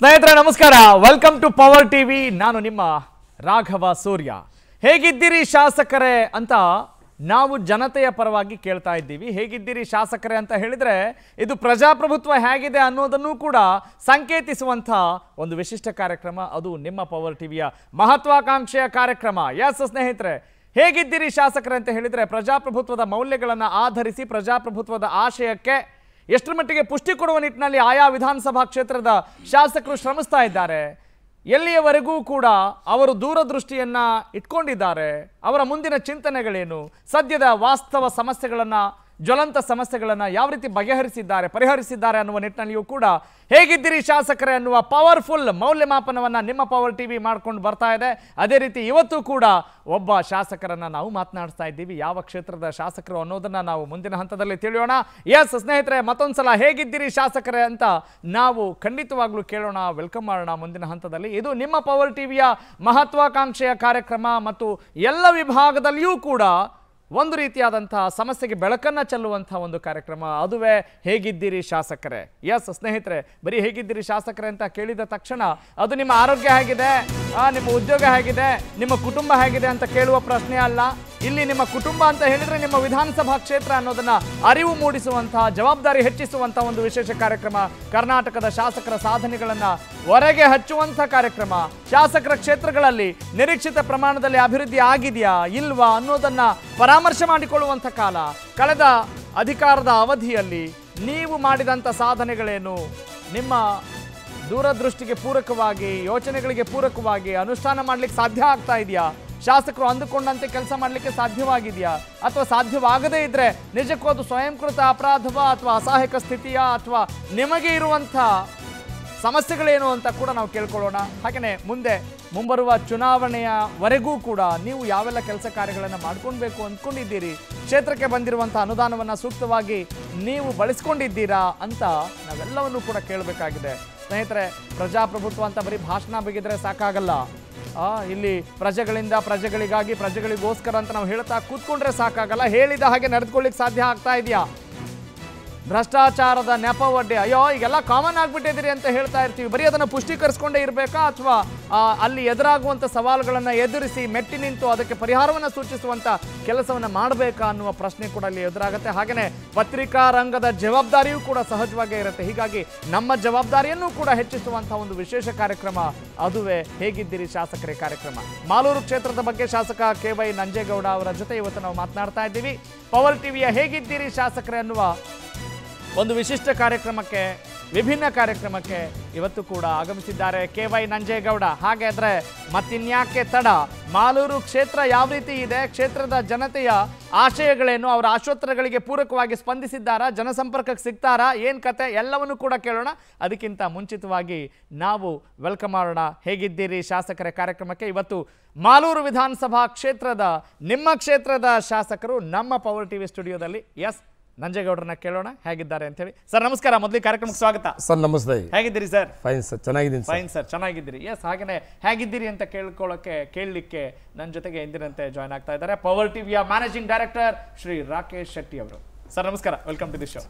ಸ್ನೇಹಿತರ ನಮಸ್ಕಾರ welcome to power TV ನಾನು ನಿಮ್ಮ ರಾಘವ ಸೂರ್ಯ ಹೇಗಿದ್ದೀರಿ ಶಾಸಕರೇ ಅಂತ ನಾವು ಜನತೆಯ ಪರವಾಗಿ ಕೇಳ್ತಾ ಇದ್ದೀವಿ ಹೇಗಿದ್ದೀರಿ ಶಾಸಕರೇ ಅಂತ ಹೇಳಿದರೆ ಇದು ಪ್ರಜಾಪ್ರಭುತ್ವ ಹೇಗಿದೆ ಅನ್ನೋದನ್ನು ಕೂಡ ಸಂಕೇತಿಸುವಂಥ ಒಂದು ವಿಶಿಷ್ಟ ಕಾರ್ಯಕ್ರಮ ಅದು ನಿಮ್ಮ ಪವರ್ ಟಿವಿಯ ಮಹತ್ವಾಕಾಂಕ್ಷೆಯ ಕಾರ್ಯಕ್ರಮ ಎಸ್ ಸ್ನೇಹಿತರೆ ಹೇಗಿದ್ದೀರಿ ಶಾಸಕರೇ ಅಂತ ಹೇಳಿದರೆ ಪ್ರಜಾಪ್ರಭುತ್ವದ ಮೌಲ್ಯಗಳನ್ನು ಆಧರಿಸಿ ಪ್ರಜಾಪ್ರಭುತ್ವದ ಆಶಯಕ್ಕೆ ಎಷ್ಟರ ಮಟ್ಟಿಗೆ ಪುಷ್ಟಿ ಕೊಡುವ ನಿಟ್ಟಿನಲ್ಲಿ ಆಯಾ ವಿಧಾನಸಭಾ ಕ್ಷೇತ್ರದ ಶಾಸಕರು ಶ್ರಮಿಸ್ತಾ ಇದ್ದಾರೆ ಎಲ್ಲಿಯವರೆಗೂ ಕೂಡ ಅವರು ದೂರದೃಷ್ಟಿಯನ್ನು ಇಟ್ಕೊಂಡಿದ್ದಾರೆ ಅವರ ಮುಂದಿನ ಚಿಂತನೆಗಳೇನು ಸದ್ಯದ ವಾಸ್ತವ ಸಮಸ್ಯೆಗಳನ್ನು ಜ್ವಲಂತ ಸಮಸ್ಯೆಗಳನ್ನು ಯಾವ ರೀತಿ ಬಗೆಹರಿಸಿದ್ದಾರೆ ಪರಿಹರಿಸಿದ್ದಾರೆ ಅನ್ನುವ ನಿಟ್ಟಿನಲ್ಲಿಯೂ ಕೂಡ ಹೇಗಿದ್ದೀರಿ ಶಾಸಕರೇ ಅನ್ನುವ ಪವರ್ಫುಲ್ ಮೌಲ್ಯಮಾಪನವನ್ನು ನಿಮ್ಮ ಪವರ್ ಟಿ ವಿ ಮಾಡ್ಕೊಂಡು ಬರ್ತಾ ಇದೆ ಅದೇ ರೀತಿ ಇವತ್ತು ಕೂಡ ಒಬ್ಬ ಶಾಸಕರನ್ನು ನಾವು ಮಾತನಾಡಿಸ್ತಾ ಇದ್ದೀವಿ ಯಾವ ಕ್ಷೇತ್ರದ ಶಾಸಕರು ಅನ್ನೋದನ್ನು ನಾವು ಮುಂದಿನ ಹಂತದಲ್ಲಿ ತಿಳಿಯೋಣ ಎಸ್ ಸ್ನೇಹಿತರೆ ಮತ್ತೊಂದು ಸಲ ಹೇಗಿದ್ದೀರಿ ಶಾಸಕರೇ ಅಂತ ನಾವು ಖಂಡಿತವಾಗ್ಲೂ ಕೇಳೋಣ ವೆಲ್ಕಮ್ ಮಾಡೋಣ ಮುಂದಿನ ಹಂತದಲ್ಲಿ ಇದು ನಿಮ್ಮ ಪವರ್ ಟಿವಿಯ ಮಹತ್ವಾಕಾಂಕ್ಷೆಯ ಕಾರ್ಯಕ್ರಮ ಮತ್ತು ಎಲ್ಲ ವಿಭಾಗದಲ್ಲಿಯೂ ಕೂಡ ಒಂದು ರೀತಿಯಾದಂತಹ ಸಮಸ್ಯೆಗೆ ಬೆಳಕನ್ನು ಚೆಲ್ಲುವಂತಹ ಒಂದು ಕಾರ್ಯಕ್ರಮ ಅದುವೇ ಹೇಗಿದ್ದೀರಿ ಶಾಸಕರೇ ಎಸ್ ಸ್ನೇಹಿತರೆ ಬರೀ ಹೇಗಿದ್ದೀರಿ ಶಾಸಕರೇ ಅಂತ ಕೇಳಿದ ತಕ್ಷಣ ಅದು ನಿಮ್ಮ ಆರೋಗ್ಯ ಹೇಗಿದೆ ನಿಮ್ಮ ಉದ್ಯೋಗ ಹೇಗಿದೆ ನಿಮ್ಮ ಕುಟುಂಬ ಹೇಗಿದೆ ಅಂತ ಕೇಳುವ ಪ್ರಶ್ನೆ ಅಲ್ಲ ಇಲ್ಲಿ ನಿಮ್ಮ ಕುಟುಂಬ ಅಂತ ಹೇಳಿದರೆ ನಿಮ್ಮ ವಿಧಾನಸಭಾ ಕ್ಷೇತ್ರ ಅನ್ನೋದನ್ನ ಅರಿವು ಮೂಡಿಸುವಂತಹ ಜವಾಬ್ದಾರಿ ಹೆಚ್ಚಿಸುವಂತಹ ಒಂದು ವಿಶೇಷ ಕಾರ್ಯಕ್ರಮ ಕರ್ನಾಟಕದ ಶಾಸಕರ ಸಾಧನೆಗಳನ್ನು ಹೊರಗೆ ಹಚ್ಚುವಂಥ ಕಾರ್ಯಕ್ರಮ ಶಾಸಕರ ಕ್ಷೇತ್ರಗಳಲ್ಲಿ ನಿರೀಕ್ಷಿತ ಪ್ರಮಾಣದಲ್ಲಿ ಅಭಿವೃದ್ಧಿ ಆಗಿದೆಯಾ ಇಲ್ವಾ ಅನ್ನೋದನ್ನ ಪರಾಮರ್ಶೆ ಮಾಡಿಕೊಳ್ಳುವಂಥ ಕಾಲ ಕಳೆದ ಅಧಿಕಾರದ ಅವಧಿಯಲ್ಲಿ ನೀವು ಮಾಡಿದಂಥ ಸಾಧನೆಗಳೇನು ನಿಮ್ಮ ದೂರದೃಷ್ಟಿಗೆ ಪೂರಕವಾಗಿ ಯೋಚನೆಗಳಿಗೆ ಪೂರಕವಾಗಿ ಅನುಷ್ಠಾನ ಮಾಡಲಿಕ್ಕೆ ಸಾಧ್ಯ ಆಗ್ತಾ ಇದೆಯಾ ಶಾಸಕರು ಅಂದುಕೊಂಡಂತೆ ಕೆಲಸ ಮಾಡಲಿಕ್ಕೆ ಸಾಧ್ಯವಾಗಿದೆಯಾ ಅಥವಾ ಸಾಧ್ಯವಾಗದೇ ಇದ್ದರೆ ನಿಜಕ್ಕೂ ಅದು ಸ್ವಯಂಕೃತ ಅಪರಾಧವ ಅಥವಾ ಅಸಹಾಯಕ ಸ್ಥಿತಿಯ ಅಥವಾ ನಿಮಗೆ ಇರುವಂಥ ಸಮಸ್ಯೆಗಳೇನು ಅಂತ ಕೂಡ ನಾವು ಕೇಳ್ಕೊಳ್ಳೋಣ ಹಾಗೆಯೇ ಮುಂದೆ ಮುಂಬರುವ ಚುನಾವಣೆಯವರೆಗೂ ಕೂಡ ನೀವು ಯಾವೆಲ್ಲ ಕೆಲಸ ಕಾರ್ಯಗಳನ್ನು ಮಾಡ್ಕೊಳ್ಬೇಕು ಅಂದ್ಕೊಂಡಿದ್ದೀರಿ ಕ್ಷೇತ್ರಕ್ಕೆ ಬಂದಿರುವಂಥ ಅನುದಾನವನ್ನು ಸೂಕ್ತವಾಗಿ ನೀವು ಬಳಸ್ಕೊಂಡಿದ್ದೀರಾ ಅಂತ ನಾವೆಲ್ಲವನ್ನೂ ಕೂಡ ಕೇಳಬೇಕಾಗಿದೆ ಸ್ನೇಹಿತರೆ ಪ್ರಜಾಪ್ರಭುತ್ವ ಅಂತ ಬರೀ ಭಾಷಣ ಬಗೆದ್ರೆ ಸಾಕಾಗಲ್ಲ ಇಲ್ಲಿ ಪ್ರಜೆಗಳಿಂದ ಪ್ರಜೆಗಳಿಗಾಗಿ ಪ್ರಜೆಗಳಿಗೋಸ್ಕರ ಅಂತ ನಾವು ಹೇಳ್ತಾ ಕೂತ್ಕೊಂಡ್ರೆ ಸಾಕಾಗಲ್ಲ ಹೇಳಿದ ಹಾಗೆ ನಡೆದುಕೊಳ್ಳಿಕ್ ಸಾಧ್ಯ ಆಗ್ತಾ ಇದೆಯಾ ಭ್ರಷ್ಟಾಚಾರದ ನೆಪವಡ್ಡೆ ಅಯ್ಯೋ ಈಗೆಲ್ಲ ಕಾಮನ್ ಆಗಿಬಿಟ್ಟಿದ್ದೀರಿ ಅಂತ ಹೇಳ್ತಾ ಇರ್ತೀವಿ ಬರೀ ಅದನ್ನು ಪುಷ್ಟೀಕರಿಸ್ಕೊಂಡೇ ಇರಬೇಕಾ ಅಥವಾ ಅಲ್ಲಿ ಎದುರಾಗುವಂಥ ಸವಾಲುಗಳನ್ನು ಎದುರಿಸಿ ಮೆಟ್ಟಿ ನಿಂತು ಅದಕ್ಕೆ ಪರಿಹಾರವನ್ನು ಸೂಚಿಸುವಂಥ ಕೆಲಸವನ್ನು ಮಾಡಬೇಕಾ ಅನ್ನುವ ಪ್ರಶ್ನೆ ಕೂಡ ಅಲ್ಲಿ ಎದುರಾಗುತ್ತೆ ಹಾಗೆಯೇ ಪತ್ರಿಕಾ ರಂಗದ ಜವಾಬ್ದಾರಿಯೂ ಕೂಡ ಸಹಜವಾಗೇ ಇರುತ್ತೆ ಹೀಗಾಗಿ ನಮ್ಮ ಜವಾಬ್ದಾರಿಯನ್ನು ಕೂಡ ಹೆಚ್ಚಿಸುವಂಥ ಒಂದು ವಿಶೇಷ ಕಾರ್ಯಕ್ರಮ ಅದುವೇ ಹೇಗಿದ್ದೀರಿ ಶಾಸಕರೇ ಕಾರ್ಯಕ್ರಮ ಮಾಲೂರು ಕ್ಷೇತ್ರದ ಬಗ್ಗೆ ಶಾಸಕ ಕೆ ವೈ ನಂಜೇಗೌಡ ಅವರ ಜೊತೆ ಇವತ್ತು ನಾವು ಮಾತನಾಡ್ತಾ ಇದ್ದೀವಿ ಪವರ್ ಟಿವಿಯ ಹೇಗಿದ್ದೀರಿ ಶಾಸಕರೇ ಅನ್ನುವ ಒಂದು ವಿಶಿಷ್ಟ ಕಾರ್ಯಕ್ರಮಕ್ಕೆ ವಿಭಿನ್ನ ಕಾರ್ಯಕ್ರಮಕ್ಕೆ ಇವತ್ತು ಕೂಡ ಆಗಮಿಸಿದ್ದಾರೆ ಕೆ ವೈ ನಂಜೇಗೌಡ ಹಾಗಾದರೆ ಮತ್ತಿನ್ಯಾಕೆ ತಡ ಮಾಲೂರು ಕ್ಷೇತ್ರ ಯಾವ ರೀತಿ ಇದೆ ಕ್ಷೇತ್ರದ ಜನತೆಯ ಆಶಯಗಳೇನು ಅವರ ಆಶೋತ್ತರಗಳಿಗೆ ಪೂರಕವಾಗಿ ಸ್ಪಂದಿಸಿದ್ದಾರಾ ಜನಸಂಪರ್ಕಕ್ಕೆ ಸಿಗ್ತಾರಾ ಏನು ಕತೆ ಎಲ್ಲವನ್ನೂ ಕೂಡ ಕೇಳೋಣ ಅದಕ್ಕಿಂತ ಮುಂಚಿತವಾಗಿ ನಾವು ವೆಲ್ಕಮ್ ಮಾಡೋಣ ಹೇಗಿದ್ದೀರಿ ಶಾಸಕರ ಕಾರ್ಯಕ್ರಮಕ್ಕೆ ಇವತ್ತು ಮಾಲೂರು ವಿಧಾನಸಭಾ ಕ್ಷೇತ್ರದ ನಿಮ್ಮ ಕ್ಷೇತ್ರದ ಶಾಸಕರು ನಮ್ಮ ಪವರ್ ಟಿವಿ ಸ್ಟುಡಿಯೋದಲ್ಲಿ ಎಸ್ ನಂಜೇಗೌಡರನ್ನ ಕೇಳೋಣ ಹೇಗಿದ್ದಾರೆ ಅಂತ ಹೇಳಿ ಸರ್ ನಮಸ್ಕಾರ ಮೊದಲಿಗೆ ಕಾರ್ಯಕ್ರಮಕ್ಕೆ ಸ್ವಾಗತ ಸರ್ ನಮಸ್ತೆ ಹೇಗಿದ್ದೀರಿ ಸರ್ ಫೈನ್ ಸರ್ ಚೆನ್ನಾಗಿದ್ದೀನಿ ಫೈನ್ ಸರ್ ಚೆನ್ನಾಗಿದ್ದೀರಿ ಎಸ್ ಹಾಗೆ ಹೇಗಿದ್ದೀರಿ ಅಂತ ಕೇಳ್ಕೊಳ್ಳೋಕೆ ಕೇಳಲಿಕ್ಕೆ ನನ್ನ ಜೊತೆಗೆ ಎಂದಿನಂತೆ ಜಾಯ್ನ್ ಆಗ್ತಾ ಇದ್ದಾರೆ ಪವರ್ ಟಿವಿಯ ಮ್ಯಾನೇಜಿಂಗ್ ಡೈರೆಕ್ಟರ್ ಶ್ರೀ ರಾಕೇಶ್ ಶೆಟ್ಟಿ ಅವರು ಸರ್ ನಮಸ್ಕಾರ welcome to the show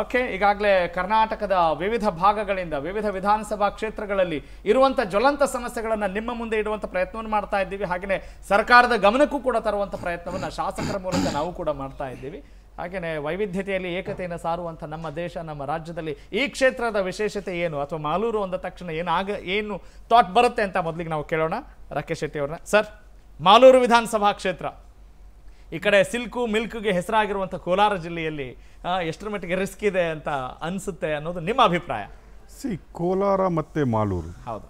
okay ಈಗಾಗಲೇ ಕರ್ನಾಟಕದ ವಿವಿಧ ಭಾಗಗಳಿಂದ ವಿವಿಧ ವಿಧಾನಸಭಾ ಕ್ಷೇತ್ರಗಳಲ್ಲಿ ಇರುವಂಥ ಜ್ವಲಂತ ಸಮಸ್ಯೆಗಳನ್ನು ನಿಮ್ಮ ಮುಂದೆ ಇಡುವಂಥ ಪ್ರಯತ್ನವನ್ನು ಮಾಡ್ತಾ ಇದ್ದೀವಿ ಹಾಗೆಯೇ ಸರ್ಕಾರದ ಗಮನಕ್ಕೂ ಕೂಡ ತರುವಂಥ ಪ್ರಯತ್ನವನ್ನು ಶಾಸಕರ ಮೂಲಕ ನಾವು ಕೂಡ ಮಾಡ್ತಾ ಇದ್ದೀವಿ ಹಾಗೆಯೇ ವೈವಿಧ್ಯತೆಯಲ್ಲಿ ಏಕತೆಯನ್ನು ಸಾರುವಂಥ ನಮ್ಮ ದೇಶ ನಮ್ಮ ರಾಜ್ಯದಲ್ಲಿ ಈ ಕ್ಷೇತ್ರದ ವಿಶೇಷತೆ ಏನು ಅಥವಾ ಮಾಲೂರು ಅಂದ ತಕ್ಷಣ ಏನು ಆಗ ಏನು ಥಾಟ್ ಬರುತ್ತೆ ಅಂತ ಮೊದಲಿಗೆ ನಾವು ಕೇಳೋಣ ರಾಕೇಶ್ ಶೆಟ್ಟಿ ಅವ್ರನ್ನ ಸರ್ ಮಾಲೂರು ವಿಧಾನಸಭಾ ಕ್ಷೇತ್ರ ಈ ಕಡೆ ಸಿಲ್ಕು ಮಿಲ್ಕ್ಗೆ ಹೆಸರಾಗಿರುವಂಥ ಕೋಲಾರ ಜಿಲ್ಲೆಯಲ್ಲಿ ಎಷ್ಟರ ಮಟ್ಟಿಗೆ ರಿಸ್ಕ್ ಇದೆ ಅಂತ ಅನಿಸುತ್ತೆ ಅನ್ನೋದು ನಿಮ್ಮ ಅಭಿಪ್ರಾಯ ಸಿ ಕೋಲಾರ ಮತ್ತು ಮಾಲೂರು ಹೌದು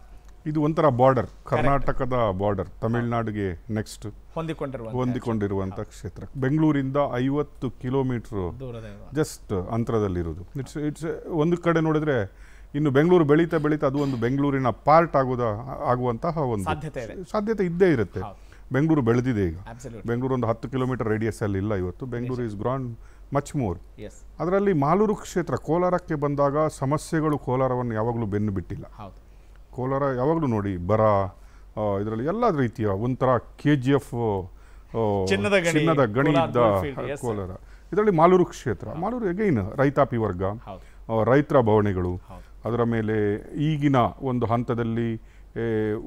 ಇದು ಒಂಥರ ಬಾರ್ಡರ್ ಕರ್ನಾಟಕದ ಬಾರ್ಡರ್ ತಮಿಳುನಾಡಿಗೆ ನೆಕ್ಸ್ಟ್ ಹೊಂದಿಕೊಂಡಿರುವ ಹೊಂದಿಕೊಂಡಿರುವಂಥ ಕ್ಷೇತ್ರ ಬೆಂಗಳೂರಿಂದ ಐವತ್ತು ಕಿಲೋಮೀಟರ್ ಜಸ್ಟ್ ಅಂತರದಲ್ಲಿರುವುದು ಇಟ್ಸ್ ಇಟ್ಸ್ ಒಂದು ಕಡೆ ನೋಡಿದ್ರೆ ಇನ್ನು ಬೆಂಗಳೂರು ಬೆಳೀತಾ ಬೆಳೀತಾ ಅದು ಒಂದು ಬೆಂಗಳೂರಿನ ಪಾರ್ಟ್ ಆಗುವ ಆಗುವಂತಹ ಒಂದು ಸಾಧ್ಯತೆ ಇದ್ದೇ ಇರುತ್ತೆ ಬೆಂಗಳೂರು ಬೆಳೆದಿದೆ ಈಗ ಬೆಂಗಳೂರು ಒಂದು ಹತ್ತು ಕಿಲೋಮೀಟರ್ ರೇಡಿಯಸ್ ಅಲ್ಲಿ ಇಲ್ಲ ಇವತ್ತು Bengaluru is grand much more ಅದರಲ್ಲಿ ಮಾಲೂರು ಕ್ಷೇತ್ರ ಕೋಲಾರಕ್ಕೆ ಬಂದಾಗ ಸಮಸ್ಯೆಗಳು ಕೋಲಾರವನ್ನು ಯಾವಾಗಲೂ ಬೆನ್ನು ಬಿಟ್ಟಿಲ್ಲ ಕೋಲಾರ ಯಾವಾಗಲೂ ನೋಡಿ ಬರ ಇದರಲ್ಲಿ ಎಲ್ಲ ರೀತಿಯ ಒಂಥರ ಕೆ ಜಿ ಎಫ್ ಚಿನ್ನದ ಗಣಿ ಇದ್ದ ಕೋಲಾರ ಇದರಲ್ಲಿ ಮಾಲೂರು ಕ್ಷೇತ್ರ ಮಾಲೂರು ಎಗೈನ್ ರೈತಾಪಿ ವರ್ಗ ರೈತರ ಭವನೆಗಳು ಅದರ ಮೇಲೆ ಈಗಿನ ಒಂದು ಹಂತದಲ್ಲಿ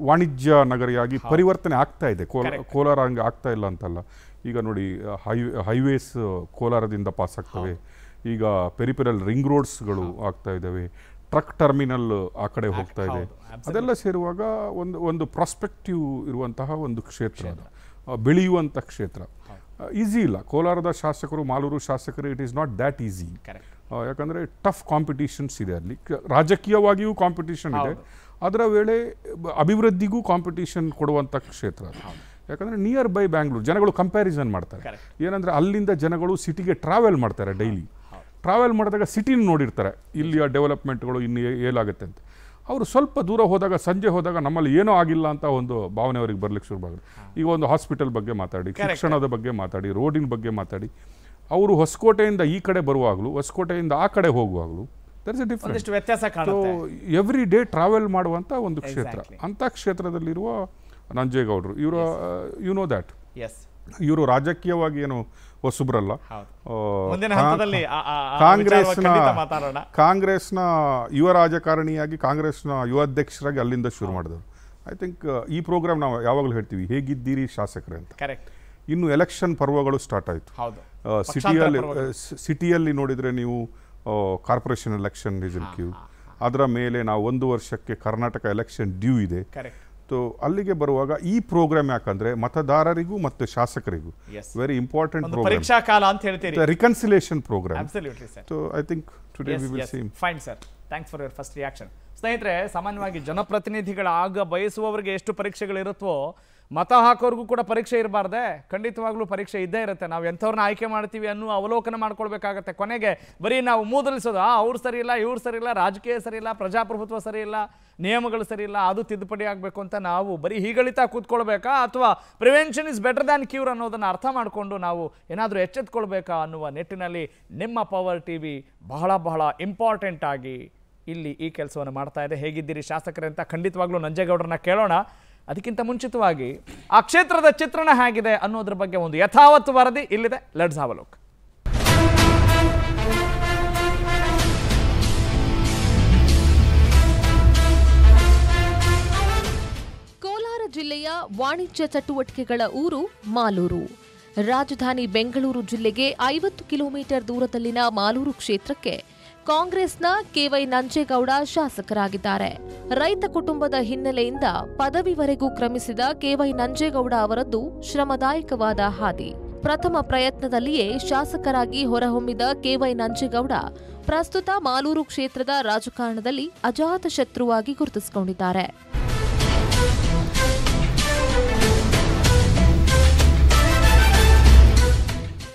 ವಾಣಿಜ್ಯ ನಗರಿಯಾಗಿ ಪರಿವರ್ತನೆ ಆಗ್ತಾ ಇದೆ ಕೋಲಾರ ಹಂಗೆ ಆಗ್ತಾ ಇಲ್ಲ ಅಂತಲ್ಲ ಈಗ ನೋಡಿ ಹೈವೇ ಹೈವೇಸ್ ಕೋಲಾರದಿಂದ ಪಾಸ್ ಆಗ್ತವೆ ಈಗ ಪೆರಿಪೆರಲ್ ರಿಂಗ್ ರೋಡ್ಸ್ಗಳು ಆಗ್ತಾ ಇದ್ದಾವೆ ಟ್ರಕ್ ಟರ್ಮಿನಲ್ ಆ ಕಡೆ ಹೋಗ್ತಾ ಇದೆ ಅದೆಲ್ಲ ಸೇರುವಾಗ ಒಂದು ಒಂದು ಪ್ರಾಸ್ಪೆಕ್ಟಿವ್ ಇರುವಂತಹ ಒಂದು ಕ್ಷೇತ್ರ ಬೆಳೆಯುವಂಥ ಕ್ಷೇತ್ರ ಈಸಿ ಇಲ್ಲ ಕೋಲಾರದ ಶಾಸಕರು ಮಾಲೂರು ಶಾಸಕರು it is not that easy ಯಾಕಂದರೆ ಟಫ್ ಕಾಂಪಿಟೀಷನ್ಸ್ ಇದೆ ಅಲ್ಲಿ ರಾಜಕೀಯವಾಗಿಯೂ ಕಾಂಪಿಟೀಷನ್ ಇದೆ ಅದರ ವೇಳೆ ಅಭಿವೃದ್ಧಿಗೂ ಕಾಂಪಿಟೀಷನ್ ಕೊಡುವಂಥ ಕ್ಷೇತ್ರ ಯಾಕಂದರೆ ನಿಯರ್ ಬೈ ಬ್ಯಾಂಗ್ಳೂರು ಜನಗಳು ಕಂಪ್ಯಾರಿಸನ್ ಮಾಡ್ತಾರೆ ಏನಂದರೆ ಅಲ್ಲಿಂದ ಜನಗಳು ಸಿಟಿಗೆ ಟ್ರಾವೆಲ್ ಮಾಡ್ತಾರೆ ಡೈಲಿ ಟ್ರಾವೆಲ್ ಮಾಡಿದಾಗ ಸಿಟಿನ ನೋಡಿರ್ತಾರೆ ಇಲ್ಲಿಯ ಡೆವಲಪ್ಮೆಂಟ್ಗಳು ಇನ್ನು ಏಲಾಗುತ್ತೆ ಅಂತ ಅವರು ಸ್ವಲ್ಪ ದೂರ ಹೋದಾಗ ಸಂಜೆ ಹೋದಾಗ ನಮ್ಮಲ್ಲಿ ಏನೋ ಆಗಿಲ್ಲ ಅಂತ ಒಂದು ಭಾವನೆ ಅವರಿಗೆ ಬರಲಿಕ್ಕೆ ಶುರುವಾಗುತ್ತೆ ಈಗ ಒಂದು ಹಾಸ್ಪಿಟಲ್ ಬಗ್ಗೆ ಮಾತಾಡಿ ಶಿಕ್ಷಣದ ಬಗ್ಗೆ ಮಾತಾಡಿ ರೋಡಿನ ಬಗ್ಗೆ ಮಾತಾಡಿ ಅವರು ಹೊಸಕೋಟೆಯಿಂದ ಈ ಕಡೆ ಬರುವಾಗಲೂ ಹೊಸಕೋಟೆಯಿಂದ ಆ ಕಡೆ ಹೋಗುವಾಗಲೂ ದರ್ ಇಸ್ ಡಿಫ್ರೆಂಟ್ ವ್ಯತ್ಯಾಸ ಎವ್ರಿ ಡೇ ಟ್ರಾವೆಲ್ ಮಾಡುವಂಥ ಒಂದು ಕ್ಷೇತ್ರ ಅಂಥ ಕ್ಷೇತ್ರದಲ್ಲಿರುವ ನಂಜೇಗೌಡರು ಇವರು ಯು ನೋ ದ್ಯಾಟ್ ಇವರು ರಾಜಕೀಯವಾಗಿ ಏನು ಹೊಸಬ್ರಲ್ಲ ಕಾಂಗ್ರೆಸ್ನ ಕಾಂಗ್ರೆಸ್ನ ಯುವ ರಾಜಕಾರಣಿಯಾಗಿ ಕಾಂಗ್ರೆಸ್ನ ಯುವ ಅಧ್ಯಕ್ಷರಾಗಿ ಅಲ್ಲಿಂದ ಶುರು ಮಾಡಿದವರು ಐ ಥಿಂಕ್ ಈ ಪ್ರೋಗ್ರಾಮ್ ನಾವು ಯಾವಾಗಲೂ ಹೇಳ್ತೀವಿ ಹೇಗಿದ್ದೀರಿ ಶಾಸಕರೇ ಅಂತ ಇನ್ನು ಎಲೆಕ್ಷನ್ ಪರ್ವಗಳು ಸ್ಟಾರ್ಟ್ ಆಯಿತು ಸಿಟಿಯಲ್ಲಿ ಸಿಟಿಯಲ್ಲಿ ನೋಡಿದರೆ ನೀವು ಕಾರ್ಪೊರೇಷನ್ ಎಲೆಕ್ಷನ್ ರಿಸಲ್ಟ್ ಕ್ಯೂ ಅದರ ಮೇಲೆ ನಾವು ಒಂದು ವರ್ಷಕ್ಕೆ ಕರ್ನಾಟಕ ಎಲೆಕ್ಷನ್ ಡ್ಯೂ ಇದೆ ಸೊ ಅಲ್ಲಿಗೆ ಬರುವಾಗ ಈ ಪ್ರೋಗ್ರಾಮ್ ಯಾಕಂದ್ರೆ ಮತದಾರರಿಗೂ ಮತ್ತು ಶಾಸಕರಿಗೂ ವೆರಿ ಇಂಪಾರ್ಟೆಂಟ್ ಪರೀಕ್ಷಾ ಕಾಲ ಅಂತ ಹೇಳ್ತೀರಿ reconciliation program so I think fine sir thanks for your first reaction ಸ್ನೇಹಿತರೆ ಸಾಮಾನ್ಯವಾಗಿ ಜನಪ್ರತಿನಿಧಿಗಳಾಗ ಬಯಸುವವರಿಗೆ ಎಷ್ಟು ಪರೀಕ್ಷೆಗಳಿರುತ್ತೋ ಮತ ಹಾಕೋರ್ಗೂ ಕೂಡ ಪರೀಕ್ಷೆ ಇರಬಾರ್ದೆ ಖಂಡಿತವಾಗ್ಲೂ ಪರೀಕ್ಷೆ ಇದ್ದೇ ಇರುತ್ತೆ ನಾವು ಎಂಥವ್ರನ್ನ ಆಯ್ಕೆ ಮಾಡ್ತೀವಿ ಅನ್ನೋ ಅವಲೋಕನ ಮಾಡ್ಕೊಳ್ಬೇಕಾಗತ್ತೆ ಕೊನೆಗೆ ಬರೀ ನಾವು ಮೂದಲಿಸೋದು ಆ ಅವ್ರು ಸರಿ ಇಲ್ಲ ಇವ್ರು ಸರಿ ಇಲ್ಲ ರಾಜಕೀಯ ಸರಿ ಇಲ್ಲ ಪ್ರಜಾಪ್ರಭುತ್ವ ಸರಿ ಇಲ್ಲ ನಿಯಮಗಳು ಸರಿ ಇಲ್ಲ ಅದು ತಿದ್ದುಪಡಿ ಆಗಬೇಕು ಅಂತ ನಾವು ಬರೀ ಹೀಗಳಿತಾ ಕೂತ್ಕೊಳ್ಬೇಕಾ ಅಥವಾ prevention is better than cure ಅನ್ನೋದನ್ನು ಅರ್ಥ ಮಾಡಿಕೊಂಡು ನಾವು ಏನಾದರೂ ಎಚ್ಚೆತ್ಕೊಳ್ಬೇಕಾ ಅನ್ನುವ ನಿಟ್ಟಿನಲ್ಲಿ ನಿಮ್ಮ ಪವರ್ ಟಿ ವಿ ಬಹಳ ಬಹಳ ಇಂಪಾರ್ಟೆಂಟ್ ಆಗಿ ಇಲ್ಲಿ ಈ ಕೆಲಸವನ್ನು ಮಾಡ್ತಾ ಇದೆ ಹೇಗಿದ್ದೀರಿ ಶಾಸಕರೇ ಅಂತ ಖಂಡಿತವಾಗ್ಲೂ ನಂಜೇಗೌಡರನ್ನ ಕೇಳೋಣ ಅದಕ್ಕಿಂತ ಮುಂಚಿತವಾಗಿ ಆ ಕ್ಷೇತ್ರದ ಚಿತ್ರಣ ಹೇಗಿದೆ ಅನ್ನೋದ್ರ ಬಗ್ಗೆ ಒಂದು ಯಥಾವತ್ತು ವರದಿ ಇಲ್ಲಿದೆ ಲಡ್ಸ್ ಅವಲೋಕ್ ಕೋಲಾರ ಜಿಲ್ಲೆಯ ವಾಣಿಜ್ಯ ಚಟುವಟಿಕೆಗಳ ಊರು ಮಾಲೂರು ರಾಜಧಾನಿ ಬೆಂಗಳೂರು ಜಿಲ್ಲೆಗೆ ಐವತ್ತು ಕಿಲೋಮೀಟರ್ ದೂರದಲ್ಲಿನ ಮಾಲೂರು ಕ್ಷೇತ್ರಕ್ಕೆ ಕಾಂಗ್ರೆಸ್ನ ಕೆವೈ ನಂಜೇಗೌಡ ಶಾಸಕರಾಗಿದ್ದಾರೆ ರೈತ ಕುಟುಂಬದ ಹಿನ್ನೆಲೆಯಿಂದ ಪದವಿವರೆಗೂ ಕ್ರಮಿಸಿದ ಕೆವೈ ನಂಜೇಗೌಡ ಅವರದ್ದು ಶ್ರಮದಾಯಕವಾದ ಹಾದಿ ಪ್ರಥಮ ಪ್ರಯತ್ನದಲ್ಲಿಯೇ ಶಾಸಕರಾಗಿ ಹೊರಹೊಮ್ಮಿದ ಕೆವೈ ನಂಜೇಗೌಡ ಪ್ರಸ್ತುತ ಮಾಲೂರು ಕ್ಷೇತ್ರದ ರಾಜಕಾರಣದಲ್ಲಿ ಅಜಾತ ಶತ್ರುವಾಗಿ ಗುರುತಿಸಿಕೊಂಡಿದ್ದಾರೆ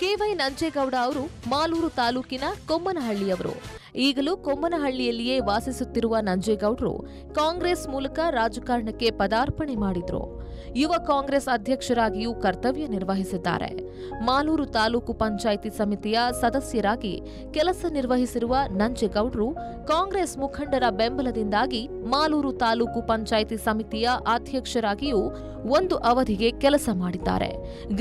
ಕೆವೈ ನಂಜೇಗೌಡ ಅವರು ಮಾಲೂರು ತಾಲೂಕಿನ ಕೊಮ್ಮನಹಳ್ಳಿಯವರು ಈಗಲೂ ಕೊಮ್ಮನಹಳ್ಳಿಯಲ್ಲಿಯೇ ವಾಸಿಸುತ್ತಿರುವ ನಂಜೇಗೌಡರು ಕಾಂಗ್ರೆಸ್ ಮೂಲಕ ರಾಜಕಾರಣಕ್ಕೆ ಪದಾರ್ಪಣೆ ಮಾಡಿದ್ರು ಯುವ ಕಾಂಗ್ರೆಸ್ ಅಧ್ಯಕ್ಷರಾಗಿಯೂ ಕರ್ತವ್ಯ ನಿರ್ವಹಿಸಿದ್ದಾರೆ ಮಾಲೂರು ತಾಲೂಕು ಪಂಚಾಯಿತಿ ಸಮಿತಿಯ ಸದಸ್ಯರಾಗಿ ಕೆಲಸ ನಿರ್ವಹಿಸಿರುವ ನಂಜೇಗೌಡರು ಕಾಂಗ್ರೆಸ್ ಮುಖಂಡರ ಬೆಂಬಲದಿಂದಾಗಿ ಮಾಲೂರು ತಾಲೂಕು ಪಂಚಾಯಿತಿ ಸಮಿತಿಯ ಅಧ್ಯಕ್ಷರಾಗಿಯೂ ಒಂದು ಅವಧಿಗೆ ಕೆಲಸ ಮಾಡಿದ್ದಾರೆ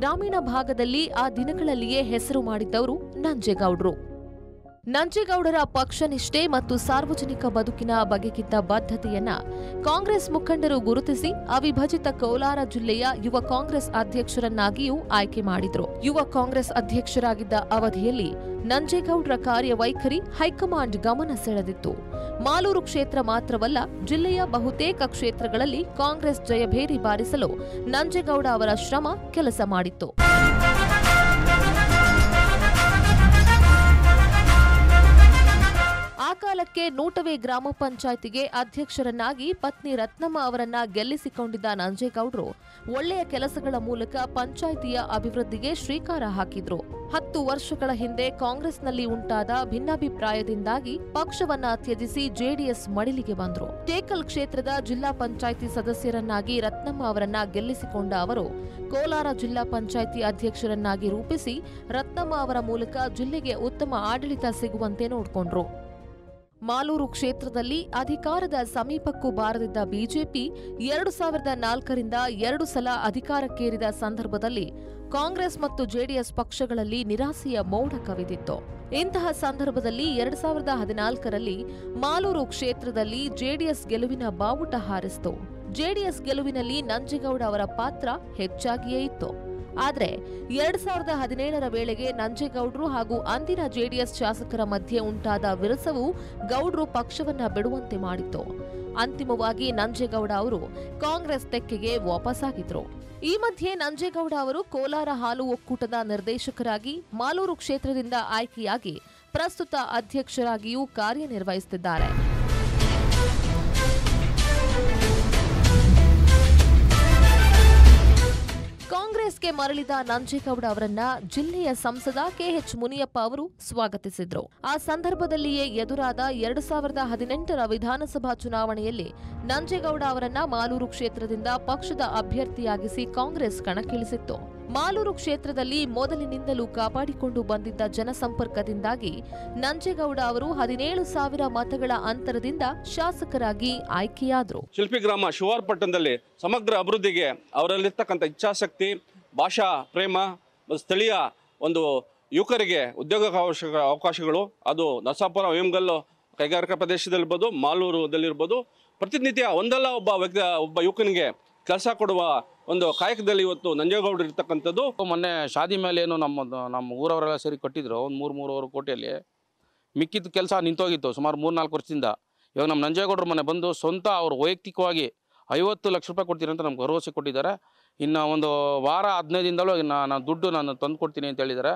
ಗ್ರಾಮೀಣ ಭಾಗದಲ್ಲಿ ಆ ದಿನಗಳಲ್ಲಿಯೇ ಹೆಸರು ಮಾಡಿದ್ದವರು ನಂಜೇಗೌಡರು ನಂಜೇಗೌಡರ ಪಕ್ಷ ನಿಷ್ಠೆ ಮತ್ತು ಸಾರ್ವಜನಿಕ ಬದುಕಿನ ಬಗೆಗಿದ್ದ ಬದ್ಧತೆಯನ್ನ ಕಾಂಗ್ರೆಸ್ ಮುಖಂಡರು ಗುರುತಿಸಿ ಅವಿಭಜಿತ ಕೋಲಾರ ಜಿಲ್ಲೆಯ ಯುವ ಕಾಂಗ್ರೆಸ್ ಅಧ್ಯಕ್ಷರನ್ನಾಗಿಯೂ ಆಯ್ಕೆ ಮಾಡಿದರು ಯುವ ಕಾಂಗ್ರೆಸ್ ಅಧ್ಯಕ್ಷರಾಗಿದ್ದ ಅವಧಿಯಲ್ಲಿ ನಂಜೇಗೌಡರ ಕಾರ್ಯವೈಖರಿ ಹೈಕಮಾಂಡ್ ಗಮನ ಸೆಳೆದಿತ್ತು ಮಾಲೂರು ಕ್ಷೇತ್ರ ಮಾತ್ರವಲ್ಲ ಜಿಲ್ಲೆಯ ಬಹುತೇಕ ಕ್ಷೇತ್ರಗಳಲ್ಲಿ ಕಾಂಗ್ರೆಸ್ ಜಯಭೇರಿ ಬಾರಿಸಲು ನಂಜೇಗೌಡ ಅವರ ಶ್ರಮ ಕೆಲಸ ಮಾಡಿತ್ತು ಆ ಕಾಲಕ್ಕೆ ನೂಟವೇ ಗ್ರಾಮ ಪಂಚಾಯಿತಿಗೆ ಅಧ್ಯಕ್ಷರನ್ನಾಗಿ ಪತ್ನಿ ರತ್ನಮ್ಮ ಅವರನ್ನ ಗೆಲ್ಲಿಸಿಕೊಂಡಿದ್ದ ನಂಜೇಗೌಡರು ಒಳ್ಳೆಯ ಕೆಲಸಗಳ ಮೂಲಕ ಪಂಚಾಯಿತಿಯ ಅಭಿವೃದ್ಧಿಗೆ ಶ್ರೀಕಾರ ಹಾಕಿದ್ರು ಹತ್ತು ವರ್ಷಗಳ ಹಿಂದೆ ಕಾಂಗ್ರೆಸ್ನಲ್ಲಿ ಉಂಟಾದ ಭಿನ್ನಾಭಿಪ್ರಾಯದಿಂದಾಗಿ ಪಕ್ಷವನ್ನ ತ್ಯಜಿಸಿ ಜೆಡಿಎಸ್ ಮಡಿಲಿಗೆ ಬಂದರು ಟೇಕಲ್ ಕ್ಷೇತ್ರದ ಜಿಲ್ಲಾ ಪಂಚಾಯಿತಿ ಸದಸ್ಯರನ್ನಾಗಿ ರತ್ನಮ್ಮ ಅವರನ್ನ ಗೆಲ್ಲಿಸಿಕೊಂಡ ಅವರು ಕೋಲಾರ ಜಿಲ್ಲಾ ಪಂಚಾಯಿತಿ ಅಧ್ಯಕ್ಷರನ್ನಾಗಿ ರೂಪಿಸಿ ರತ್ನಮ್ಮ ಅವರ ಮೂಲಕ ಜಿಲ್ಲೆಗೆ ಉತ್ತಮ ಆಡಳಿತ ಸಿಗುವಂತೆ ನೋಡಿಕೊಂಡ್ರು ಮಾಲೂರು ಕ್ಷೇತ್ರದಲ್ಲಿ ಅಧಿಕಾರದ ಸಮೀಪಕ್ಕೂ ಬಾರದಿದ್ದ ಬಿಜೆಪಿ ಎರಡು ಸಾವಿರದ ನಾಲ್ಕರಿಂದ ಎರಡು ಸಲ ಅಧಿಕಾರಕ್ಕೇರಿದ ಸಂದರ್ಭದಲ್ಲಿ ಕಾಂಗ್ರೆಸ್ ಮತ್ತು ಜೆಡಿಎಸ್ ಪಕ್ಷಗಳಲ್ಲಿ ನಿರಾಸೆಯ ಮೌಢ ಕವಿದಿತ್ತು ಇಂತಹ ಸಂದರ್ಭದಲ್ಲಿ ಎರಡು ಸಾವಿರದ ಹದಿನಾಲ್ಕರಲ್ಲಿ ಮಾಲೂರು ಕ್ಷೇತ್ರದಲ್ಲಿ ಜೆಡಿಎಸ್ ಗೆಲುವಿನ ಬಾವುಟ ಹಾರಿಸಿತು ಜೆಡಿಎಸ್ ಗೆಲುವಿನಲ್ಲಿ ನಂಜೇಗೌಡ ಅವರ ಪಾತ್ರ ಹೆಚ್ಚಾಗಿಯೇ ಇತ್ತು ಆದರೆ ಎರಡ್ ಸಾವಿರದ ಹದಿನೇಳರ ವೇಳೆಗೆ ನಂಜೇಗೌಡರು ಹಾಗೂ ಅಂದಿನ ಜೆಡಿಎಸ್ ಶಾಸಕರ ಮಧ್ಯೆ ಉಂಟಾದ ವಿರಸವು ಗೌಡ್ರು ಪಕ್ಷವನ್ನ ಬಿಡುವಂತೆ ಮಾಡಿತ್ತು ಅಂತಿಮವಾಗಿ ನಂಜೇಗೌಡ ಅವರು ಕಾಂಗ್ರೆಸ್ ತೆಕ್ಕೆಗೆ ವಾಪಸ್ಸಾಗಿದ್ರು ಈ ಮಧ್ಯೆ ನಂಜೇಗೌಡ ಅವರು ಕೋಲಾರ ಹಾಲು ಒಕ್ಕೂಟದ ನಿರ್ದೇಶಕರಾಗಿ ಮಾಲೂರು ಕ್ಷೇತ್ರದಿಂದ ಆಯ್ಕೆಯಾಗಿ ಪ್ರಸ್ತುತ ಅಧ್ಯಕ್ಷರಾಗಿಯೂ ಕಾರ್ಯನಿರ್ವಹಿಸುತ್ತಿದ್ದಾರೆ ಕಾಂಗ್ರೆಸ್ಗೆ ಮರಳಿದ ನಂಜೇಗೌಡ ಅವರನ್ನ ಜಿಲ್ಲೆಯ ಸಂಸದ ಕೆಎಚ್ ಮುನಿಯಪ್ಪ ಅವರು ಸ್ವಾಗತಿಸಿದ್ರು ಆ ಸಂದರ್ಭದಲ್ಲಿಯೇ ಎದುರಾದ ಎರಡು ಸಾವಿರದ ಹದಿನೆಂಟರ ವಿಧಾನಸಭಾ ಚುನಾವಣೆಯಲ್ಲಿ ನಂಜೇಗೌಡ ಅವರನ್ನ ಮಾಲೂರು ಕ್ಷೇತ್ರದಿಂದ ಪಕ್ಷದ ಅಭ್ಯರ್ಥಿಯಾಗಿಸಿ ಕಾಂಗ್ರೆಸ್ ಕಣಕ್ಕಿಳಿಸಿತ್ತು ಮಾಲೂರು ಕ್ಷೇತ್ರದಲ್ಲಿ ಮೊದಲಿನಿಂದಲೂ ಕಾಪಾಡಿಕೊಂಡು ಬಂದಿದ್ದ ಜನಸಂಪರ್ಕದಿಂದಾಗಿ ನಂಜೇಗೌಡ ಅವರು ಹದಿನೇಳು ಸಾವಿರ ಮತಗಳ ಅಂತರದಿಂದ ಶಾಸಕರಾಗಿ ಆಯ್ಕೆಯಾದರು ಶಿಲ್ಪಿ ಗ್ರಾಮ ಶಿವಾರ್ ಪಟ್ಟಣದಲ್ಲಿ ಸಮಗ್ರ ಅಭಿವೃದ್ಧಿಗೆ ಅವರಲ್ಲಿರ್ತಕ್ಕಂಥ ಇಚ್ಛಾಶಕ್ತಿ ಭಾಷಾ ಪ್ರೇಮ ಸ್ಥಳೀಯ ಒಂದು ಯುವಕರಿಗೆ ಉದ್ಯೋಗ ಅವಕಾಶಗಳು ಅದು ನರಸಾಪುರ ವೇಮಗಲ್ಲು ಕೈಗಾರಿಕಾ ಪ್ರದೇಶದಲ್ಲಿರ್ಬೋದು ಮಾಲೂರುದಲ್ಲಿರ್ಬೋದು ಪ್ರತಿನಿತ್ಯ ಒಂದಲ್ಲ ಒಬ್ಬ ವ್ಯಕ್ತಿ ಒಬ್ಬ ಯುವಕನಿಗೆ ಕೆಲಸ ಕೊಡುವ ಒಂದು ಕಾಯಕದಲ್ಲಿ ಇವತ್ತು ನಂಜೇಗೌಡರು ಇರ್ತಕ್ಕಂಥದ್ದು ಮೊನ್ನೆ ಶಾದಿ ಮೇಲೆ ಏನು ನಮ್ಮ ನಮ್ಮ ಊರವರೆಲ್ಲ ಸೇರಿ ಕಟ್ಟಿದ್ರು ಒಂದು ಮೂರು ಮೂರುವರೆ ಕೋಟಿಯಲ್ಲಿ ಮಿಕ್ಕಿದ ಕೆಲಸ ನಿಂತೋಗಿತ್ತು ಸುಮಾರು ಮೂರು ನಾಲ್ಕು ವರ್ಷದಿಂದ ಇವಾಗ ನಮ್ಮ ನಂಜೇಗೌಡರು ಮನೆ ಬಂದು ಸ್ವಂತ ಅವರು ವೈಯಕ್ತಿಕವಾಗಿ ಐವತ್ತು ಲಕ್ಷ ರೂಪಾಯಿ ಕೊಡ್ತೀನಿ ಅಂತ ನಮ್ಗೆ ಭರವಸೆ ಕೊಟ್ಟಿದ್ದಾರೆ ಇನ್ನು ಒಂದು ವಾರ ಹದಿನೈದಿಂದಲೂ ನಾನು ದುಡ್ಡು ನಾನು ತಂದು ಕೊಡ್ತೀನಿ ಅಂತ ಹೇಳಿದ್ದಾರೆ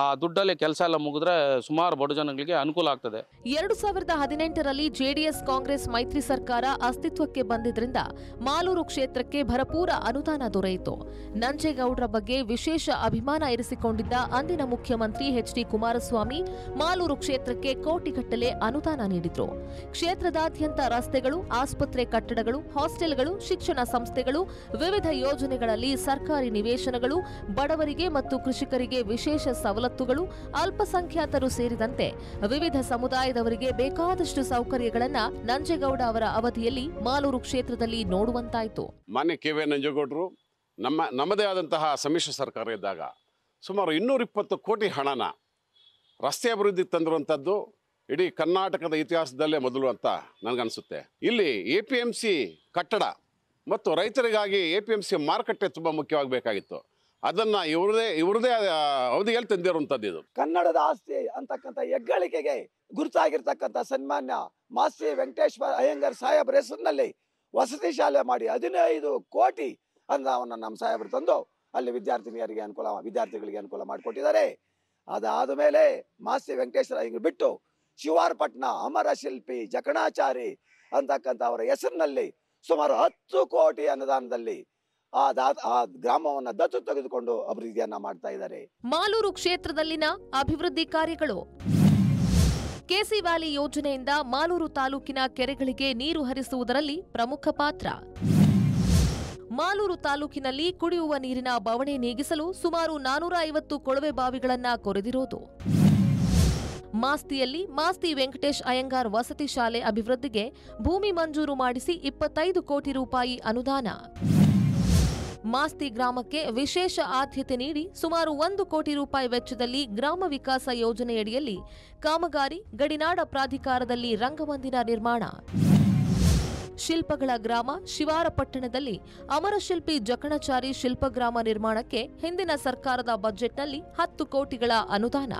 ಆ ದುಡ್ಡಲ್ಲಿ ಕೆಲಸ ಎಲ್ಲ ಮುಗಿದ್ರೆ ಸುಮಾರು ಬಡ ಜನಗಳಿಗೆ ಅನುಕೂಲ ಆಗ್ತದೆ ಎರಡು ಸಾವಿರದ ಹದಿನೆಂಟರಲ್ಲಿ ಜೆಡಿಎಸ್ ಕಾಂಗ್ರೆಸ್ ಮೈತ್ರಿ ಸರ್ಕಾರ ಅಸ್ತಿತ್ವಕ್ಕೆ ಬಂದಿದ್ರಿಂದ ಮಾಲೂರು ಕ್ಷೇತ್ರಕ್ಕೆ ಭರಪೂರ ಅನುದಾನ ದೊರೆಯಿತು ನಂಜೇಗೌಡರ ಬಗ್ಗೆ ವಿಶೇಷ ಅಭಿಮಾನ ಇರಿಸಿಕೊಂಡಿದ್ದ ಅಂದಿನ ಮುಖ್ಯಮಂತ್ರಿ ಎಚ್ ಡಿ ಕುಮಾರಸ್ವಾಮಿ ಮಾಲೂರು ಕ್ಷೇತ್ರಕ್ಕೆ ಕೋಟಿಗಟ್ಟಲೆ ಅನುದಾನ ನೀಡಿದ್ರು ಕ್ಷೇತ್ರದಾದ್ಯಂತ ರಸ್ತೆಗಳು ಆಸ್ಪತ್ರೆ ಕಟ್ಟಡಗಳು ಹಾಸ್ಟೆಲ್ಗಳು ಶಿಕ್ಷಣ ಸಂಸ್ಥೆಗಳು ವಿವಿಧ ಯೋಜನೆಗಳಲ್ಲಿ ಸರ್ಕಾರಿ ನಿವೇಶನಗಳು ಬಡವರಿಗೆ ಮತ್ತು ಕೃಷಿಕರಿಗೆ ವಿಶೇಷ ಸವಲತ್ತು ಸವಲತ್ತುಗಳು ಅಲ್ಪಸಂಖ್ಯಾತರು ಸೇರಿದಂತೆ ವಿವಿಧ ಸಮುದಾಯದವರಿಗೆ ಬೇಕಾದಷ್ಟು ಸೌಕರ್ಯಗಳನ್ನ ನಂಜೇಗೌಡ ಅವರ ಅವಧಿಯಲ್ಲಿ ಮಾಲೂರು ಕ್ಷೇತ್ರದಲ್ಲಿ ನೋಡುವಂತಾಯಿತು ಮಾನ್ಯ ಕೆ ವಿ ನಂಜೇಗೌಡರು ನಮ್ಮ ನಮ್ಮದೇ ಆದಂತಹ ಸಮ್ಮಿಶ್ರ ಸರ್ಕಾರ ಇದ್ದಾಗ ಸುಮಾರು ಇನ್ನೂರ ಇಪ್ಪತ್ತು ಕೋಟಿ ಹಣನ ರಸ್ತೆ ಅಭಿವೃದ್ಧಿ ತಂದಿರುವಂಥದ್ದು ಇಡೀ ಕರ್ನಾಟಕದ ಇತಿಹಾಸದಲ್ಲೇ ಮೊದಲು ಅಂತ ನನಗನ್ಸುತ್ತೆ ಇಲ್ಲಿ ಎ ಪಿ ಎಂ ಸಿ ಕಟ್ಟಡ ಮತ್ತು ರೈತರಿಗಾಗಿ ಎ ಪಿ ಎಂ ಸಿ ಮಾರುಕಟ್ಟೆ ತುಂಬಾ ಮುಖ್ಯವಾಗಬೇಕಾಗಿತ್ತು ಅದನ್ನ ಇವ್ರದೇ ಇವ್ರದೇ ಅವಧಿಯಲ್ಲಿ ತಂದಿರುವಂತದ್ದು ಇದು ಕನ್ನಡದ ಆಸ್ತಿ ಅಂತಕ್ಕಂಥ ಹೆಗ್ಗಳಿಕೆಗೆ ಗುರುತಾಗಿರ್ತಕ್ಕಂಥ ಸನ್ಮಾನ್ಯ ಮಾಸ್ತಿ ವೆಂಕಟೇಶ್ವರ ಅಯ್ಯಂಗರ್ ಸಾಹೇಬ್ರ ಹೆಸರಿನಲ್ಲಿ ವಸತಿ ಶಾಲೆ ಮಾಡಿ ಹದಿನೈದು ಕೋಟಿ ಅನ್ನವನ್ನ ನಮ್ಮ ಸಾಹೇಬರು ತಂದು ಅಲ್ಲಿ ವಿದ್ಯಾರ್ಥಿನಿಯರಿಗೆ ಅನುಕೂಲ ವಿದ್ಯಾರ್ಥಿಗಳಿಗೆ ಅನುಕೂಲ ಮಾಡಿಕೊಟ್ಟಿದ್ದಾರೆ ಅದಾದ ಮೇಲೆ ಮಾಸ್ತಿ ವೆಂಕಟೇಶ್ವರ ಅಯ್ಯಂಗರ್ ಬಿಟ್ಟು ಶಿವಾರ್ಪಟ್ನ ಅಮರ ಶಿಲ್ಪಿ ಜಕಣಾಚಾರಿ ಅಂತಕ್ಕಂಥ ಅವರ ಹೆಸರಿನಲ್ಲಿ ಸುಮಾರು ಹತ್ತು ಕೋಟಿ ಅನುದಾನದಲ್ಲಿ ಗ್ರಾಮವನ್ನ ದತ್ತು ತೆಗೆದುಕೊಂಡು ಅಭಿವೃದ್ಧಿಯನ್ನ ಮಾಡ್ತಾ ಇದ್ದಾರೆ ಮಾಲೂರು ಕ್ಷೇತ್ರದಲ್ಲಿನ ಅಭಿವೃದ್ಧಿ ಕಾರ್ಯಗಳು ಕೆಸಿ ವ್ಯಾಲಿ ಯೋಜನೆಯಿಂದ ಮಾಲೂರು ತಾಲೂಕಿನ ಕೆರೆಗಳಿಗೆ ನೀರು ಹರಿಸುವುದರಲ್ಲಿ ಪ್ರಮುಖ ಪಾತ್ರ ಮಾಲೂರು ತಾಲೂಕಿನಲ್ಲಿ ಕುಡಿಯುವ ನೀರಿನ ಬವಣೆ ನೀಗಿಸಲು ಸುಮಾರು ನಾನೂರ ಐವತ್ತು ಕೊಳವೆ ಬಾವಿಗಳನ್ನು ಕೊರೆದಿರೋದು ಮಾಸ್ತಿಯಲ್ಲಿ ಮಾಸ್ತಿ ವೆಂಕಟೇಶ್ ಅಯ್ಯಂಗಾರ್ ವಸತಿ ಶಾಲೆ ಅಭಿವೃದ್ಧಿಗೆ ಭೂಮಿ ಮಂಜೂರು ಮಾಡಿಸಿ ಇಪ್ಪತ್ತೈದು ಕೋಟಿ ರೂಪಾಯಿ ಅನುದಾನ ಮಾಸ್ತಿ ಗ್ರಾಮಕ್ಕೆ ವಿಶೇಷ ಆದ್ಯತೆ ನೀಡಿ ಸುಮಾರು ಒಂದು ಕೋಟಿ ರೂಪಾಯಿ ವೆಚ್ಚದಲ್ಲಿ ಗ್ರಾಮ ವಿಕಾಸ ಯೋಜನೆಯಡಿಯಲ್ಲಿ ಕಾಮಗಾರಿ ಗಡಿನಾಡ ಪ್ರಾಧಿಕಾರದಲ್ಲಿ ರಂಗಮಂದಿರ ನಿರ್ಮಾಣ ಶಿಲ್ಪಗಳ ಗ್ರಾಮ ಶಿವಾರಪಟ್ಟಣದಲ್ಲಿ ಅಮರಶಿಲ್ಪಿ ಜಕಣಚಾರಿ ಶಿಲ್ಪಗ್ರಾಮ ನಿರ್ಮಾಣಕ್ಕೆ ಹಿಂದಿನ ಸರ್ಕಾರದ ಬಜೆಟ್ನಲ್ಲಿ ಹತ್ತು ಕೋಟಿಗಳ ಅನುದಾನ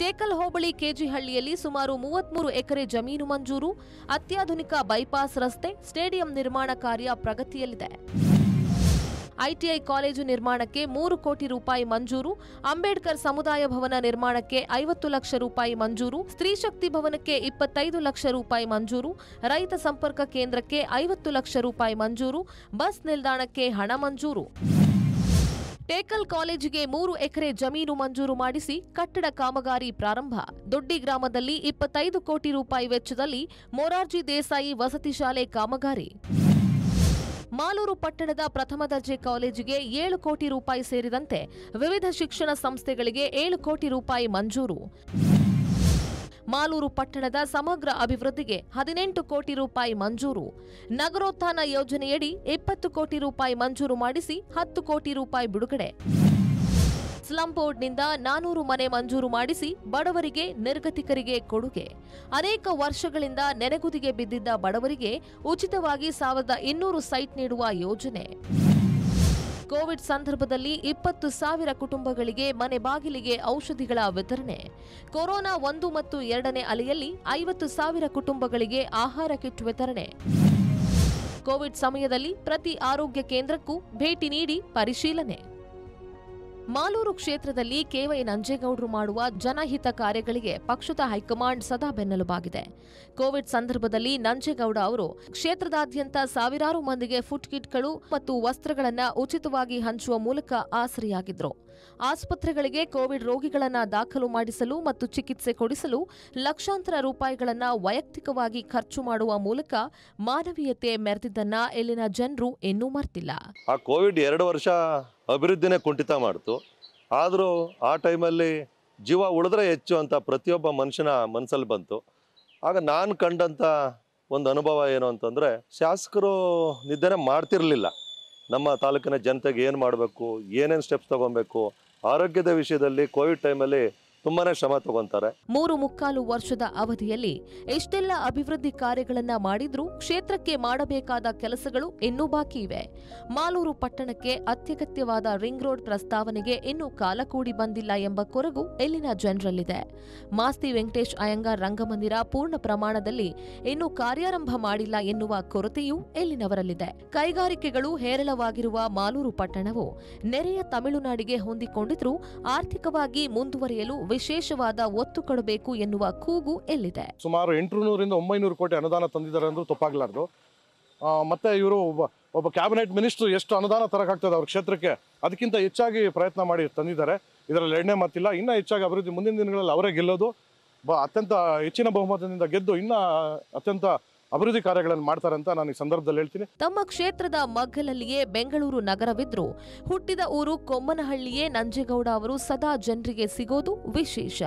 ಟೇಕಲ್ ಹೋಬಳಿ ಕೆಜಿಹಳ್ಳಿಯಲ್ಲಿ ಸುಮಾರು ಮೂವತ್ಮೂರು ಎಕರೆ ಜಮೀನು ಮಂಜೂರು ಅತ್ಯಾಧುನಿಕ ಬೈಪಾಸ್ ರಸ್ತೆ ಸ್ಟೇಡಿಯಂ ನಿರ್ಮಾಣ ಕಾರ್ಯ ಪ್ರಗತಿಯಲ್ಲಿದೆ ಐಟಿಐ ಕಾಲೇಜು ನಿರ್ಮಾಣಕ್ಕೆ ಮೂರು ಕೋಟಿ ರೂಪಾಯಿ ಮಂಜೂರು ಅಂಬೇಡ್ಕರ್ ಸಮುದಾಯ ಭವನ ನಿರ್ಮಾಣಕ್ಕೆ ಐವತ್ತು ಲಕ್ಷ ರೂಪಾಯಿ ಮಂಜೂರು ಸ್ತ್ರೀಶಕ್ತಿ ಭವನಕ್ಕೆ ಇಪ್ಪತ್ತೈದು ಲಕ್ಷ ರೂಪಾಯಿ ಮಂಜೂರು ರೈತ ಸಂಪರ್ಕ ಕೇಂದ್ರಕ್ಕೆ ಐವತ್ತು ಲಕ್ಷ ರೂಪಾಯಿ ಮಂಜೂರು ಬಸ್ ನಿಲ್ದಾಣಕ್ಕೆ ಹಣ ಮಂಜೂರು ಟೇಕಲ್ ಕಾಲೇಜಿಗೆ ಮೂರು ಎಕರೆ ಜಮೀನು ಮಂಜೂರು ಮಾಡಿಸಿ ಕಟ್ಟಡ ಕಾಮಗಾರಿ ಪ್ರಾರಂಭ ದೊಡ್ಡಿ ಗ್ರಾಮದಲ್ಲಿ ಇಪ್ಪತ್ತೈದು ಕೋಟಿ ರೂಪಾಯಿ ವೆಚ್ಚದಲ್ಲಿ ಮೊರಾರ್ಜಿ ದೇಸಾಯಿ ವಸತಿ ಶಾಲೆ ಕಾಮಗಾರಿ ಮಾಲೂರು ಪಟ್ಟಣದ ಪ್ರಥಮ ದರ್ಜೆ ಕಾಲೇಜಿಗೆ ಏಳು ಕೋಟಿ ರೂಪಾಯಿ ಸೇರಿದಂತೆ ವಿವಿಧ ಶಿಕ್ಷಣ ಸಂಸ್ಥೆಗಳಿಗೆ ಏಳು ಕೋಟಿ ರೂಪಾಯಿ ಮಂಜೂರು ಮಾಲೂರು ಪಟ್ಟಣದ ಸಮಗ್ರ ಅಭಿವೃದ್ಧಿಗೆ ಹದಿನೆಂಟು ಕೋಟಿ ರೂಪಾಯಿ ಮಂಜೂರು ನಗರೋತ್ಥಾನ ಯೋಜನೆಯಡಿ ಇಪ್ಪತ್ತು ಕೋಟಿ ರೂಪಾಯಿ ಮಂಜೂರು ಮಾಡಿಸಿ ಹತ್ತು ಕೋಟಿ ರೂಪಾಯಿ ಬಿಡುಗಡೆ ಸ್ಲಂ ಬೋರ್ಡ್ನಿಂದ ನಾನೂರು ಮನೆ ಮಂಜೂರು ಮಾಡಿಸಿ ಬಡವರಿಗೆ ನಿರ್ಗತಿಕರಿಗೆ ಕೊಡುಗೆ ಅನೇಕ ವರ್ಷಗಳಿಂದ ನೆನೆಗುದಿಗೆ ಬಿದ್ದಿದ್ದ ಬಡವರಿಗೆ ಉಚಿತವಾಗಿ ಸಾವಿರದ ಇನ್ನೂರು ಸೈಟ್ ನೀಡುವ ಯೋಜನೆ ಕೋವಿಡ್ ಸಂದರ್ಭದಲ್ಲಿ ಇಪ್ಪತ್ತು ಸಾವಿರ ಕುಟುಂಬಗಳಿಗೆ ಮನೆ ಬಾಗಿಲಿಗೆ ಔಷಧಿಗಳ ವಿತರಣೆ ಕೊರೋನಾ ಒಂದು ಮತ್ತು ಎರಡನೇ ಅಲೆಯಲ್ಲಿ ಐವತ್ತು ಸಾವಿರ ಕುಟುಂಬಗಳಿಗೆ ಆಹಾರ ಕಿಟ್ ವಿತರಣೆ ಕೋವಿಡ್ ಸಮಯದಲ್ಲಿ ಪ್ರತಿ ಆರೋಗ್ಯ ಕೇಂದ್ರಕ್ಕೂ ಭೇಟಿ ನೀಡಿ ಪರಿಶೀಲನೆ ಮಾಲೂರು ಕ್ಷೇತ್ರದಲ್ಲಿ ಕೆವೈ ನಂಜೇಗೌಡರು ಮಾಡುವ ಜನಹಿತ ಕಾರ್ಯಗಳಿಗೆ ಪಕ್ಷದ ಹೈಕಮಾಂಡ್ ಸದಾ ಬೆನ್ನೆಲುಬಾಗಿದೆ ಕೋವಿಡ್ ಸಂದರ್ಭದಲ್ಲಿ ನಂಜೇಗೌಡ ಅವರು ಕ್ಷೇತ್ರದಾದ್ಯಂತ ಸಾವಿರಾರು ಮಂದಿಗೆ ಫುಟ್ ಕಿಟ್ಗಳು ಮತ್ತು ವಸ್ತ್ರಗಳನ್ನು ಉಚಿತವಾಗಿ ಹಂಚುವ ಮೂಲಕ ಆಸರೆಯಾಗಿದ್ರು ಆಸ್ಪತ್ರೆಗಳಿಗೆ ಕೋವಿಡ್ ರೋಗಿಗಳನ್ನು ದಾಖಲು ಮಾಡಿಸಲು ಮತ್ತು ಚಿಕಿತ್ಸೆ ಕೊಡಿಸಲು ಲಕ್ಷಾಂತರ ರೂಪಾಯಿಗಳನ್ನು ವೈಯಕ್ತಿಕವಾಗಿ ಖರ್ಚು ಮಾಡುವ ಮೂಲಕ ಮಾನವೀಯತೆ ಮೆರೆದಿದ್ದನ್ನ ಇಲ್ಲಿನ ಜನರು ಇನ್ನೂ ಮರ್ತಿಲ್ಲ ಅಭಿವೃದ್ಧಿನೇ ಕುಂಠಿತ ಮಾಡಿತು ಆದರೂ ಆ ಟೈಮಲ್ಲಿ ಜೀವ ಉಳಿದ್ರೆ ಹೆಚ್ಚು ಅಂತ ಪ್ರತಿಯೊಬ್ಬ ಮನುಷ್ಯನ ಮನಸ್ಸಲ್ಲಿ ಬಂತು ಆಗ ನಾನು ಕಂಡಂಥ ಒಂದು ಅನುಭವ ಏನು ಅಂತಂದರೆ ಶಾಸಕರು ನಿದ್ದೆನೇ ಮಾಡ್ತಿರಲಿಲ್ಲ ನಮ್ಮ ತಾಲೂಕಿನ ಜನತೆಗೆ ಏನು ಮಾಡಬೇಕು ಏನೇನು ಸ್ಟೆಪ್ಸ್ ತೊಗೊಬೇಕು ಆರೋಗ್ಯದ ವಿಷಯದಲ್ಲಿ ಕೋವಿಡ್ ಟೈಮಲ್ಲಿ ತುಂಬಾನೇ ಶ್ರಮ ತಗೊಂತಾರೆ ಮೂರು ಮುಕ್ಕಾಲು ವರ್ಷದ ಅವಧಿಯಲ್ಲಿ ಎಷ್ಟೆಲ್ಲ ಅಭಿವೃದ್ಧಿ ಕಾರ್ಯಗಳನ್ನ ಮಾಡಿದ್ರೂ ಕ್ಷೇತ್ರಕ್ಕೆ ಮಾಡಬೇಕಾದ ಕೆಲಸಗಳು ಇನ್ನೂ ಬಾಕಿ ಇವೆ ಮಾಲೂರು ಪಟ್ಟಣಕ್ಕೆ ಅತ್ಯಗತ್ಯವಾದ ರಿಂಗ್ ರೋಡ್ ಪ್ರಸ್ತಾವನೆಗೆ ಇನ್ನೂ ಕಾಲ ಕೂಡಿ ಬಂದಿಲ್ಲ ಎಂಬ ಕೊರಗು ಇಲ್ಲಿನ ಜನರಲ್ಲಿದೆ ಮಾಸ್ತಿ ವೆಂಕಟೇಶ್ ಅಯ್ಯಂಗಾರ್ ರಂಗಮಂದಿರ ಪೂರ್ಣ ಪ್ರಮಾಣದಲ್ಲಿ ಇನ್ನೂ ಕಾರ್ಯಾರಂಭ ಮಾಡಿಲ್ಲ ಎನ್ನುವ ಕೊರತೆಯೂ ಇಲ್ಲಿನವರಲ್ಲಿದೆ ಕೈಗಾರಿಕೆಗಳು ಹೇರಳವಾಗಿರುವ ಮಾಲೂರು ಪಟ್ಟಣವು ನೆರೆಯ ತಮಿಳುನಾಡಿಗೆ ಹೊಂದಿಕೊಂಡಿದ್ರೂ ಆರ್ಥಿಕವಾಗಿ ಮುಂದುವರಿಯಲು ವಿಶೇಷವಾದ ಒತ್ತು ಕೊಡಬೇಕು ಎನ್ನುವ ಕೂಗು ಎಲ್ಲಿದೆ ಸುಮಾರು ಎಂಟುನೂರಿಂದ ಒಂಬೈನೂರು ಕೋಟಿ ಅನುದಾನ ತಂದಿದ್ದಾರೆ ಅಂದ್ರೆ ತಪ್ಪಾಗ್ಲಾರ್ದು ಮತ್ತೆ ಇವರು ಒಬ್ಬ ಒಬ್ಬ ಕ್ಯಾಬಿನೆಟ್ ಮಿನಿಸ್ಟರ್ ಎಷ್ಟು ಅನುದಾನ ತರಕಾಗ್ತದೆ ಅವ್ರ ಕ್ಷೇತ್ರಕ್ಕೆ ಅದಕ್ಕಿಂತ ಹೆಚ್ಚಾಗಿ ಪ್ರಯತ್ನ ಮಾಡಿ ತಂದಿದ್ದಾರೆ ಇದರಲ್ಲಿ ಎರಡನೇ ಮತ್ತಿಲ್ಲ ಇನ್ನೂ ಹೆಚ್ಚಾಗಿ ಅಭಿವೃದ್ಧಿ ಮುಂದಿನ ದಿನಗಳಲ್ಲಿ ಅವರೇ ಗೆಲ್ಲೋದು ಅತ್ಯಂತ ಹೆಚ್ಚಿನ ಬಹುಮತದಿಂದ ಗೆದ್ದು ಇನ್ನ ಅತ್ಯಂತ ಅಭಿವೃದ್ಧಿ ಕಾರ್ಯಗಳನ್ನು ಮಾಡ್ತಾರಂತ ನಾನು ಈ ಸಂದರ್ಭದಲ್ಲಿ ಹೇಳ್ತೀನಿ ತಮ್ಮ ಕ್ಷೇತ್ರದ ಮಗ್ಗಲಲ್ಲಿಯೇ ಬೆಂಗಳೂರು ನಗರವಿದ್ರು ಹುಟ್ಟಿದ ಊರು ಕೊಮ್ಮನಹಳ್ಳಿಯೇ ನಂಜೇಗೌಡ ಅವರು ಸದಾ ಜನರಿಗೆ ಸಿಗೋದು ವಿಶೇಷ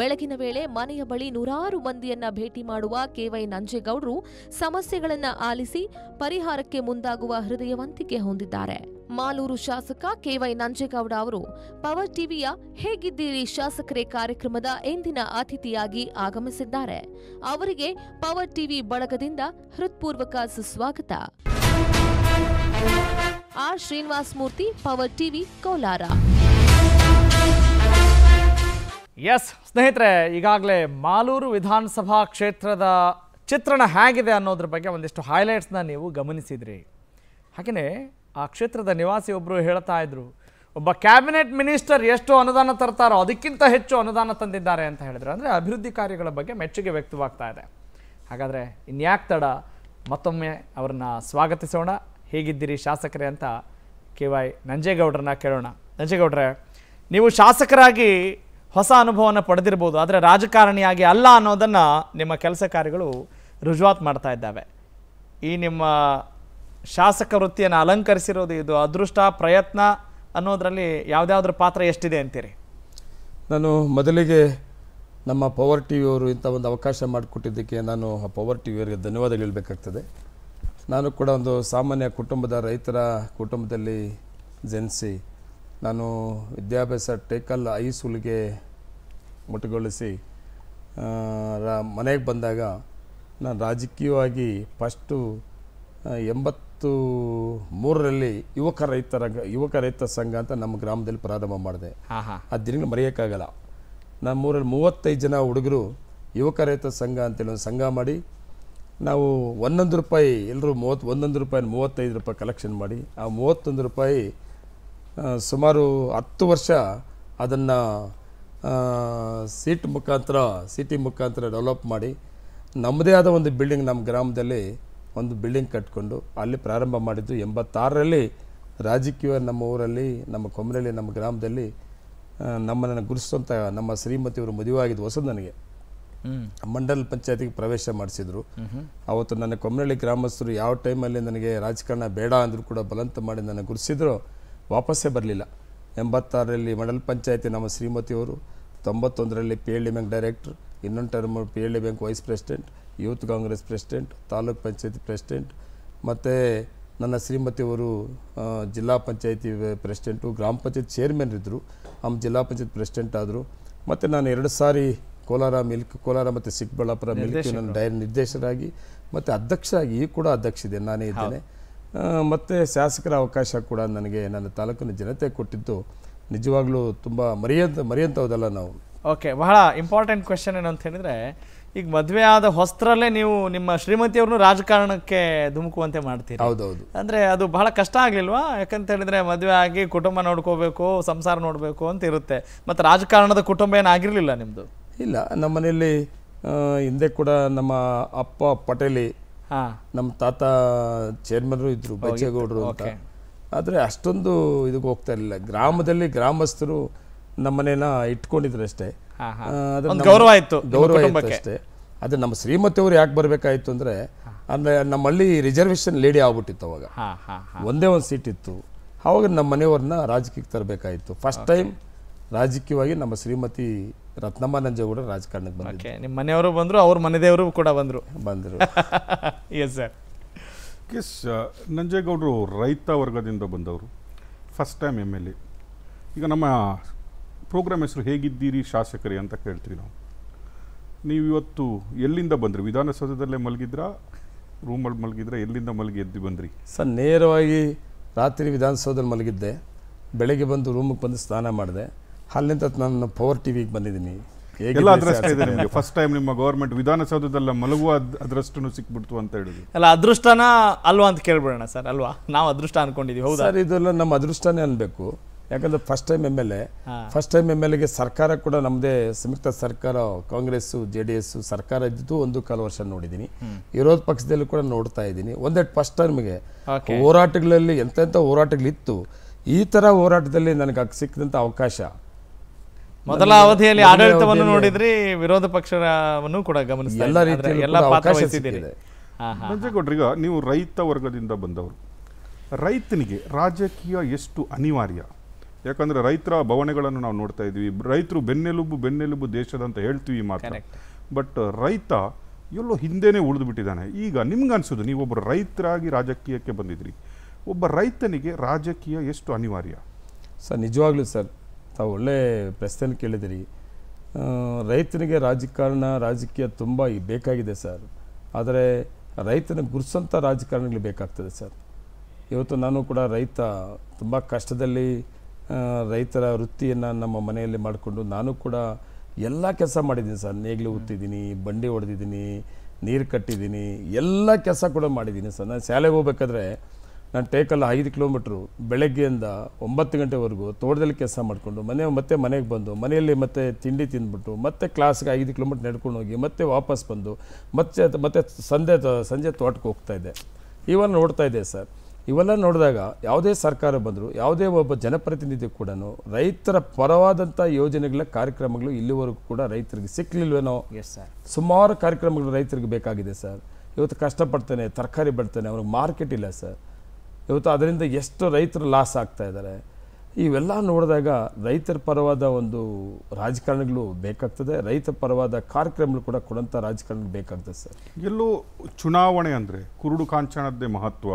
ಬೆಳಗಿನ ವೇಳೆ ಮನೆಯ ಬಳಿ ನೂರಾರು ಮಂದಿಯನ್ನ ಭೇಟಿ ಮಾಡುವ ಕೆವೈ ನಂಜೇಗೌಡರು ಸಮಸ್ಯೆಗಳನ್ನ ಆಲಿಸಿ ಪರಿಹಾರಕ್ಕೆ ಮುಂದಾಗುವ ಹೃದಯವಂತಿಕೆ ಹೊಂದಿದ್ದಾರೆ ಮಾಲೂರು ಶಾಸಕ ಕೆವೈ ನಂಜೇಗೌಡ ಅವರು ಪವರ್ ಟಿವಿಯ ಹೇಗಿದ್ದೀರಿ ಶಾಸಕರೇ ಕಾರ್ಯಕ್ರಮದ ಎಂದಿನ ಅತಿಥಿಯಾಗಿ ಆಗಮಿಸಿದ್ದಾರೆ ಅವರಿಗೆ ಪವರ್ ಟಿವಿ ಬಳಗದಿಂದ ಹೃತ್ಪೂರ್ವಕ ಸುಸ್ವಾಗತ R Srinivas Murthy power TV Kolar yes ಸ್ನೇಹಿತರೆ ಈಗಾಗಲೇ ಮಾಲೂರು ವಿಧಾನಸಭಾ ಕ್ಷೇತ್ರದ ಚಿತ್ರಣ ಹೇಗಿದೆ ಅನ್ನೋದ್ರ ಬಗ್ಗೆ ಒಂದಿಷ್ಟು ಹೈಲೈಟ್ಸ್ನ ನೀವು ಗಮನಿಸಿದ್ರಿ ಹಾಗೆಯೇ ಆ ಕ್ಷೇತ್ರದ ನಿವಾಸಿ ಒಬ್ಬರು ಹೇಳ್ತಾ ಇದ್ರು ಒಬ್ಬ ಕ್ಯಾಬಿನೆಟ್ ಮಿನಿಸ್ಟರ್ ಎಷ್ಟು ಅನುದಾನ ತರ್ತಾರೋ ಅದಕ್ಕಿಂತ ಹೆಚ್ಚು ಅನುದಾನ ತಂದಿದ್ದಾರೆ ಅಂತ ಹೇಳಿದ್ರು ಅಂದರೆ ಅಭಿವೃದ್ಧಿ ಕಾರ್ಯಗಳ ಬಗ್ಗೆ ಮೆಚ್ಚುಗೆ ವ್ಯಕ್ತವಾಗ್ತಾ ಇದೆ ಹಾಗಾದರೆ ಇನ್ಯಾಕೆ ತಡ ಮತ್ತೊಮ್ಮೆ ಅವ್ರನ್ನ ಸ್ವಾಗತಿಸೋಣ ಹೇಗಿದ್ದೀರಿ ಶಾಸಕರೇ ಅಂತ ಕೆ ವೈ ನಂಜೇಗೌಡರನ್ನ ಕೇಳೋಣ ನಂಜೇಗೌಡ್ರೆ ನೀವು ಶಾಸಕರಾಗಿ ಹೊಸ ಅನುಭವನ ಪಡೆದಿರ್ಬೋದು ಆದರೆ ರಾಜಕಾರಣಿಯಾಗಿ ಅಲ್ಲ ಅನ್ನೋದನ್ನು ನಿಮ್ಮ ಕೆಲಸ ಕಾರ್ಯಗಳು ರುಜುವಾತು ಮಾಡ್ತಾ ಇದ್ದಾವೆ ಈ ನಿಮ್ಮ ಶಾಸಕ ವೃತ್ತಿಯನ್ನು ಅಲಂಕರಿಸಿರೋದು ಇದು ಅದೃಷ್ಟ ಪ್ರಯತ್ನ ಅನ್ನೋದರಲ್ಲಿ ಯಾವುದಾದ್ರೂ ಪಾತ್ರ ಎಷ್ಟಿದೆ ಅಂತೀರಿ ನಾನು ಮೊದಲಿಗೆ ನಮ್ಮ ಪವರ್ ಟಿ ವಿಯವರು ಇಂಥ ಒಂದು ಅವಕಾಶ ಮಾಡಿಕೊಟ್ಟಿದ್ದಕ್ಕೆ ನಾನು ಆ ಪವರ್ ಟಿ ವಿಯವರಿಗೆ ಧನ್ಯವಾದ ಹೇಳಬೇಕಾಗ್ತದೆ ನಾನು ಕೂಡ ಒಂದು ಸಾಮಾನ್ಯ ಕುಟುಂಬದ ರೈತರ ಕುಟುಂಬದಲ್ಲಿ ಜನಿಸಿ ನಾನು ವಿದ್ಯಾಭ್ಯಾಸ ಟೇಕಲ್ ಐಸೂಲಿಗೆ ಮುಟಗೊಳಿಸಿ ರಾ ಮನೆಗೆ ಬಂದಾಗ ನಾನು ರಾಜಕೀಯವಾಗಿ ಫಸ್ಟು ಎಂಬತ್ತು ಮೂರರಲ್ಲಿ ಯುವಕ ರೈತರ ಯುವಕ ರೈತ ಸಂಘ ಅಂತ ನಮ್ಮ ಗ್ರಾಮದಲ್ಲಿ ಪ್ರಾರಂಭ ಮಾಡಿದೆ ಆ ದಿನಗಳು ಮರೆಯೋಕ್ಕಾಗಲ್ಲ ನಮ್ಮೂರಲ್ಲಿ ಮೂವತ್ತೈದು ಜನ ಹುಡುಗರು ಯುವಕ ಸಂಘ ಅಂತೇಳಿ ಒಂದು ಸಂಘ ಮಾಡಿ ನಾವು ಒಂದೊಂದು ರೂಪಾಯಿ ಎಲ್ಲರೂ ಮೂವತ್ತು ಒಂದೊಂದು ರೂಪಾಯಿ ಮೂವತ್ತೈದು ರೂಪಾಯಿ ಕಲೆಕ್ಷನ್ ಮಾಡಿ ಆ ಮೂವತ್ತೊಂದು ರೂಪಾಯಿ ಸುಮಾರು ಹತ್ತು ವರ್ಷ ಅದನ್ನು ಸೀಟ್ ಮುಖಾಂತರ ಸಿಟಿ ಮುಖಾಂತರ ಡೆವಲಪ್ ಮಾಡಿ ನಮ್ಮದೇ ಆದ ಒಂದು ಬಿಲ್ಡಿಂಗ್ ನಮ್ಮ ಗ್ರಾಮದಲ್ಲಿ ಒಂದು ಬಿಲ್ಡಿಂಗ್ ಕಟ್ಕೊಂಡು ಅಲ್ಲಿ ಪ್ರಾರಂಭ ಮಾಡಿದ್ದು ಎಂಬತ್ತಾರರಲ್ಲಿ ರಾಜಕೀಯ ನಮ್ಮ ಊರಲ್ಲಿ ನಮ್ಮ ಕೊಮ್ಮರಲ್ಲಿ ನಮ್ಮ ಗ್ರಾಮದಲ್ಲಿ ನಮ್ಮನ್ನು ಗುರುಸ್ತಂತ ನಮ್ಮ ಶ್ರೀಮತಿಯವರು ಮದುವೆ ಆಗಿದ್ದು ಹೊಸದು ನನಗೆ ಮಂಡಲ್ ಪಂಚಾಯತಿಗೆ ಪ್ರವೇಶ ಮಾಡಿಸಿದ್ರು ಅವತ್ತು ನನ್ನ ಕೊಮ್ಮನಹಳ್ಳಿ ಗ್ರಾಮಸ್ಥರು ಯಾವ ಟೈಮಲ್ಲಿ ನನಗೆ ರಾಜಕಾರಣ ಬೇಡ ಅಂದರೂ ಕೂಡ ಬಲಂತ ಮಾಡಿ ನನ್ನ ಗುರುಸಿದ್ರು ವಾಪಸ್ಸೇ ಬರಲಿಲ್ಲ ಎಂಬತ್ತಾರರಲ್ಲಿ ಮಂಡಲ್ ಪಂಚಾಯತಿ ನಮ್ಮ ಶ್ರೀಮತಿಯವರು ತೊಂಬತ್ತೊಂದರಲ್ಲಿ P L D bank director ಇನ್ನೊಂದು term P L D bank vice president youth Congress president taluk panchayat president ಮತ್ತು ನನ್ನ ಶ್ರೀಮತಿಯವರು ಜಿಲ್ಲಾ ಪಂಚಾಯತಿ ಪ್ರೆಸಿಡೆಂಟು ಗ್ರಾಮ ಪಂಚಾಯತ್ ಚೇರ್ಮನ್ ಇದ್ದರು ಆಮ್ ಜಿಲ್ಲಾ ಪಂಚಾಯತ್ ಪ್ರೆಸಿಡೆಂಟ್ ಆದರು ಮತ್ತು ನಾನು ಎರಡು ಸಾರಿ ಕೋಲಾರ ಮಿಲ್ಕ್ ಕೋಲಾರ ಮತ್ತು ಚಿಕ್ಕಬಳ್ಳಾಪುರ ನನ್ನ ಡೈರಿ ನಿರ್ದೇಶಕರಾಗಿ ಮತ್ತು ಅಧ್ಯಕ್ಷರಾಗಿ ಈ ಕೂಡ ಅಧ್ಯಕ್ಷ ಇದೆ ನಾನೇ ಇದ್ದೇನೆ ಮತ್ತು ಶಾಸಕರ ಅವಕಾಶ ಕೂಡ ನನಗೆ ನನ್ನ ತಾಲೂಕಿನ ಜನತೆ ಕೊಟ್ಟಿದ್ದು ನಿಜವಾಗ್ಲೂ ತುಂಬ ಮರೆಯಂತ ಮರೆಯಂಥವುದಲ್ಲ ನಾವು ಓಕೆ ಬಹಳ ಇಂಪಾರ್ಟೆಂಟ್ ಕ್ವೆಶನ್ ಏನಂತ ಹೇಳಿದ್ರೆ ಹೇಳಿದರೆ ಈಗ ಮದುವೆ ಆದ ಹೊಸ್ತರಲ್ಲೇ ನೀವು ನಿಮ್ಮ ಶ್ರೀಮತಿಯವ್ರನ್ನು ರಾಜಕಾರಣಕ್ಕೆ ಧುಮುಕುವಂತೆ ಮಾಡ್ತೀರಿ ಹೌದೌದು ಅಂದ್ರೆ ಅದು ಬಹಳ ಕಷ್ಟ ಆಗಲಿಲ್ವಾ ಯಾಕಂತ ಹೇಳಿದ್ರೆ ಮದುವೆ ಆಗಿ ಕುಟುಂಬ ನೋಡ್ಕೋಬೇಕು ಸಂಸಾರ ನೋಡಬೇಕು ಅಂತ ಇರುತ್ತೆ ಮತ್ತು ರಾಜಕಾರಣದ ಕುಟುಂಬ ಏನಾಗಿರಲಿಲ್ಲ ನಿಮ್ಮದು ಇಲ್ಲ ನಮ್ಮ ಮನೆಯಲ್ಲಿ ಹಿಂದೆ ಕೂಡ ನಮ್ಮ ಅಪ್ಪ ಪಟೇಲಿ ನಮ್ಮ ತಾತ ಚೇರ್ಮನ್ರು ಇದ್ರು ಬೈಜೇಗೌಡರು ಅಂತ ಆದರೆ ಅಷ್ಟೊಂದು ಇದಕ್ಕೆ ಹೋಗ್ತಾ ಇರಲಿಲ್ಲ ಗ್ರಾಮದಲ್ಲಿ ಗ್ರಾಮಸ್ಥರು ನಮ್ಮನೇನ ಇಟ್ಕೊಂಡಿದ್ರು ಅಷ್ಟೇ ಗೌರವ ಆಯ್ತು ಗೌರವ ಅಷ್ಟೇ ಅದು ನಮ್ಮ ಶ್ರೀಮತಿಯವರು ಯಾಕೆ ಬರಬೇಕಾಯ್ತು ಅಂದ್ರೆ ಅಂದ್ರೆ ನಮ್ಮಲ್ಲಿ ರಿಸರ್ವೇಶನ್ ಲೇಡಿ ಆಗ್ಬಿಟ್ಟಿತ್ತು ಅವಾಗ ಒಂದೇ ಒಂದು ಸೀಟ್ ಇತ್ತು ಅವಾಗ ನಮ್ಮ ಮನೆಯವ್ರನ್ನ ರಾಜಕೀಯಕ್ಕೆ ತರಬೇಕಾಯ್ತು ಫಸ್ಟ್ ಟೈಮ್ ರಾಜಕೀಯವಾಗಿ ನಮ್ಮ ಶ್ರೀಮತಿ ರತ್ನಮ್ಮ ನಂಜೇಗೌಡ ರಾಜಕಾರಣಕ್ಕೆ ಬಂದರು ನಿಮ್ಮ ಮನೆಯವರು ಬಂದ್ರು ಅವ್ರ ಮನೆದೇವರು ಕೂಡ ಬಂದರು ಬಂದ್ರು ಎಸ್ ಸರ್ ಎಸ್ ನಂಜೇಗೌಡರು ರೈತ ವರ್ಗದಿಂದ ಬಂದವರು first time M L A ಈಗ ನಮ್ಮ ಪ್ರೋಗ್ರಾಮ್ ಹೆಸರು ಹೇಗಿದ್ದೀರಿ ಶಾಸಕರೇ ಅಂತ ಕೇಳ್ತೀವಿ ನಾವು ನೀವು ಇವತ್ತು ಎಲ್ಲಿಂದ ಬಂದ್ರಿ ವಿಧಾನಸೌಧದಲ್ಲೇ ಮಲಗಿದ್ರಾ ರೂಮಲ್ಲಿ ಮಲಗಿದ್ರೆ ಎಲ್ಲಿಂದ ಮಲಗಿ ಎದ್ದು ಬಂದ್ರಿ ಸರ್ ನೇರವಾಗಿ ರಾತ್ರಿ ವಿಧಾನಸೌಧದಲ್ಲಿ ಮಲಗಿದ್ದೆ ಬೆಳಗ್ಗೆ ಬಂದು ರೂಮಿಗೆ ಬಂದು ಸ್ನಾನ ಮಾಡಿದೆ ಅಲ್ಲಿಂದ ನಾನು ಪವರ್ ಟಿ ವಿಗೆ ಬಂದಿದ್ದೀನಿ ಎಲ್ಲ ಅದೃಷ್ಟ ಇದೆ ನಿಮಗೆ ಫಸ್ಟ್ ಟೈಮ್ ನಿಮ್ಮ ಗೌರ್ಮೆಂಟ್ ವಿಧಾನಸೌಧದಲ್ಲ ಮಲಗುವ ಅದೃಷ್ಟನು ಸಿಕ್ಬಿಡ್ತು ಅಂತ ಹೇಳಿದ್ವಿ ಅಲ್ಲ ಅದೃಷ್ಟನ ಅಲ್ವಾ ಅಂತ ಕೇಳ್ಬಿಡೋಣ ಸರ್ ಅಲ್ವಾ ನಾವು ಅದೃಷ್ಟ ಅನ್ಕೊಂಡಿದ್ದೀವಿ ಹೌದು ಸರ್ ಇದೆಲ್ಲ ನಮ್ಮ ಅದೃಷ್ಟನೇ ಅನ್ಬೇಕು ಯಾಕಂದ್ರೆ first time M L A first time M L ಎಗೆ ಸರ್ಕಾರ ಕೂಡ ನಮ್ದೇ ಸಂಯುಕ್ತ ಸರ್ಕಾರ ಕಾಂಗ್ರೆಸ್ ಜೆ ಡಿ ಎಸ್ ಸರ್ಕಾರ ಇದ್ದು ಒಂದು ಕಾಲ ವರ್ಷ ನೋಡಿದೀನಿ ವಿರೋಧ ಪಕ್ಷದಲ್ಲೂ ಕೂಡ ನೋಡ್ತಾ ಇದ್ದೀನಿ ಒಂದೆಟ್ ಫಸ್ಟ್ ಟೈಮ್ಗೆ ಹೋರಾಟಗಳಲ್ಲಿ ಎಂತೆಂಥ ಇತ್ತು ಈ ತರ ಹೋರಾಟದಲ್ಲಿ ನನಗೆ ಸಿಕ್ಕಿದಂಥ ಅವಕಾಶ ಮೊದಲ ಅವಧಿಯಲ್ಲಿ ಆಡಳಿತವನ್ನು ನೋಡಿದ್ರಿ ವಿರೋಧ ಪಕ್ಷವನ್ನು ಕೂಡ ಗಮನಿಸ್ತಾ ಎಲ್ಲ ರೀತಿಯಲ್ಲಿ ಎಲ್ಲ ಅವಕಾಶ ಸಿಕ್ಕಿದೆ ನೀವು ರೈತ ವರ್ಗದಿಂದ ಬಂದವರು ರೈತನಿಗೆ ರಾಜಕೀಯ ಎಷ್ಟು ಅನಿವಾರ್ಯ ಯಾಕಂದರೆ ರೈತರ ಭವನೆಗಳನ್ನು ನಾವು ನೋಡ್ತಾ ಇದ್ವಿ ರೈತರು ಬೆನ್ನೆಲುಬು ಬೆನ್ನೆಲುಬು ದೇಶದ ಅಂತ ಹೇಳ್ತೀವಿ ಮಾತ್ರ ಬಟ್ ರೈತ ಎಲ್ಲೋ ಹಿಂದೆನೇ ಉಳಿದು ಬಿಟ್ಟಿದ್ದಾನೆ ಈಗ ನೀವು ಒಬ್ಬ ರೈತರಾಗಿ ರಾಜಕೀಯಕ್ಕೆ ಬಂದಿದ್ರಿ ಒಬ್ಬ ರೈತನಿಗೆ ರಾಜಕೀಯ ಎಷ್ಟು ಅನಿವಾರ್ಯ ಸರ್ ನಿಜವಾಗ್ಲೂ ಸರ್ ತಾವು ಒಳ್ಳೆ ಪ್ರಶ್ನೆ ಕೇಳಿದಿರಿ ರೈತನಿಗೆ ರಾಜಕಾರಣ ರಾಜಕೀಯ ತುಂಬ ಬೇಕಾಗಿದೆ ಸರ್ ಆದರೆ ರೈತನ ಗುರ್ಸಂಥ ರಾಜಕಾರಣಿಗಳು ಬೇಕಾಗ್ತದೆ ಸರ್ ಇವತ್ತು ನಾನು ಕೂಡ ರೈತ ತುಂಬ ಕಷ್ಟದಲ್ಲಿ ರೈತರ ವೃತ್ತಿಯನ್ನು ನಮ್ಮ ಮನೆಯಲ್ಲಿ ಮಾಡಿಕೊಂಡು ನಾನು ಕೂಡ ಎಲ್ಲ ಕೆಲಸ ಮಾಡಿದ್ದೀನಿ ಸರ್ ನೇಗಿಲು ಉತ್ತಿದ್ದೀನಿ ಬಂಡಿ ಹೊಡೆದಿದ್ದೀನಿ ನೀರು ಕಟ್ಟಿದ್ದೀನಿ ಎಲ್ಲ ಕೆಲಸ ಕೂಡ ಮಾಡಿದ್ದೀನಿ ಸರ್ ನಾನು ಶಾಲೆಗೆ ಹೋಗ್ಬೇಕಾದ್ರೆ ನಾನು ಟೇಕಲ್ಲ ಐದು ಕಿಲೋಮೀಟ್ರು ಬೆಳಗ್ಗೆಯಿಂದ ಒಂಬತ್ತು ಗಂಟೆವರೆಗೂ ತೋಟದಲ್ಲಿ ಕೆಲಸ ಮಾಡಿಕೊಂಡು ಮನೆ ಮತ್ತೆ ಮನೆಗೆ ಬಂದು ಮನೆಯಲ್ಲಿ ಮತ್ತೆ ತಿಂಡಿ ತಿಂದ್ಬಿಟ್ಟು ಮತ್ತೆ ಕ್ಲಾಸ್ಗೆ ಐದು ಕಿಲೋಮೀಟ್ರ್ ನಡ್ಕೊಂಡು ಹೋಗಿ ಮತ್ತೆ ವಾಪಸ್ ಬಂದು ಮತ್ತೆ ಮತ್ತೆ ಸಂಜೆ ಸಂಜೆ ತೋಟಕ್ಕೆ ಹೋಗ್ತಾ ಇದ್ದೆ ಇವನ್ನು ನೋಡ್ತಾ ಇದ್ದೆ ಸರ್ ಇವೆಲ್ಲ ನೋಡಿದಾಗ ಯಾವುದೇ ಸರ್ಕಾರ ಬಂದರೂ ಯಾವುದೇ ಒಬ್ಬ ಜನಪ್ರತಿನಿಧಿ ಕೂಡ ರೈತರ ಪರವಾದಂಥ ಯೋಜನೆಗಳ ಕಾರ್ಯಕ್ರಮಗಳು ಇಲ್ಲಿವರೆಗೂ ಕೂಡ ರೈತರಿಗೆ ಸಿಕ್ಕಲಿಲ್ವೇನೋ ಎಸ್ ಸರ್ ಸುಮಾರು ಕಾರ್ಯಕ್ರಮಗಳು ರೈತರಿಗೆ ಬೇಕಾಗಿದೆ ಸರ್ ಇವತ್ತು ಕಷ್ಟಪಡ್ತಾನೆ ತರಕಾರಿ ಬೆಳ್ತಾನೆ ಅವ್ರಿಗೆ ಮಾರ್ಕೆಟ್ ಇಲ್ಲ ಸರ್ ಇವತ್ತು ಅದರಿಂದ ಎಷ್ಟು ರೈತರು ಲಾಸ್ ಆಗ್ತಾ ಇದ್ದಾರೆ ಇವೆಲ್ಲ ನೋಡಿದಾಗ ರೈತರ ಪರವಾದ ಒಂದು ರಾಜಕಾರಣಿಗಳು ಬೇಕಾಗ್ತದೆ ರೈತ ಪರವಾದ ಕಾರ್ಯಕ್ರಮಗಳು ಕೂಡ ಕೊಡೋಂಥ ರಾಜಕಾರಣಿಗಳು ಬೇಕಾಗ್ತದೆ ಸರ್ ಎಲ್ಲೂ ಚುನಾವಣೆ ಅಂದರೆ ಕುರುಡು ಕಾಂಚನದ್ದೇ ಮಹತ್ವ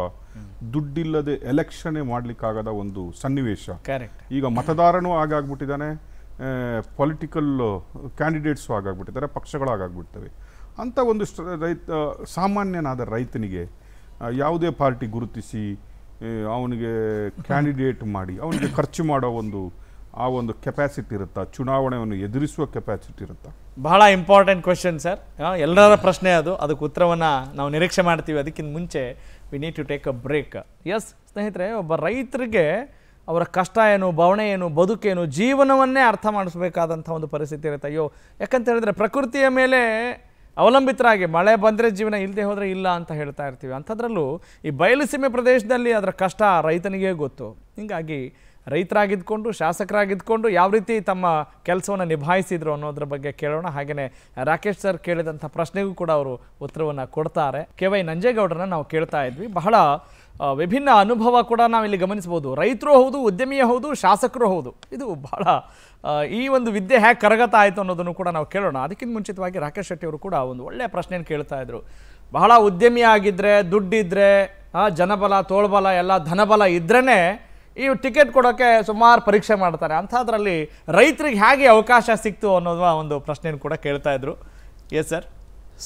ದುಡ್ಡಿಲ್ಲದೆ ಎಲೆಕ್ಷನ್ ಮಾಡಲಿಕ್ಕಾಗದ ಒಂದು ಸನ್ನಿವೇಶ ಈಗ ಮತದಾರನೂ ಆಗಾಗ್ಬಿಟ್ಟಿದ್ದಾನೆ ಪೊಲಿಟಿಕಲ್ ಕ್ಯಾಂಡಿಡೇಟ್ಸು ಆಗಾಗ್ಬಿಟ್ಟಿದ್ದಾರೆ ಆಗಾಗ್ಬಿಡ್ತವೆ ಅಂಥ ಒಂದು ರೈತ ಸಾಮಾನ್ಯನಾದ ರೈತನಿಗೆ ಯಾವುದೇ ಪಾರ್ಟಿ ಗುರುತಿಸಿ ಅವನಿಗೆ ಕ್ಯಾಂಡಿಡೇಟ್ ಮಾಡಿ ಅವನಿಗೆ ಖರ್ಚು ಮಾಡೋ ಒಂದು ಆ ಒಂದು ಕೆಪಾಸಿಟಿ ಇರುತ್ತಾ ಚುನಾವಣೆಯನ್ನು ಎದುರಿಸುವ ಕೆಪಾಸಿಟಿ ಇರುತ್ತಾ ಬಹಳ ಇಂಪಾರ್ಟೆಂಟ್ ಕ್ವೆಶನ್ ಸರ್ ಎಲ್ಲರ ಪ್ರಶ್ನೆ ಅದು ಅದಕ್ಕೆ ಉತ್ತರವನ್ನು ನಾವು ನಿರೀಕ್ಷೆ ಮಾಡ್ತೀವಿ ಅದಕ್ಕಿಂತ ಮುಂಚೆ we need to take a break yes ಸ್ನೇಹಿತರೆ ಒಬ್ಬ ರೈತರಿಗೆ ಅವರ ಕಷ್ಟ ಏನು ಭವಣೆ ಏನು ಬದುಕೇನು ಜೀವನವನ್ನೇ ಅರ್ಥ ಮಾಡಿಸ್ಬೇಕಾದಂಥ ಒಂದು ಪರಿಸ್ಥಿತಿ ಇರುತ್ತೆ ಅಯ್ಯೋ ಯಾಕಂತ ಹೇಳಿದ್ರೆ ಪ್ರಕೃತಿಯ ಮೇಲೆ ಅವಲಂಬಿತರಾಗಿ ಮಳೆ ಬಂದರೆ ಜೀವನ ಇಲ್ಲದೆ ಹೋದರೆ ಇಲ್ಲ ಅಂತ ಹೇಳ್ತಾ ಇರ್ತೀವಿ ಅಂಥದ್ರಲ್ಲೂ ಈ ಬಯಲುಸೀಮೆ ಪ್ರದೇಶದಲ್ಲಿ ಅದರ ಕಷ್ಟ ರೈತನಿಗೇ ಗೊತ್ತು ಹೀಗಾಗಿ ರೈತರಾಗಿದ್ದುಕೊಂಡು ಶಾಸಕರಾಗಿದ್ದುಕೊಂಡು ಯಾವ ರೀತಿ ತಮ್ಮ ಕೆಲಸವನ್ನು ನಿಭಾಯಿಸಿದರು ಅನ್ನೋದ್ರ ಬಗ್ಗೆ ಕೇಳೋಣ ಹಾಗೆಯೇ ರಾಕೇಶ್ ಸರ್ ಕೇಳಿದಂಥ ಪ್ರಶ್ನೆಗೂ ಕೂಡ ಅವರು ಉತ್ತರವನ್ನು ಕೊಡ್ತಾರೆ ಕೆ ವೈ ನಂಜೇಗೌಡರನ್ನ ನಾವು ಕೇಳ್ತಾ ಇದ್ವಿ ಬಹಳ ವಿಭಿನ್ನ ಅನುಭವ ಕೂಡ ನಾವಿಲ್ಲಿ ಗಮನಿಸ್ಬೋದು ರೈತರು ಹೌದು ಉದ್ಯಮಿಯೇ ಹೌದು ಶಾಸಕರು ಹೌದು ಇದು ಬಹಳ ಈ ಒಂದು ವಿದ್ಯೆ ಹೇಗೆ ಕರಗತ ಆಯಿತು ಅನ್ನೋದನ್ನು ಕೂಡ ನಾವು ಕೇಳೋಣ ಅದಕ್ಕಿಂತ ಮುಂಚಿತವಾಗಿ ರಾಕೇಶ್ ಶೆಟ್ಟಿ ಅವರು ಕೂಡ ಒಂದು ಒಳ್ಳೆಯ ಪ್ರಶ್ನೆಯನ್ನು ಕೇಳ್ತಾ ಇದ್ರು ಬಹಳ ಉದ್ಯಮಿ ಆಗಿದ್ರೆ ದುಡ್ಡಿದ್ರೆ ಜನಬಲ ತೋಳ್ಬಲ ಎಲ್ಲ ಧನಬಲ ಇದ್ರೇ ಈ ಟಿಕೆಟ್ ಕೊಡೋಕ್ಕೆ ಸುಮಾರು ಪರೀಕ್ಷೆ ಮಾಡ್ತಾರೆ ಅಂಥದ್ರಲ್ಲಿ ರೈತರಿಗೆ ಹೇಗೆ ಅವಕಾಶ ಸಿಕ್ತು ಅನ್ನೋದು ಒಂದು ಪ್ರಶ್ನೆಯನ್ನು ಕೂಡ ಕೇಳ್ತಾ ಇದ್ರು ಎಸ್ ಸರ್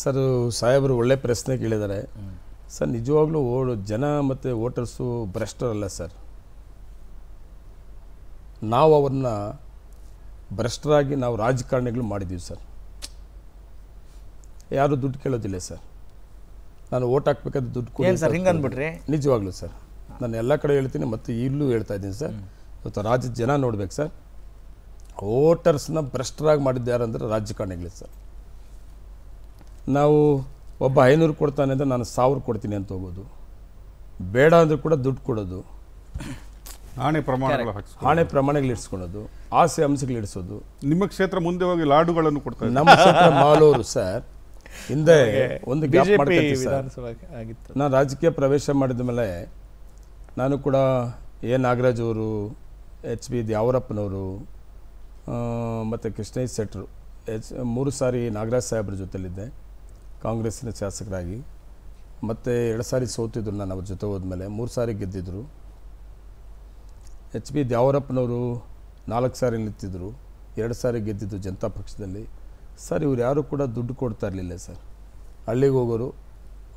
ಸರ್ ಸಾಹೇಬರು ಒಳ್ಳೆ ಪ್ರಶ್ನೆ ಕೇಳಿದ್ದಾರೆ ಸರ್ ನಿಜವಾಗ್ಲೂ ಓಡೋ ಜನ ಮತ್ತು ವೋಟರ್ಸು ಭ್ರಷ್ಟರಲ್ಲ ಸರ್ ನಾವು ಅವ್ರನ್ನ ಭ್ರಷ್ಟರಾಗಿ ನಾವು ರಾಜಕಾರಣಿಗಳು ಮಾಡಿದ್ದೀವಿ ಸರ್ ಯಾರು ದುಡ್ಡು ಕೇಳೋದಿಲ್ಲ ಸರ್ ನಾನು ಓಟ್ ಹಾಕ್ಬೇಕಾದ್ರೆ ದುಡ್ಡು ಕೊಡಿ ಸರ್ ನಿಜವಾಗ್ಲೂ ಸರ್ ನಾನು ಎಲ್ಲ ಕಡೆ ಹೇಳ್ತೀನಿ ಮತ್ತು ಇಲ್ಲೂ ಹೇಳ್ತಾ ಇದ್ದೀನಿ ಸರ್ ಇವತ್ತು ರಾಜ್ಯದ ಜನ ನೋಡ್ಬೇಕು ಸರ್ ವೋಟರ್ಸ್ನ ಭ್ರಷ್ಟರಾಗಿ ಮಾಡಿದ್ದು ಯಾರಂದ್ರೆ ರಾಜಕಾರಣಿಗಳು ಸರ್ ನಾವು ಒಬ್ಬ ಐನೂರು ಕೊಡ್ತಾನೆ ಅಂತ ನಾನು ಸಾವಿರ ಕೊಡ್ತೀನಿ ಅಂತ ಹೋಗೋದು ಬೇಡ ಅಂದ್ರೆ ಕೂಡ ದುಡ್ಡು ಕೊಡೋದು ಹಾಣೆ ಪ್ರಮಾಣ ಆಣೆ ಪ್ರಮಾಣಗಳು ಇಡಿಸ್ಕೊಳ್ಳೋದು ಆಸೆ ಅಂಶಗಳು ಇಡಿಸೋದು ನಿಮ್ಮ ಕ್ಷೇತ್ರ ಮುಂದೆ ಹೋಗಿ ಲಾಡುಗಳನ್ನು ಕೊಡ್ತಾರೆ ನಮ್ಮ ಕ್ಷೇತ್ರ ಮಾಲೂರು ಸರ್ ಹಿಂದೆ ಒಂದು ನಾನು ರಾಜಕೀಯ ಪ್ರವೇಶ ಮಾಡಿದ ಮೇಲೆ ನಾನು ಕೂಡ ಎ ನಾಗರಾಜ್ ಅವರು ಎಚ್ ಬಿ ದ್ಯಾವರಪ್ಪನವರು ಮತ್ತು ಕೃಷ್ಣೇಶ್ ಶೆಟ್ರು ಎಚ್ ಮೂರು ಸಾರಿ ನಾಗರಾಜ್ ಸಾಹೇಬ್ರ ಜೊತೆಲಿದ್ದೆ ಕಾಂಗ್ರೆಸ್ಸಿನ ಶಾಸಕರಾಗಿ ಮತ್ತು ಎರಡು ಸಾರಿ ಸೋತಿದ್ರು ನಾನು ಅವ್ರ ಜೊತೆ ಹೋದ್ಮೇಲೆ ಮೂರು ಸಾರಿ ಗೆದ್ದಿದ್ದರು ಎಚ್ ಬಿ ದ್ಯಾವರಪ್ಪನವರು ನಾಲ್ಕು ಸಾರಿ ನಿಂತಿದ್ದರು ಎರಡು ಸಾರಿ ಗೆದ್ದಿದ್ದು ಜನತಾ ಪಕ್ಷದಲ್ಲಿ ಸರ್ ಇವ್ರು ಯಾರೂ ಕೂಡ ದುಡ್ಡು ಕೊಡ್ತಾ ಇರಲಿಲ್ಲ ಸರ್ ಹಳ್ಳಿಗೆ ಹೋಗೋರು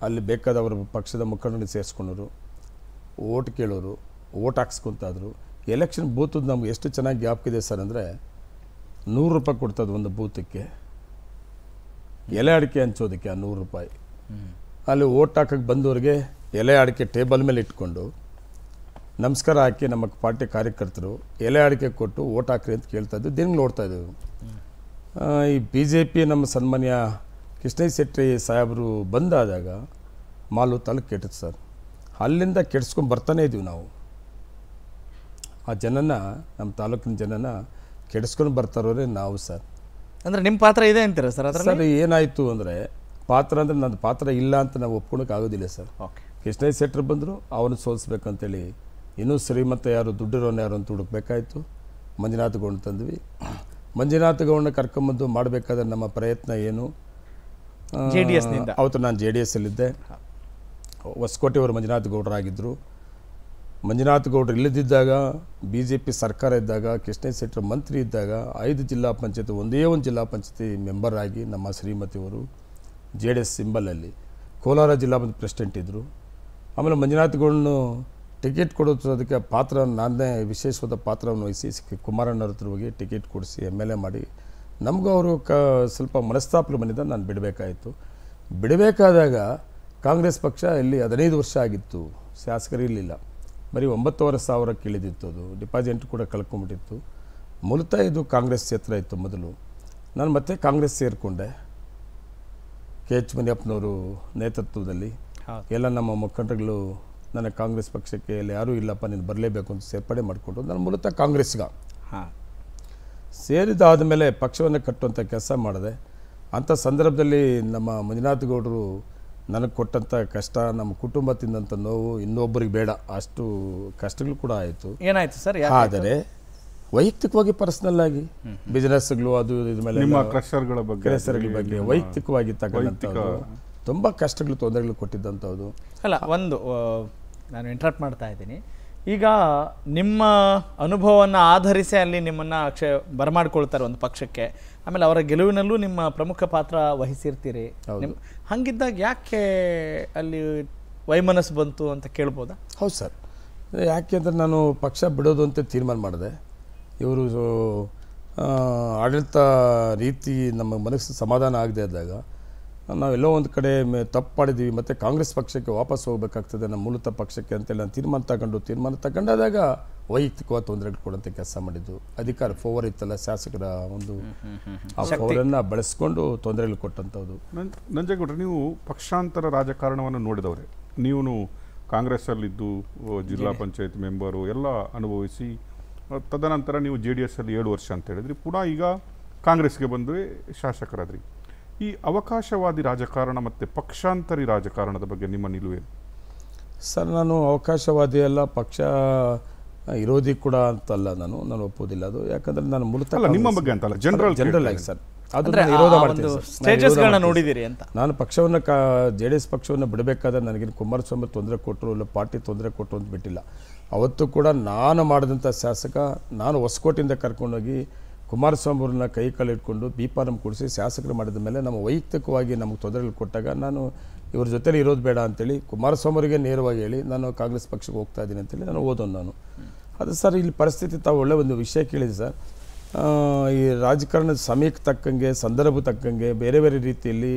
ಅಲ್ಲಿ ಬೇಕಾದವರು ಪಕ್ಷದ ಮುಖಂಡರನ್ನ ಸೇರಿಸ್ಕೊಂಡ್ರು ಓಟ್ ಕೇಳೋರು ಓಟ್ ಹಾಕ್ಸ್ಕೊತಾದ್ರು ಎಲೆಕ್ಷನ್ ಬೂತದ್ದು ನಮ್ಗೆ ಎಷ್ಟು ಚೆನ್ನಾಗಿ ಗ್ಯಾಪ್ ಇದೆ ಸರ್ ಅಂದರೆ ನೂರು ರೂಪಾಯಿ ಕೊಡ್ತದೆ ಒಂದು ಬೂತಕ್ಕೆ ಎಲೆ ಅಡಿಕೆ ಹಂಚೋದಕ್ಕೆ ಆ ನೂರು ರೂಪಾಯಿ ಅಲ್ಲಿ ಓಟ್ ಹಾಕಕ್ಕೆ ಬಂದವ್ರಿಗೆ ಎಲೆ ಅಡಿಕೆ ಟೇಬಲ್ ಮೇಲೆ ಇಟ್ಕೊಂಡು ನಮಸ್ಕಾರ ಹಾಕಿ ನಮ್ಮ ಪಾರ್ಟಿ ಕಾರ್ಯಕರ್ತರು ಎಲೆ ಅಡಿಕೆ ಕೊಟ್ಟು ಓಟ್ ಹಾಕ್ರಿ ಅಂತ ಕೇಳ್ತಾ ಇದ್ದು ದಿನ ನೋಡ್ತಾ ಈ ಬಿ ಜೆ ಪಿ ನಮ್ಮ ಸನ್ಮಾನ್ಯ ಕೃಷ್ಣ ಶೆಟ್ಟಿ ಸಾಹೇಬರು ಬಂದಾದಾಗ ಮಾಲು ತಾಲೂಕು ಕೆಟ್ಟದ್ದು ಸರ್ ಅಲ್ಲಿಂದ ಕೆಡ್ಸ್ಕೊಂಡು ಬರ್ತಾನೇ ಇದ್ದೀವಿ ನಾವು ಆ ಜನನ ನಮ್ಮ ತಾಲೂಕಿನ ಜನನ ಕೆಡಿಸ್ಕೊಂಡು ಬರ್ತಾರೋರೆ ನಾವು ಸರ್ ಅಂದರೆ ನಿಮ್ಮ ಪಾತ್ರ ಇದೆ ಅಂತೀರ ಸರ್ ಅದರ ಸರ್ ಏನಾಯಿತು ಅಂದರೆ ಪಾತ್ರ ಅಂದರೆ ನನ್ನ ಪಾತ್ರ ಇಲ್ಲ ಅಂತ ನಾವು ಒಪ್ಕೊಳಕ್ಕೆ ಆಗೋದಿಲ್ಲ ಸರ್ ಓಕೆ ಎಷ್ಟೇ ಸೆಟ್ರ್ ಬಂದರು ಅವನು ಸೋಲಿಸ್ಬೇಕಂತೇಳಿ ಇನ್ನೂ ಶ್ರೀಮಂತ ಯಾರು ದುಡ್ಡಿರೋನು ಯಾರು ಅಂತ ಹುಡುಕ್ಬೇಕಾಯ್ತು ಮಂಜುನಾಥ ಗೌಡ ತಂದ್ವಿ ಮಂಜುನಾಥ ಗೌಡನ ಕರ್ಕೊಂಬಂದು ಮಾಡಬೇಕಾದ ನಮ್ಮ ಪ್ರಯತ್ನ ಏನು ಜೆ ಡಿ ಎಸ್ನಿಂದ ಅವತ್ತು ನಾನು ಜೆ ಡಿ ಎಸ್ ಅಲ್ಲಿದ್ದೆ ಹೊಸಕೋಟೆಯವರು ಮಂಜುನಾಥ ಗೌಡರಾಗಿದ್ದರು ಮಂಜುನಾಥ್ ಗೌಡ್ರು ಇಲ್ಲದಿದ್ದಾಗ ಬಿ ಜೆ ಪಿ ಸರ್ಕಾರ ಇದ್ದಾಗ ಕೃಷ್ಣ ಶೆಟ್ಟರ್ ಮಂತ್ರಿ ಇದ್ದಾಗ ಐದು ಜಿಲ್ಲಾ ಪಂಚಾಯತ್ ಒಂದೇ ಒಂದು ಜಿಲ್ಲಾ ಪಂಚಾಯತಿ ಮೆಂಬರ್ ಆಗಿ ನಮ್ಮ ಶ್ರೀಮತಿಯವರು ಜೆ ಡಿ ಎಸ್ ಸಿಂಬಲಲ್ಲಿ ಕೋಲಾರ ಜಿಲ್ಲಾ ಪಂಚಾಯತ್ ಪ್ರೆಸಿಡೆಂಟ್ ಇದ್ದರು ಆಮೇಲೆ ಮಂಜುನಾಥ್ ಗೌಡನು ಟಿಕೆಟ್ ಕೊಡೋದಕ್ಕೆ ಪಾತ್ರ ನಾನೇ ವಿಶೇಷವಾದ ಪಾತ್ರವನ್ನು ವಹಿಸಿ ಕುಮಾರಣ್ಣ ಹತ್ರ ಹೋಗಿ ಟಿಕೆಟ್ ಕೊಡಿಸಿ ಎಮ್ ಎಲ್ ಎ ಮಾಡಿ ನಮಗೂ ಅವರು ಕ ಸ್ವಲ್ಪ ಮನಸ್ತಾಪಲು ಬಂದಿದ್ದ ನಾನು ಬಿಡಬೇಕಾಯಿತು ಬಿಡಬೇಕಾದಾಗ ಕಾಂಗ್ರೆಸ್ ಪಕ್ಷ ಇಲ್ಲಿ ಹದಿನೈದು ವರ್ಷ ಆಗಿತ್ತು ಶಾಸಕರು ಇರಲಿಲ್ಲ ಬರೀ ಒಂಬತ್ತುವರೆ ಸಾವಿರಕ್ಕೆ ಇಳಿದಿತ್ತು ಅದು ಡಿಪಾಸಿಟ್ ಕೂಡ ಕಳ್ಕೊಂಬಿಟ್ಟಿತ್ತು ಮೂಲತಃ ಇದು ಕಾಂಗ್ರೆಸ್ ಕ್ಷೇತ್ರ ಇತ್ತು ಮೊದಲು ನಾನು ಮತ್ತೆ ಕಾಂಗ್ರೆಸ್ ಸೇರಿಕೊಂಡೆ ಕೆ ಎಚ್ ಮುನಿಯಪ್ಪನವರು ನೇತೃತ್ವದಲ್ಲಿ ಎಲ್ಲ ನಮ್ಮ ಮುಖಂಡರುಗಳು ನನ್ನ ಕಾಂಗ್ರೆಸ್ ಪಕ್ಷಕ್ಕೆ ಎಲ್ಲ ಯಾರೂ ಇಲ್ಲಪ್ಪ ನೀನು ಬರಲೇಬೇಕು ಅಂತ ಸೇರ್ಪಡೆ ಮಾಡಿಕೊಂಡು ನಾನು ಮೂಲತಃ ಕಾಂಗ್ರೆಸ್ಗ ಹಾಂ ಸೇರಿದಾದ ಮೇಲೆ ಪಕ್ಷವನ್ನು ಕಟ್ಟುವಂಥ ಕೆಲಸ ಮಾಡಿದೆ ಅಂಥ ಸಂದರ್ಭದಲ್ಲಿ ನಮ್ಮ ಮಂಜುನಾಥ್ ಗೌಡರು ನನಗೆ ಕೊಟ್ಟಂಥ ಕಷ್ಟ ನಮ್ಮ ಕುಟುಂಬ ತಿಂದಂಥ ನೋವು ಇನ್ನೊಬ್ಬರಿಗೆ ಬೇಡ ಅಷ್ಟು ಕಷ್ಟಗಳು ಕೂಡ ಆಯಿತು ಏನಾಯ್ತು ಸರ್ ಆದರೆ ವೈಯಕ್ತಿಕವಾಗಿ ಪರ್ಸನಲ್ ಆಗಿ ಬಿಸ್ನೆಸ್ಗಳು ಅದು ಇದ್ರ ಮೇಲೆ ಕ್ರೆಷರ್ಗಳ ಬಗ್ಗೆ ಬಗ್ಗೆ ವೈಯಕ್ತಿಕವಾಗಿ ತಗೊಂಡಂಥದ್ದು ತುಂಬ ಕಷ್ಟಗಳು ತೊಂದರೆಗಳು ಕೊಟ್ಟಿದ್ದಂಥದ್ದು ಅಲ್ಲ ಒಂದು ನಾನು ಇಂಟ್ರಪ್ಟ್ ಮಾಡ್ತಾ ಇದ್ದೀನಿ ಈಗ ನಿಮ್ಮ ಅನುಭವವನ್ನು ಆಧರಿಸಿ ಅಲ್ಲಿ ನಿಮ್ಮನ್ನ ಅಕ್ಷ ಬರಮಾಡ್ಕೊಳ್ತಾರೆ ಒಂದು ಪಕ್ಷಕ್ಕೆ ಆಮೇಲೆ ಅವರ ಗೆಲುವಿನಲ್ಲೂ ನಿಮ್ಮ ಪ್ರಮುಖ ಪಾತ್ರ ವಹಿಸಿರ್ತೀರಿ ಹಂಗಿದ್ದಾಗ ಯಾಕೆ ಅಲ್ಲಿ ವೈಮನಸ್ಸು ಬಂತು ಅಂತ ಕೇಳ್ಬೋದಾ ಹೌದು ಸರ್ ಯಾಕೆ ಅಂದರೆ ನಾನು ಪಕ್ಷ ಬಿಡೋದು ಅಂತ ತೀರ್ಮಾನ ಮಾಡಿದೆ ಇವರು ಆಡಳಿತ ರೀತಿ ನಮ್ಮ ಮನಸ್ಸು ಸಮಾಧಾನ ಆಗದೆ ಇದ್ದಾಗ ನಾವೆಲ್ಲೋ ಒಂದು ಕಡೆ ತಪ್ಪು ಮತ್ತೆ ಮತ್ತು ಕಾಂಗ್ರೆಸ್ ಪಕ್ಷಕ್ಕೆ ವಾಪಸ್ ಹೋಗಬೇಕಾಗ್ತದೆ ನಮ್ಮ ಮೂಲತ ಪಕ್ಷಕ್ಕೆ ಅಂತೇಳಿ ನಾನು ತೀರ್ಮಾನ ತಗೊಂಡು ತೀರ್ಮಾನ ತಗೊಂಡಾದಾಗ ವೈಯಕ್ತಿಕವಾದ ತೊಂದರೆಗಳು ಕೊಡೋಂಥ ಕೆಲಸ ಮಾಡಿದ್ದು ಅಧಿಕಾರ ಫೋವರ್ ಇತ್ತಲ್ಲ ಶಾಸಕರ ಒಂದು ಆ ಬಳಸ್ಕೊಂಡು ತೊಂದರೆಗಳು ಕೊಟ್ಟಂಥದ್ದು ನಂಜೇಗೌಡ್ರೆ ನೀವು ಪಕ್ಷಾಂತರ ರಾಜಕಾರಣವನ್ನು ನೋಡಿದವರೇ ನೀವು ಕಾಂಗ್ರೆಸ್ಸಲ್ಲಿದ್ದು ಜಿಲ್ಲಾ ಪಂಚಾಯತ್ ಮೆಂಬರು ಎಲ್ಲ ಅನುಭವಿಸಿ ತದನಂತರ ನೀವು ಜೆ ಡಿ ಎಸ್ಸಲ್ಲಿ ಏಳು ವರ್ಷ ಅಂತ ಹೇಳಿದ್ರಿ ಪುನಃ ಈಗ ಕಾಂಗ್ರೆಸ್ಗೆ ಬಂದು ಶಾಸಕರಾದ್ರಿ ಈ ಅವಕಾಶವಾದಿ ರಾಜಕಾರಣ ಮತ್ತು ಪಕ್ಷಾಂತರಿ ರಾಜಕಾರಣದ ಬಗ್ಗೆ ನಿಮ್ಮ ನಿಲುವೇನು ಸರ್ ನಾನು ಅವಕಾಶವಾದಿ ಅಲ್ಲ ಪಕ್ಷ ವಿರೋಧಿ ಕೂಡ ಅಂತಲ್ಲ ನಾನು ನಾನು ಒಪ್ಪೋದಿಲ್ಲ ಅದು ಯಾಕಂದ್ರೆ ನಾನು ಮೂಲತಃ ನಿಮ್ಮ ಬಗ್ಗೆ ಅಂತಲ್ಲ ಜನರಲ್ ಜನರಲ್ ಆಗಿ ಸರ್ ನೋಡಿದಿರಿ ಅಂತ ನಾನು ಪಕ್ಷವನ್ನು ಕಾ ಜೆ ಡಿ ಎಸ್ ಪಕ್ಷವನ್ನು ಬಿಡಬೇಕಾದ್ರೆ ನನಗೆ ಕುಮಾರಸ್ವಾಮಿ ತೊಂದರೆ ಕೊಟ್ಟರು ಇಲ್ಲ ಪಾರ್ಟಿ ತೊಂದರೆ ಕೊಟ್ಟರು ಅಂತ ಬಿಟ್ಟಿಲ್ಲ ಅವತ್ತು ಕೂಡ ನಾನು ಮಾಡಿದಂಥ ಶಾಸಕ ನಾನು ಹೊಸಕೋಟೆಯಿಂದ ಕರ್ಕೊಂಡೋಗಿ ಕುಮಾರಸ್ವಾಮಿ ಅವ್ರನ್ನ ಕೈ ಕಾಲಿಟ್ಕೊಂಡು ಪೀಪಾರಂ ಕೊಡಿಸಿ ಶಾಸಕರು ಮಾಡಿದ ಮೇಲೆ ನಮ್ಮ ವೈಯಕ್ತಿಕವಾಗಿ ನಮಗೆ ತೊಂದರೆಗಳು ಕೊಟ್ಟಾಗ ನಾನು ಇವ್ರ ಜೊತೆಲಿ ಇರೋದು ಬೇಡ ಅಂತೇಳಿ ಅವರಿಗೆ ನೇರವಾಗಿ ಹೇಳಿ ನಾನು ಕಾಂಗ್ರೆಸ್ ಪಕ್ಷಕ್ಕೆ ಹೋಗ್ತಾ ಇದ್ದೀನಿ ಅಂತೇಳಿ ನಾನು ಓದೋನು ನಾನು ಅದು ಸರ್ ಇಲ್ಲಿ ಪರಿಸ್ಥಿತಿ ತಾವು ಒಳ್ಳೆ ಒಂದು ವಿಷಯ ಕೇಳಿದೆ ಸರ್ ಈ ರಾಜಕಾರಣದ ಸಮಯಕ್ಕೆ ತಕ್ಕಂಗೆ ಸಂದರ್ಭ ತಕ್ಕಂಗೆ ಬೇರೆ ಬೇರೆ ರೀತಿಯಲ್ಲಿ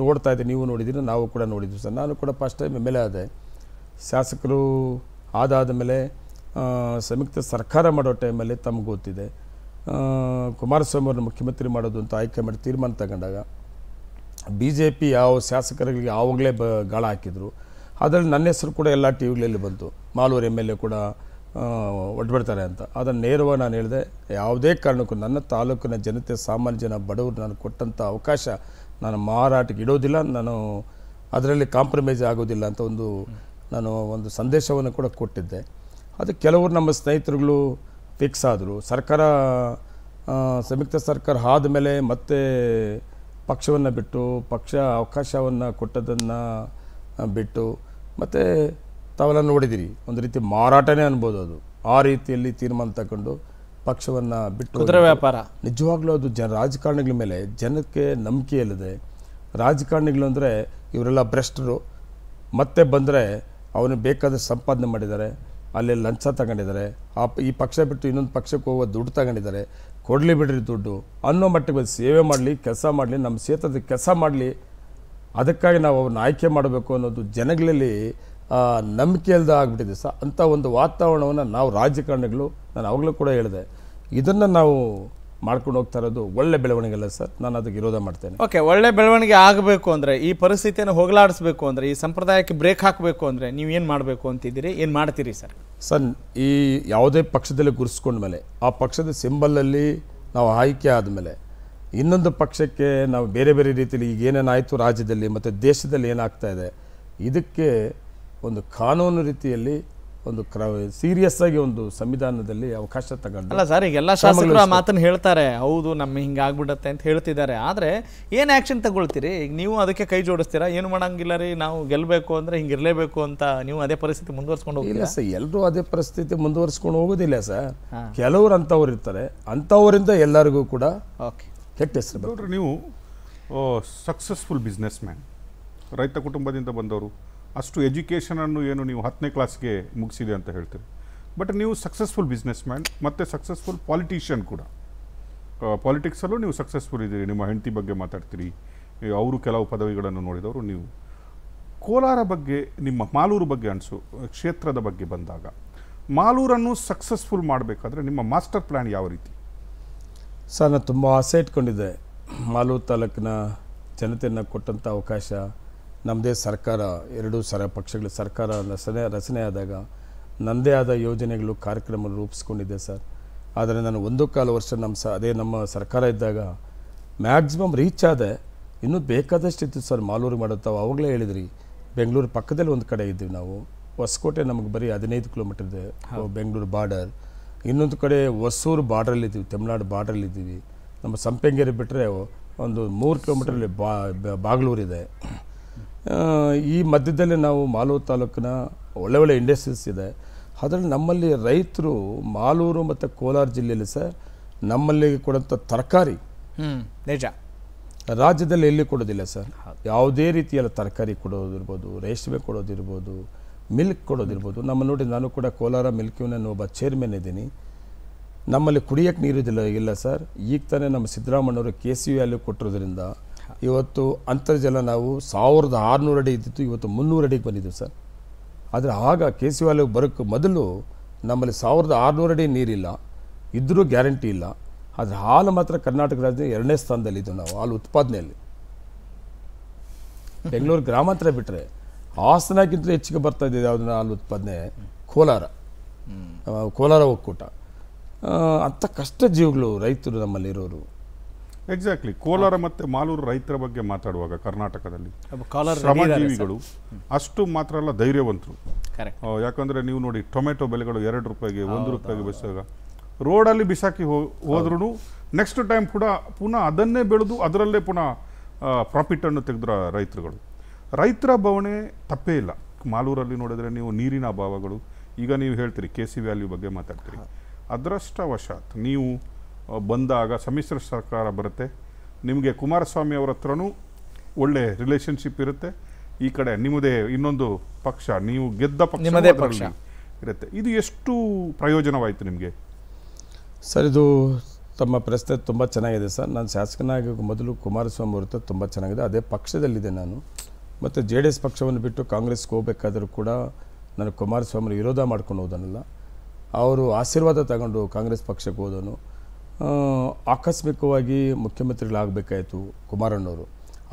ನೋಡ್ತಾ ಇದ್ದೆ ನೀವು ನೋಡಿದ್ದೀರಿ ನಾವು ಕೂಡ ನೋಡಿದ್ವಿ ಸರ್ ನಾನು ಕೂಡ first time M L A ಆದೆ ಶಾಸಕರು ಆದಾದ ಮೇಲೆ ಸಂಯುಕ್ತ ಸರ್ಕಾರ ಮಾಡೋ ಟೈಮಲ್ಲಿ ತಮ್ಗೆ ಗೊತ್ತಿದೆ ಕುಮಾರಸ್ವಾಮಿ ಅವರನ್ನು ಮುಖ್ಯಮಂತ್ರಿ ಮಾಡೋದು ಅಂತ ಆಯ್ಕೆ ಮಾಡಿ ತೀರ್ಮಾನ ತಗೊಂಡಾಗ ಬಿ ಜೆ ಪಿ ಯಾವ ಶಾಸಕರಿಗೆ ಆವಾಗಲೇ ಬ ಗಾಳ ಹಾಕಿದರು ಅದರಲ್ಲಿ ನನ್ನ ಹೆಸರು ಕೂಡ ಎಲ್ಲ ಟಿ ವಿಗಳಲ್ಲಿ ಬಂತು ಮಾಲೂರು ಎಮ್ ಎಲ್ ಎ ಕೂಡ ಒಡ್ಬಿಡ್ತಾರೆ ಅಂತ ಅದನ್ನು ನೇರವಾಗಿ ನಾನು ಹೇಳಿದೆ ಯಾವುದೇ ಕಾರಣಕ್ಕೂ ನನ್ನ ತಾಲೂಕಿನ ಜನತೆ ಸಾಮಾನ್ಯ ಜನ ಬಡವರು ನಾನು ಕೊಟ್ಟಂಥ ಅವಕಾಶ ನಾನು ಮಾರಾಟಕ್ಕೆ ಇಡೋದಿಲ್ಲ ನಾನು ಅದರಲ್ಲಿ ಕಾಂಪ್ರಮೈಸ್ ಆಗೋದಿಲ್ಲ ಅಂತ ಒಂದು ನಾನು ಒಂದು ಸಂದೇಶವನ್ನು ಕೂಡ ಕೊಟ್ಟಿದ್ದೆ ಅದು ಕೆಲವರು ನಮ್ಮ ಸ್ನೇಹಿತರುಗಳು ಫಿಕ್ಸ್ ಆದರು ಸರ್ಕಾರ ಸಂಯುಕ್ತ ಸರ್ಕಾರ ಆದ ಮೇಲೆ ಮತ್ತೆ ಪಕ್ಷವನ್ನು ಬಿಟ್ಟು ಪಕ್ಷ ಅವಕಾಶವನ್ನು ಕೊಟ್ಟದನ್ನು ಬಿಟ್ಟು ಮತ್ತು ತಾವೆಲ್ಲ ನೋಡಿದ್ದೀರಿ ಒಂದು ರೀತಿ ಮಾರಾಟನೇ ಅನ್ಬೋದು ಅದು ಆ ರೀತಿಯಲ್ಲಿ ತೀರ್ಮಾನ ತಗೊಂಡು ಪಕ್ಷವನ್ನು ಬಿಟ್ಟು ಕುದುರೆ ವ್ಯಾಪಾರ ನಿಜವಾಗ್ಲೂ ಅದು ಜನ ರಾಜಕಾರಣಿಗಳ ಮೇಲೆ ಜನಕ್ಕೆ ನಂಬಿಕೆ ಇಲ್ಲದೆ ರಾಜಕಾರಣಿಗಳು ಅಂದರೆ ಇವರೆಲ್ಲ ಭ್ರಷ್ಟರು ಮತ್ತೆ ಬಂದರೆ ಅವನು ಬೇಕಾದ ಸಂಪಾದನೆ ಮಾಡಿದ್ದಾರೆ ಅಲ್ಲಿ ಲಂಚ ತಗೊಂಡಿದ್ದಾರೆ ಆ ಈ ಪಕ್ಷ ಬಿಟ್ಟು ಇನ್ನೊಂದು ಪಕ್ಷಕ್ಕೆ ಹೋಗೋ ದುಡ್ಡು ತಗೊಂಡಿದ್ದಾರೆ ಕೊಡಲಿ ಬಿಡ್ರಿ ದುಡ್ಡು ಅನ್ನೋ ಮಟ್ಟಿಗೆ ಸೇವೆ ಮಾಡಲಿ ಕೆಲಸ ಮಾಡಲಿ ನಮ್ಮ ಕ್ಷೇತ್ರದ ಕೆಲಸ ಮಾಡಲಿ ಅದಕ್ಕಾಗಿ ನಾವು ಅವ್ರನ್ನ ಆಯ್ಕೆ ಮಾಡಬೇಕು ಅನ್ನೋದು ಜನಗಳಲ್ಲಿ ನಂಬಿಕೆ ಇಲ್ಲದ ಆಗಿಬಿಟ್ಟಿದೆ ಸಹ ಅಂಥ ಒಂದು ವಾತಾವರಣವನ್ನು ನಾವು ರಾಜಕಾರಣಿಗಳು ನಾನು ಅವಾಗಲೂ ಕೂಡ ಹೇಳಿದೆ ಇದನ್ನು ನಾವು ಮಾಡ್ಕೊಂಡು ಹೋಗ್ತಾ ಇರೋದು ಒಳ್ಳೆ ಬೆಳವಣಿಗೆ ಅಲ್ಲ ಸರ್ ನಾನು ಅದಕ್ಕೆ ವಿರೋಧ ಮಾಡ್ತೇನೆ ಓಕೆ ಒಳ್ಳೆ ಬೆಳವಣಿಗೆ ಆಗಬೇಕು ಅಂದರೆ ಈ ಪರಿಸ್ಥಿತಿಯನ್ನು ಹೋಗಲಾಡಿಸ್ಬೇಕು ಅಂದರೆ ಈ ಸಂಪ್ರದಾಯಕ್ಕೆ ಬ್ರೇಕ್ ಹಾಕಬೇಕು ಅಂದರೆ ನೀವು ಏನು ಮಾಡಬೇಕು ಅಂತಿದ್ದೀರಿ ಏನು ಮಾಡ್ತೀರಿ ಸರ್ ಸರ್ ಈ ಯಾವುದೇ ಪಕ್ಷದಲ್ಲಿ ಮೇಲೆ ಆ ಪಕ್ಷದ ಸಿಂಬಲಲ್ಲಿ ನಾವು ಆಯ್ಕೆ ಆದಮೇಲೆ ಇನ್ನೊಂದು ಪಕ್ಷಕ್ಕೆ ನಾವು ಬೇರೆ ಬೇರೆ ರೀತಿಯಲ್ಲಿ ಈಗ ಏನೇನಾಯಿತು ರಾಜ್ಯದಲ್ಲಿ ಮತ್ತು ದೇಶದಲ್ಲಿ ಏನಾಗ್ತಾ ಇದೆ ಇದಕ್ಕೆ ಒಂದು ಕಾನೂನು ರೀತಿಯಲ್ಲಿ ಒಂದು ಕ್ರ ಸೀರಿಯಸ್ ಆಗಿ ಒಂದು ಸಂವಿಧಾನದಲ್ಲಿ ಅವಕಾಶ ತಗೊಂಡು ಅಲ್ಲ ಸರ್ ಈಗ ಎಲ್ಲ ಶಾಸಕರು ಆ ಮಾತನ್ನು ಹೇಳ್ತಾರೆ ಹೌದು ನಮ್ಮ ಹಿಂಗೆ ಆಗ್ಬಿಡತ್ತೆ ಅಂತ ಹೇಳ್ತಿದ್ದಾರೆ ಆದರೆ ಏನು ಆ್ಯಕ್ಷನ್ ತಗೊಳ್ತೀರಿ ಈಗ ನೀವು ಅದಕ್ಕೆ ಕೈ ಜೋಡಿಸ್ತೀರಾ ಏನು ಮಾಡೋಂಗಿಲ್ಲ ರೀ ನಾವು ಗೆಲ್ಲಬೇಕು ಅಂದರೆ ಇರಲೇಬೇಕು ಅಂತ ನೀವು ಅದೇ ಪರಿಸ್ಥಿತಿ ಮುಂದುವರ್ಸ್ಕೊಂಡು ಹೋಗಿಲ್ಲ ಸರ್ ಎಲ್ಲರೂ ಅದೇ ಪರಿಸ್ಥಿತಿ ಮುಂದುವರ್ಸ್ಕೊಂಡು ಹೋಗೋದಿಲ್ಲ ಸರ್ ಕೆಲವರು ಅಂಥವ್ರು ಇರ್ತಾರೆ ಅಂಥವರಿಂದ ಎಲ್ಲರಿಗೂ ಕೂಡ ಓಕೆ ಕೆಟ್ಟ ಹೆಸರು ನೀವು ಸಕ್ಸಸ್ಫುಲ್ ಬಿಸ್ನೆಸ್ ಮ್ಯಾನ್ ರೈತ ಕುಟುಂಬದಿಂದ ಬಂದವರು ಅಷ್ಟು ಎಜುಕೇಷನನ್ನು ಏನು ನೀವು ಹತ್ತನೇ ಕ್ಲಾಸ್ಗೆ ಮುಗಿಸಿದೆ ಅಂತ ಹೇಳ್ತೀರಿ ಬಟ್ ನೀವು ಸಕ್ಸಸ್ಫುಲ್ ಬಿಸ್ನೆಸ್ ಮ್ಯಾನ್ ಮತ್ತು ಸಕ್ಸಸ್ಫುಲ್ ಪಾಲಿಟಿಷಿಯನ್ ಕೂಡ ಪಾಲಿಟಿಕ್ಸಲ್ಲೂ ನೀವು ಸಕ್ಸಸ್ಫುಲ್ ಇದ್ದೀರಿ ನಿಮ್ಮ ಹೆಂಡತಿ ಬಗ್ಗೆ ಮಾತಾಡ್ತೀರಿ ಅವರು ಕೆಲವು ಪದವಿಗಳನ್ನು ನೋಡಿದವರು ನೀವು ಕೋಲಾರ ಬಗ್ಗೆ ನಿಮ್ಮ ಮಾಲೂರು ಬಗ್ಗೆ ಅನಿಸು ಕ್ಷೇತ್ರದ ಬಗ್ಗೆ ಬಂದಾಗ ಮಾಲೂರನ್ನು ಸಕ್ಸಸ್ಫುಲ್ ಮಾಡಬೇಕಾದ್ರೆ ನಿಮ್ಮ ಮಾಸ್ಟರ್ ಪ್ಲ್ಯಾನ್ ಯಾವ ರೀತಿ ಸರ್ ನಾನು ತುಂಬ ಆಸೆ ಇಟ್ಕೊಂಡಿದ್ದೆ ಮಾಲೂರು ತಾಲೂಕಿನ ಜನತೆಯನ್ನು ಕೊಟ್ಟಂಥ ಅವಕಾಶ ನಮ್ಮದೇ ಸರ್ಕಾರ ಎರಡೂ ಸರ ಪಕ್ಷಗಳ ಸರ್ಕಾರ ರಚನೆ ರಚನೆ ಆದಾಗ ನನ್ನದೇ ಆದ ಯೋಜನೆಗಳು ಕಾರ್ಯಕ್ರಮ ರೂಪಿಸ್ಕೊಂಡಿದ್ದೆ ಸರ್ ಆದರೆ ನಾನು ಒಂದು ಕಾಲು ವರ್ಷ ನಮ್ಮ ಸ ಅದೇ ನಮ್ಮ ಸರ್ಕಾರ ಇದ್ದಾಗ ಮ್ಯಾಕ್ಸಿಮಮ್ ರೀಚ್ ಆದ ಇನ್ನೂ ಬೇಕಾದಷ್ಟು ಇತ್ತು ಸರ್ ಮಾಲೂರು ಮಾಡುತ್ತಾವೆ ಅವಾಗಲೇ ಹೇಳಿದ್ರಿ ಬೆಂಗಳೂರು ಪಕ್ಕದಲ್ಲಿ ಒಂದು ಕಡೆ ಇದ್ದೀವಿ ನಾವು ಹೊಸಕೋಟೆ ನಮಗೆ ಬರೀ ಹದಿನೈದು ಕಿಲೋಮೀಟರ್ ಇದೆ ಬೆಂಗಳೂರು ಬಾರ್ಡರ್ ಇನ್ನೊಂದು ಕಡೆ ಹೊಸೂರು ಬಾರ್ಡ್ರಲ್ಲಿದ್ದೀವಿ ತಮಿಳ್ನಾಡು ಬಾರ್ಡ್ರಲ್ಲಿದ್ದೀವಿ ನಮ್ಮ ಸಂಪೆಂಗೇರಿ ಬಿಟ್ಟರೆ ಒಂದು ಮೂರು ಕಿಲೋಮೀಟ್ರಲ್ಲಿ ಬಾಗ್ಲೂರಿದೆ ಈ ಮಧ್ಯದಲ್ಲಿ ನಾವು ಮಾಲೂರು ತಾಲೂಕಿನ ಒಳ್ಳೆ ಒಳ್ಳೆ ಇಂಡಸ್ಟ್ರೀಸ್ ಇದೆ ಅದರಲ್ಲಿ ನಮ್ಮಲ್ಲಿ ರೈತರು ಮಾಲೂರು ಮತ್ತು ಕೋಲಾರ ಜಿಲ್ಲೆಯಲ್ಲಿ ಸರ್ ನಮ್ಮಲ್ಲಿ ಕೊಡೋಂಥ ತರಕಾರಿ ನಿಜ ರಾಜ್ಯದಲ್ಲಿ ಎಲ್ಲಿ ಕೊಡೋದಿಲ್ಲ ಸರ್ ಯಾವುದೇ ರೀತಿಯಲ್ಲ ತರಕಾರಿ ಕೊಡೋದಿರ್ಬೋದು ರೇಷ್ಮೆ ಕೊಡೋದಿರ್ಬೋದು ಮಿಲ್ಕ್ ಕೊಡೋದಿರ್ಬೋದು ನಮ್ಮ ನೋಡಿ ನಾನು ಕೂಡ ಕೋಲಾರ ಮಿಲ್ಕ್ ಯೂನಿಯನ್ ಒಬ್ಬ ಚೇರ್ಮನ್ ಇದ್ದೀನಿ ನಮ್ಮಲ್ಲಿ ಕುಡಿಯೋಕ್ಕೆ ನೀರಿದಿಲ್ಲ ಇಲ್ಲ ಸರ್ ಈಗ ತಾನೇ ನಮ್ಮ ಸಿದ್ದರಾಮಣ್ಣವರು ಕೆ ಸಿ ಯು ಅಲ್ಲಿ ಕೊಟ್ಟಿರೋದ್ರಿಂದ ಇವತ್ತು ಅಂತರ್ಜಲ ನಾವು ಸಾವಿರದ ಆರುನೂರು ಅಡಿ ಇದ್ದಿತ್ತು ಇವತ್ತು ಮುನ್ನೂರು ಅಡಿಗೆ ಬಂದಿದ್ದೀವಿ ಸರ್ ಆದರೆ ಆಗ ಕೆ ಸಿ ವ್ಯಾಲಿಗೆ ಬರೋಕ್ಕೆ ಮೊದಲು ನಮ್ಮಲ್ಲಿ ಸಾವಿರದ ಆರುನೂರು ಅಡಿ ನೀರಿಲ್ಲ ಇದ್ದರೂ ಗ್ಯಾರಂಟಿ ಇಲ್ಲ ಆದರೆ ಹಾಲು ಮಾತ್ರ ಕರ್ನಾಟಕ ರಾಜ್ಯದ ಎರಡನೇ ಸ್ಥಾನದಲ್ಲಿದ್ದು ನಾವು ಹಾಲು ಉತ್ಪಾದನೆಯಲ್ಲಿ ಬೆಂಗಳೂರು ಗ್ರಾಮಾಂತರ ಬಿಟ್ಟರೆ ಹಾಸನಕ್ಕಿಂತ ಹೆಚ್ಚಿಗೆ ಬರ್ತಾ ಇದ್ದಿದೆ ಯಾವುದನ್ನ ಹಾಲು ಉತ್ಪಾದನೆ ಕೋಲಾರ ಕೋಲಾರ ಒಕ್ಕೂಟ ಅಂಥ ಕಷ್ಟ ಜೀವಗಳು ರೈತರು ನಮ್ಮಲ್ಲಿರೋರು ಎಕ್ಸಾಕ್ಟ್ಲಿ ಕೋಲಾರ ಮತ್ತು ಮಾಲೂರು ರೈತರ ಬಗ್ಗೆ ಮಾತಾಡುವಾಗ ಕರ್ನಾಟಕದಲ್ಲಿ ಶ್ರಮಜೀವಿಗಳು ಅಷ್ಟು ಮಾತ್ರ ಅಲ್ಲ ಧೈರ್ಯವಂತರು ಯಾಕಂದರೆ ನೀವು ನೋಡಿ ಟೊಮೆಟೊ ಬೆಲೆಗಳು ಎರಡು ರೂಪಾಯಿಗೆ ಒಂದು ರೂಪಾಯಿಗೆ ಬಿಸಿದಾಗ ರೋಡಲ್ಲಿ ಬಿಸಾಕಿ ಹೋದ್ರೂ ನೆಕ್ಸ್ಟ್ ಟೈಮ್ ಕೂಡ ಪುನಃ ಅದನ್ನೇ ಬೆಳೆದು ಅದರಲ್ಲೇ ಪುನಃ ಪ್ರಾಫಿಟನ್ನು ತೆಗೆದ್ರ ರೈತರುಗಳು ರೈತರ ಬವಣೆ ತಪ್ಪೇ ಇಲ್ಲ ಮಾಲೂರಲ್ಲಿ ನೋಡಿದರೆ ನೀವು ನೀರಿನ ಅಭಾವಗಳು ಈಗ ನೀವು ಹೇಳ್ತೀರಿ ಕೆ ಸಿ ವ್ಯಾಲ್ಯೂ ಬಗ್ಗೆ ಮಾತಾಡ್ತೀರಿ ವಶಾತ್ ನೀವು ಬಂದಾಗ ಸಮ್ಮಿಶ್ರ ಸರ್ಕಾರ ಬರುತ್ತೆ ನಿಮಗೆ ಕುಮಾರಸ್ವಾಮಿ ಅವರ ಹತ್ರನೂ ಒಳ್ಳೆ ರಿಲೇಷನ್ಶಿಪ್ ಇರುತ್ತೆ ಈ ಕಡೆ ನಿಮ್ಮದೇ ಇನ್ನೊಂದು ಪಕ್ಷ ನೀವು ಗೆದ್ದ ಪಕ್ಷ ಇರುತ್ತೆ ಇದು ಎಷ್ಟು ಪ್ರಯೋಜನವಾಯಿತು ನಿಮಗೆ ಸರ್ ಇದು ತಮ್ಮ ಪ್ರಶ್ನೆ ತುಂಬ ಚೆನ್ನಾಗಿದೆ ಸರ್ ನಾನು ಶಾಸಕನಾಗಿ ಮೊದಲು ಕುಮಾರಸ್ವಾಮಿ ಅವ್ರ ತುಂಬ ಚೆನ್ನಾಗಿದೆ ಅದೇ ಪಕ್ಷದಲ್ಲಿದೆ ನಾನು ಮತ್ತು ಜೆ ಡಿ ಎಸ್ ಪಕ್ಷವನ್ನು ಬಿಟ್ಟು ಕಾಂಗ್ರೆಸ್ಗೆ ಹೋಗಬೇಕಾದರೂ ಕೂಡ ನಾನು ಕುಮಾರಸ್ವಾಮಿ ವಿರೋಧ ಮಾಡ್ಕೊಂಡು ಹೋದನಲ್ಲ ಅವರು ಆಶೀರ್ವಾದ ತಗೊಂಡು ಕಾಂಗ್ರೆಸ್ ಪಕ್ಷಕ್ಕೆ ಹೋದನು ಆಕಸ್ಮಿಕವಾಗಿ ಮುಖ್ಯಮಂತ್ರಿಗಳಾಗಬೇಕಾಯಿತು ಕುಮಾರಣ್ಣವರು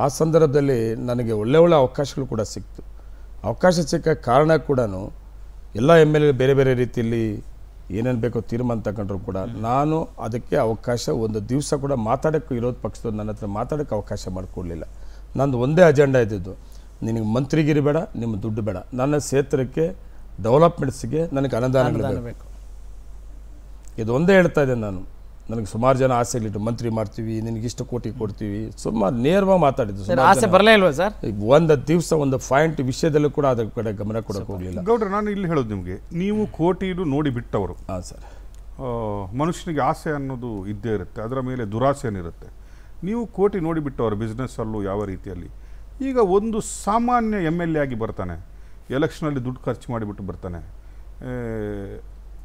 ಆ ಸಂದರ್ಭದಲ್ಲಿ ನನಗೆ ಒಳ್ಳೆ ಒಳ್ಳೆ ಅವಕಾಶಗಳು ಕೂಡ ಸಿಕ್ತು ಅವಕಾಶ ಸಿಕ್ಕ ಕಾರಣ ಕೂಡ ಎಲ್ಲ ಎಮ್ ಎಲ್ ಎ ಬೇರೆ ಬೇರೆ ರೀತಿಯಲ್ಲಿ ಏನೇನು ಬೇಕೋ ತೀರ್ಮಾನ ತಗೊಂಡ್ರು ಕೂಡ ನಾನು ಅದಕ್ಕೆ ಅವಕಾಶ ಒಂದು ದಿವಸ ಕೂಡ ಮಾತಾಡೋಕ್ಕೂ ಇರೋದು ಪಕ್ಷದವ್ರು ನನ್ನ ಹತ್ರ ಮಾತಾಡೋಕ್ಕೆ ಅವಕಾಶ ಮಾಡಿಕೊಡಲಿಲ್ಲ ನಂದು ಒಂದೇ ಅಜೆಂಡಾ ಇದ್ದಿದ್ದು ನಿನಗೆ ಮಂತ್ರಿಗಿರಿ ಬೇಡ ನಿಮ್ಮ ದುಡ್ಡು ಬೇಡ ನನ್ನ ಕ್ಷೇತ್ರಕ್ಕೆ ಡೆವಲಪ್ಮೆಂಟ್ಸ್ಗೆ ನನಗೆ ಅನುದಾನಗಳು ಇದು ಒಂದೇ ಹೇಳ್ತಾ ಇದ್ದೇನೆ ನಾನು ನನಗೆ ಸುಮಾರು ಜನ ಆಸೆಗಳಿಟ್ಟು ಮಂತ್ರಿ ಮಾಡ್ತೀವಿ ನಿನಗೆ ಇಷ್ಟು ಕೋಟಿ ಕೊಡ್ತೀವಿ ಸುಮಾರು ನೇರವಾಗಿ ಮಾತಾಡಿದ್ದು ಆಸೆ ಬರಲೇ ಇಲ್ವಾ ಸರ್ ಒಂದು ದಿವಸ ಒಂದು ಪಾಯಿಂಟ್ ವಿಷಯದಲ್ಲೂ ಕೂಡ ಅದರ ಕಡೆ ಗಮನ ಕೊಡಕ್ಕೆ ಹೋಗಲಿಲ್ಲ ಗೌಡ್ರ ನಾನು ಇಲ್ಲಿ ಹೇಳೋದು ನಿಮಗೆ ನೀವು ಕೋಟಿ ನೋಡಿ ಬಿಟ್ಟವರು ಹಾಂ ಸರ್ ಮನುಷ್ಯನಿಗೆ ಆಸೆ ಅನ್ನೋದು ಇದ್ದೇ ಇರುತ್ತೆ ಅದರ ಮೇಲೆ ಏನಿರುತ್ತೆ ನೀವು ಕೋಟಿ ನೋಡಿಬಿಟ್ಟವರು ಬಿಸ್ನೆಸ್ಸಲ್ಲೂ ಯಾವ ರೀತಿಯಲ್ಲಿ ಈಗ ಒಂದು ಸಾಮಾನ್ಯ ಎಮ್ ಎಲ್ ಎ ಆಗಿ ಬರ್ತಾನೆ ಎಲೆಕ್ಷನಲ್ಲಿ ದುಡ್ಡು ಖರ್ಚು ಮಾಡಿಬಿಟ್ಟು ಬರ್ತಾನೆ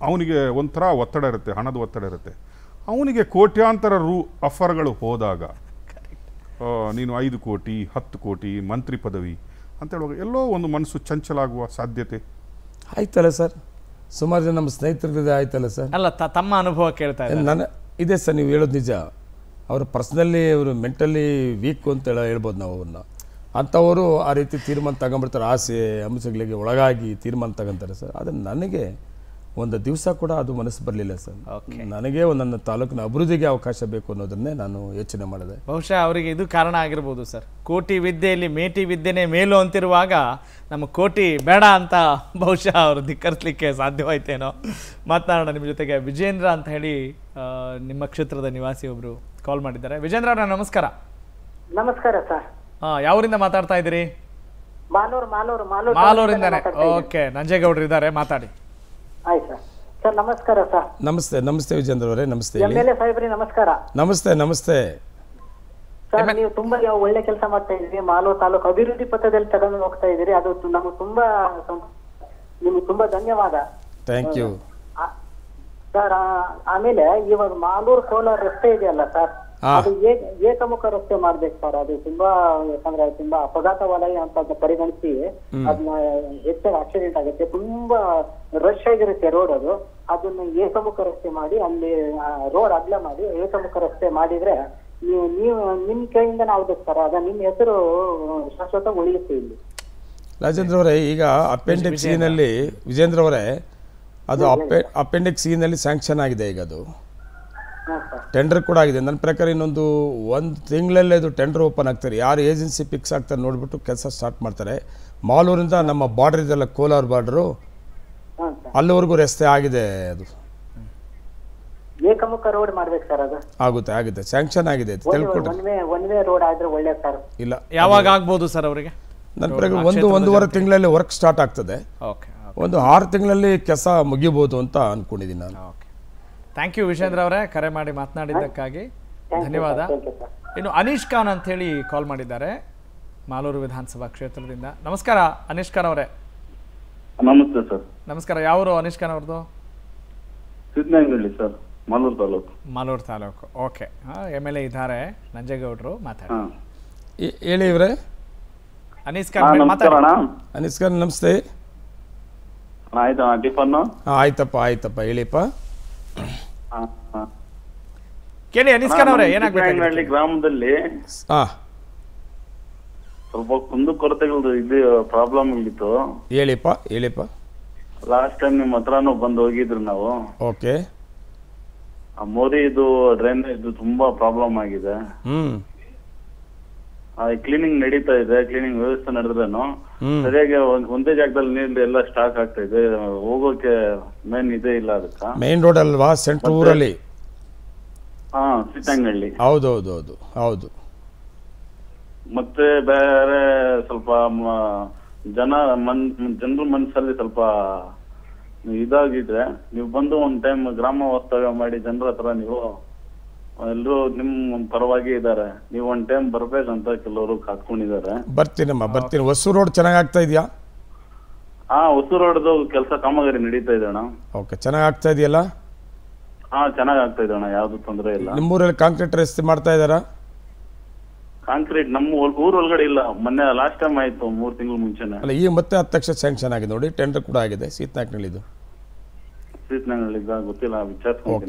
ಅವನಿಗೆ ಒಂಥರ ಒತ್ತಡ ಇರುತ್ತೆ ಹಣದ ಒತ್ತಡ ಇರುತ್ತೆ ಅವನಿಗೆ ಕೋಟ್ಯಾಂತರ ರು ಆಫರ್ಗಳು ಹೋದಾಗ ನೀನು ಐದು ಕೋಟಿ ಹತ್ತು ಕೋಟಿ ಮಂತ್ರಿ ಪದವಿ ಅಂತೇಳುವಾಗ ಎಲ್ಲೋ ಒಂದು ಮನಸ್ಸು ಚಂಚಲಾಗುವ ಸಾಧ್ಯತೆ ಆಯ್ತಲ್ಲ ಸರ್ ಸುಮಾರು ಜನ ನಮ್ಮ ಸ್ನೇಹಿತರಿಗಿದೆ ಆಯ್ತಲ್ಲ ಸರ್ ಅಲ್ಲ ತಮ್ಮ ಅನುಭವ ಕೇಳ್ತಾ ನನ್ನ ಇದೆ ಸರ್ ನೀವು ಹೇಳೋದು ನಿಜ ಅವರು ಪರ್ಸ್ನಲಿ ಅವರು ಮೆಂಟಲಿ ವೀಕು ಅಂತ ಹೇಳ್ಬೋದು ನಾವು ಅವ್ರನ್ನ ಅಂಥವರು ಆ ರೀತಿ ತೀರ್ಮಾನ ತಗೊಂಬಿಡ್ತಾರೆ ಆಸೆ ಅಂಶಗಳಿಗೆ ಒಳಗಾಗಿ ತೀರ್ಮಾನ ತಗೊಂತಾರೆ ಸರ್ ಆದರೆ ನನಗೆ ಒಂದು ದಿವಸ ಕೂಡ ಅದು ಮನಸ್ಸು ಬರಲಿಲ್ಲ ಸರ್ ನನಗೆ ನನ್ನ ತಾಲೂಕಿನ ಅಭಿವೃದ್ಧಿಗೆ ಅವಕಾಶ ಬೇಕು ಅನ್ನೋದನ್ನೇ ನಾನು ಯೋಚನೆ ಮಾಡಿದೆ ಬಹುಶಃ ಅವರಿಗೆ ಇದು ಕಾರಣ ಆಗಿರ್ಬೋದು ಸರ್ ಕೋಟಿ ವಿದ್ಯೆಯಲ್ಲಿ ಮೇಟಿ ವಿದ್ಯೆನೇ ಮೇಲು ಅಂತಿರುವಾಗ ನಮ್ಮ ಕೋಟಿ ಬೇಡ ಅಂತ ಬಹುಶಃ ಅವರು ಧಿಕ್ಕರಿಸಲಿಕ್ಕೆ ಸಾಧ್ಯವಾಯ್ತೇನೋ ಮಾತನಾಡೋಣ ನಿಮ್ಮ ಜೊತೆಗೆ ವಿಜೇಂದ್ರ ಅಂತ ಹೇಳಿ ನಿಮ್ಮ ಕ್ಷೇತ್ರದ ನಿವಾಸಿ ಒಬ್ಬರು ಕಾಲ್ ಮಾಡಿದ್ದಾರೆ ವಿಜೇಂದ್ರ ಅವರ ನಮಸ್ಕಾರ ನಮಸ್ಕಾರ ಸರ್ ಯಾವರಿಂದ ಮಾತಾಡ್ತಾ ಇದ್ದೀರಿ ಮಾಲೂರಿಂದ ಓಕೆ ನಂಜೇಗೌಡರು ಇದ್ದಾರೆ ಮಾತಾಡಿ ಆಯ್ತು ಸರ್ ಸರ್ ನಮಸ್ಕಾರ ಸರ್ ನಮಸ್ತೆ ನಮಸ್ತೆ ವಿಜೇಂದ್ರ ಅವರೇ ನಮಸ್ತೆ ಎಲ್ ಸಾಹೇಬ್ರಿ ನಮಸ್ಕಾರ ನಮಸ್ತೆ ನಮಸ್ತೆ ಸರ್ ನೀವು ತುಂಬಾ ಒಳ್ಳೆ ಕೆಲಸ ಮಾಡ್ತಾ ಇದ್ದೀರಿ ಮಾಲೋ ತಾಲೂಕು ಅಭಿವೃದ್ಧಿ ಪಥದಲ್ಲಿ ತಗೊಂಡು ಹೋಗ್ತಾ ಇದ್ದೀರಿ ಅದು ನಮ್ಗೆ ತುಂಬಾ ನಿಮ್ಗೆ ತುಂಬಾ ಧನ್ಯವಾದ ಥ್ಯಾಂಕ್ ಯು ಸರ್ ಆಮೇಲೆ ಇವಾಗ ಮಾಲೂರು ಕೋಲಾರ ರಸ್ತೆ ಇದೆಯಲ್ಲ ಸರ್ ಏಕಮುಖ ರಸ್ತೆ ಮಾಡ್ಬೇಕು ಸರ್ ಅದು ತುಂಬಾ ಯಾಕಂದ್ರೆ ತುಂಬಾ ಅಪಘಾತ ವಲಯ ಅಂತ ಪರಿಗಣಿಸಿ ಅದನ್ನ ಹೆಚ್ಚಾಗಿ ಆಕ್ಸಿಡೆಂಟ್ ಆಗುತ್ತೆ ತುಂಬಾ ರಶ್ ಆಗಿರುತ್ತೆ ರೋಡ್ ಅದು ಅದನ್ನ ಏಕಮುಖ ರಸ್ತೆ ಮಾಡಿ ಅಲ್ಲಿ ರೋಡ್ ಅಗ್ಲ ಮಾಡಿ ಏಕಮುಖ ರಸ್ತೆ ಮಾಡಿದ್ರೆ ನೀವು ನಿಮ್ ಕೈಯಿಂದ ನಾವು ಸರ್ ಅದ ನಿಮ್ ಹೆಸರು ಶಾಶ್ವತ ಉಳಿಯುತ್ತೆ ಇಲ್ಲಿ ರಾಜೇಂದ್ರ ಅವರೇ ಈಗ ಅಪೆಂಡಿಕ್ಸ್ ಸೀನಲ್ಲಿ ವಿಜೇಂದ್ರ ಅವರೇ ಅದು ಅಪೆಂಡಿಕ್ಸ್ ಸೀನಲ್ಲಿ ಸ್ಯಾಂಕ್ಷನ್ ಆಗಿದೆ ಈಗ ಅದು ಟೆಂಡರ್ ಕೂಡ ಆಗಿದೆ ನನ್ನ ಪ್ರಕಾರ ಇನ್ನೊಂದು ಒಂದು ತಿಂಗಳಲ್ಲೇ ಅದು ಟೆಂಡರ್ ಓಪನ್ ಆಗ್ತಾರೆ ಯಾರು ಏಜೆನ್ಸಿ ಫಿಕ್ಸ್ ಆಗ್ತಾರೆ ನೋಡಿಬಿಟ್ಟು ಕೆಲಸ ಸ್ಟಾರ್ಟ್ ಮಾಡ್ತಾರೆ ಮಾಲೂರಿಂದ ನಮ್ಮ ಬಾರ್ಡರ್ ಇದೆಲ್ಲ ಕೋಲಾರ ಬಾರ್ಡ್ರು ಅಲ್ಲಿವರೆಗೂ ರಸ್ತೆ ಆಗಿದೆ ಅದು ಏಕಮುಖ ರೋಡ್ ಸರ್ ಅದು ಆಗುತ್ತೆ ಆಗುತ್ತೆ ಸ್ಯಾಂಕ್ಷನ್ ಆಗಿದೆ ರೋಡ್ ಆದ್ರೆ ಒಳ್ಳೆ ಸರ್ ಇಲ್ಲ ಯಾವಾಗ ಆಗ್ಬೋದು ಸರ್ ಅವರಿಗೆ ನನ್ನ ಪ್ರಕಾರ ಒಂದು ಒಂದೂವರೆ ತಿಂಗಳಲ್ಲಿ ವರ್ಕ್ ಸ್ಟಾರ್ಟ್ ಆಗ್ತದೆ ಒಂದು ಆರು ತಿಂಗಳಲ್ಲಿ ಕೆಲಸ ಮುಗಿಬೋದು ಅಂತ ಅನ್ಕೊಂಡಿದ್ದೀನಿ ನಾನು ಥ್ಯಾಂಕ್ ಯು ವಿಜೇಂದ್ರ ಅವರೇ ಕರೆ ಮಾಡಿ ಮಾತನಾಡಿದ್ದಕ್ಕಾಗಿ ಧನ್ಯವಾದ ಇನ್ನು ಅನೀಶ್ ಖಾನ್ ಅಂತ ಹೇಳಿ ಕಾಲ್ ಮಾಡಿದ್ದಾರೆ ಮಾಲೂರು ವಿಧಾನಸಭಾ ಕ್ಷೇತ್ರದಿಂದ ನಮಸ್ಕಾರ ಅನೀಶ್ ಖಾನ್ ಅವರೇ ನಮಸ್ತೆ ಸರ್ ನಮಸ್ಕಾರ ಯಾವರು ಅನೀಶ್ ಖಾನ್ ಅವ್ರದ್ದು Siddanahalli sir Malur taluk Malur okay M L A ಇದ್ದಾರೆ ನಂಜೇಗೌಡರು ಮಾತಾಡಿ ಹೇಳಿ ಇವ್ರೆ ಅನೀಸ್ ಖಾನ್ ಮಾತಾಡೋಣ ಅನೀಸ್ ಖಾನ್ ನಮಸ್ತೆ ಆಯ್ತಪ್ಪ ಆಯ್ತಪ್ಪ ಹೇಳಿಪ್ಪ ಕೇಳಿ ಅನಿಸ್ ಅವರೇ ಏನಾಗ್ಬೇಕು ಗ್ರಾಮದಲ್ಲಿ ಸ್ವಲ್ಪ ಕುಂದು ಕೊರತೆಗಳು ಇದು ಪ್ರಾಬ್ಲಮ್ ಇತ್ತು ಹೇಳಿಪ್ಪ ಹೇಳಿಪ್ಪ ಲಾಸ್ಟ್ ಟೈಮ್ ನಿಮ್ಮ ಹತ್ರನೂ ಬಂದು ಹೋಗಿದ್ರು ನಾವು ಓಕೆ ಆ ಮೋರಿ ಇದು ಡ್ರೈನ್ ಇದು ತುಂಬಾ ಪ್ರಾಬ್ಲಮ್ ಆಗಿದೆ ಹ್ಮ್ ಕ್ಲೀನಿಂಗ್ ನಡೀತಾ ಇದೆ ಕ್ಲೀನಿಂಗ್ ವ್ಯವಸ್ಥೆ ನಡೆದ್ರೇನು ಸರಿಯಾಗಿ ಒಂದೇ ಜಾಗದಲ್ಲಿ ನೀರು ಎಲ್ಲ ಸ್ಟಾಕ್ ಆಗ್ತಾ ಇದೆ ಹೋಗೋಕೆ ಮೇನ್ ಇದೇ ಇಲ್ಲ ಅದಕ್ಕೆ ಮೇನ್ ರೋಡ್ ಅಲ್ವಾ ಸೆಂಟ್ರಲ್ ಊರಲ್ಲಿ ಹೌದು ಹೌದು ಮತ್ತೆ ಬೇರೆ ಸ್ವಲ್ಪ ಜನ ಮನ್ ಜನರ ಮನಸ್ಸಲ್ಲಿ ಸ್ವಲ್ಪ ಇದಾಗಿದ್ರೆ ನೀವು ಬಂದು ಒಂದ್ ಟೈಮ್ ಗ್ರಾಮ ವಾಸ್ತವ್ಯ ಮಾಡಿ ಜನರ ಹತ್ರ ನೀವು ಎಲ್ಲರೂ ನಿಮ್ಮ ಪರವಾಗಿ ಇದ್ದಾರೆ ನೀವು ಒನ್ ಟೈಮ್ ಬರ್ಬೇಕಂತ ಕೆಲವರು ಕಾತ್ಕೊಂಡಿದ್ದಾರೆ ಬರ್ತೀನಮ್ಮ ಬರ್ತೀನಿ ಹೊಸೂರು ರೋಡ್ ಚೆನ್ನಾಗಿ ಆಗ್ತಾ ಇದೆಯಾ ಹಾ ಹೊಸೂರು ರೋಡ್ದು ಕೆಲಸ ಕಾಮಗಾರಿ ನಡೀತಾ ಇದೆ ಅಣ್ಣ ಓಕೆ ಚೆನ್ನಾಗಿ ಆಗ್ತಾ ಇದೆಯಲ್ಲ ಹಾ ಚೆನ್ನಾಗಿ ಆಗ್ತಾ ಇದೆ ಅಣ್ಣ ಯಾವುದು ತೊಂದರೆ ಇಲ್ಲ ನಿಮ್ಮೂರಲ್ಲಿ ಕಾಂಕ್ರೀಟ್ ರಸ್ತೆ ಮಾಡ್ತಾ ಇದ್ದಾರಾ ಕಾಂಕ್ರೀಟ್ ನಮ್ಮ ಊರ ಒಳಗಡೆ ಇಲ್ಲ ಮೊನ್ನೆ ಲಾಸ್ಟ್ ಟೈಮ್ ಆಯ್ತು ಮೂರು ತಿಂಗಳು ಮುಂಚೆನೆ ಅಲ್ಲ ಈಗ ಮತ್ತೆ ಹತ್ತು ಲಕ್ಷ ಸ್ಯಾಂಕ್ಷನ್ ಆಗಿದೆ ನೋಡಿ ಟೆಂಡರ್ ಕೂಡ ಆಗಿದೆ ಇದು ಗೊತ್ತಿಲ್ಲ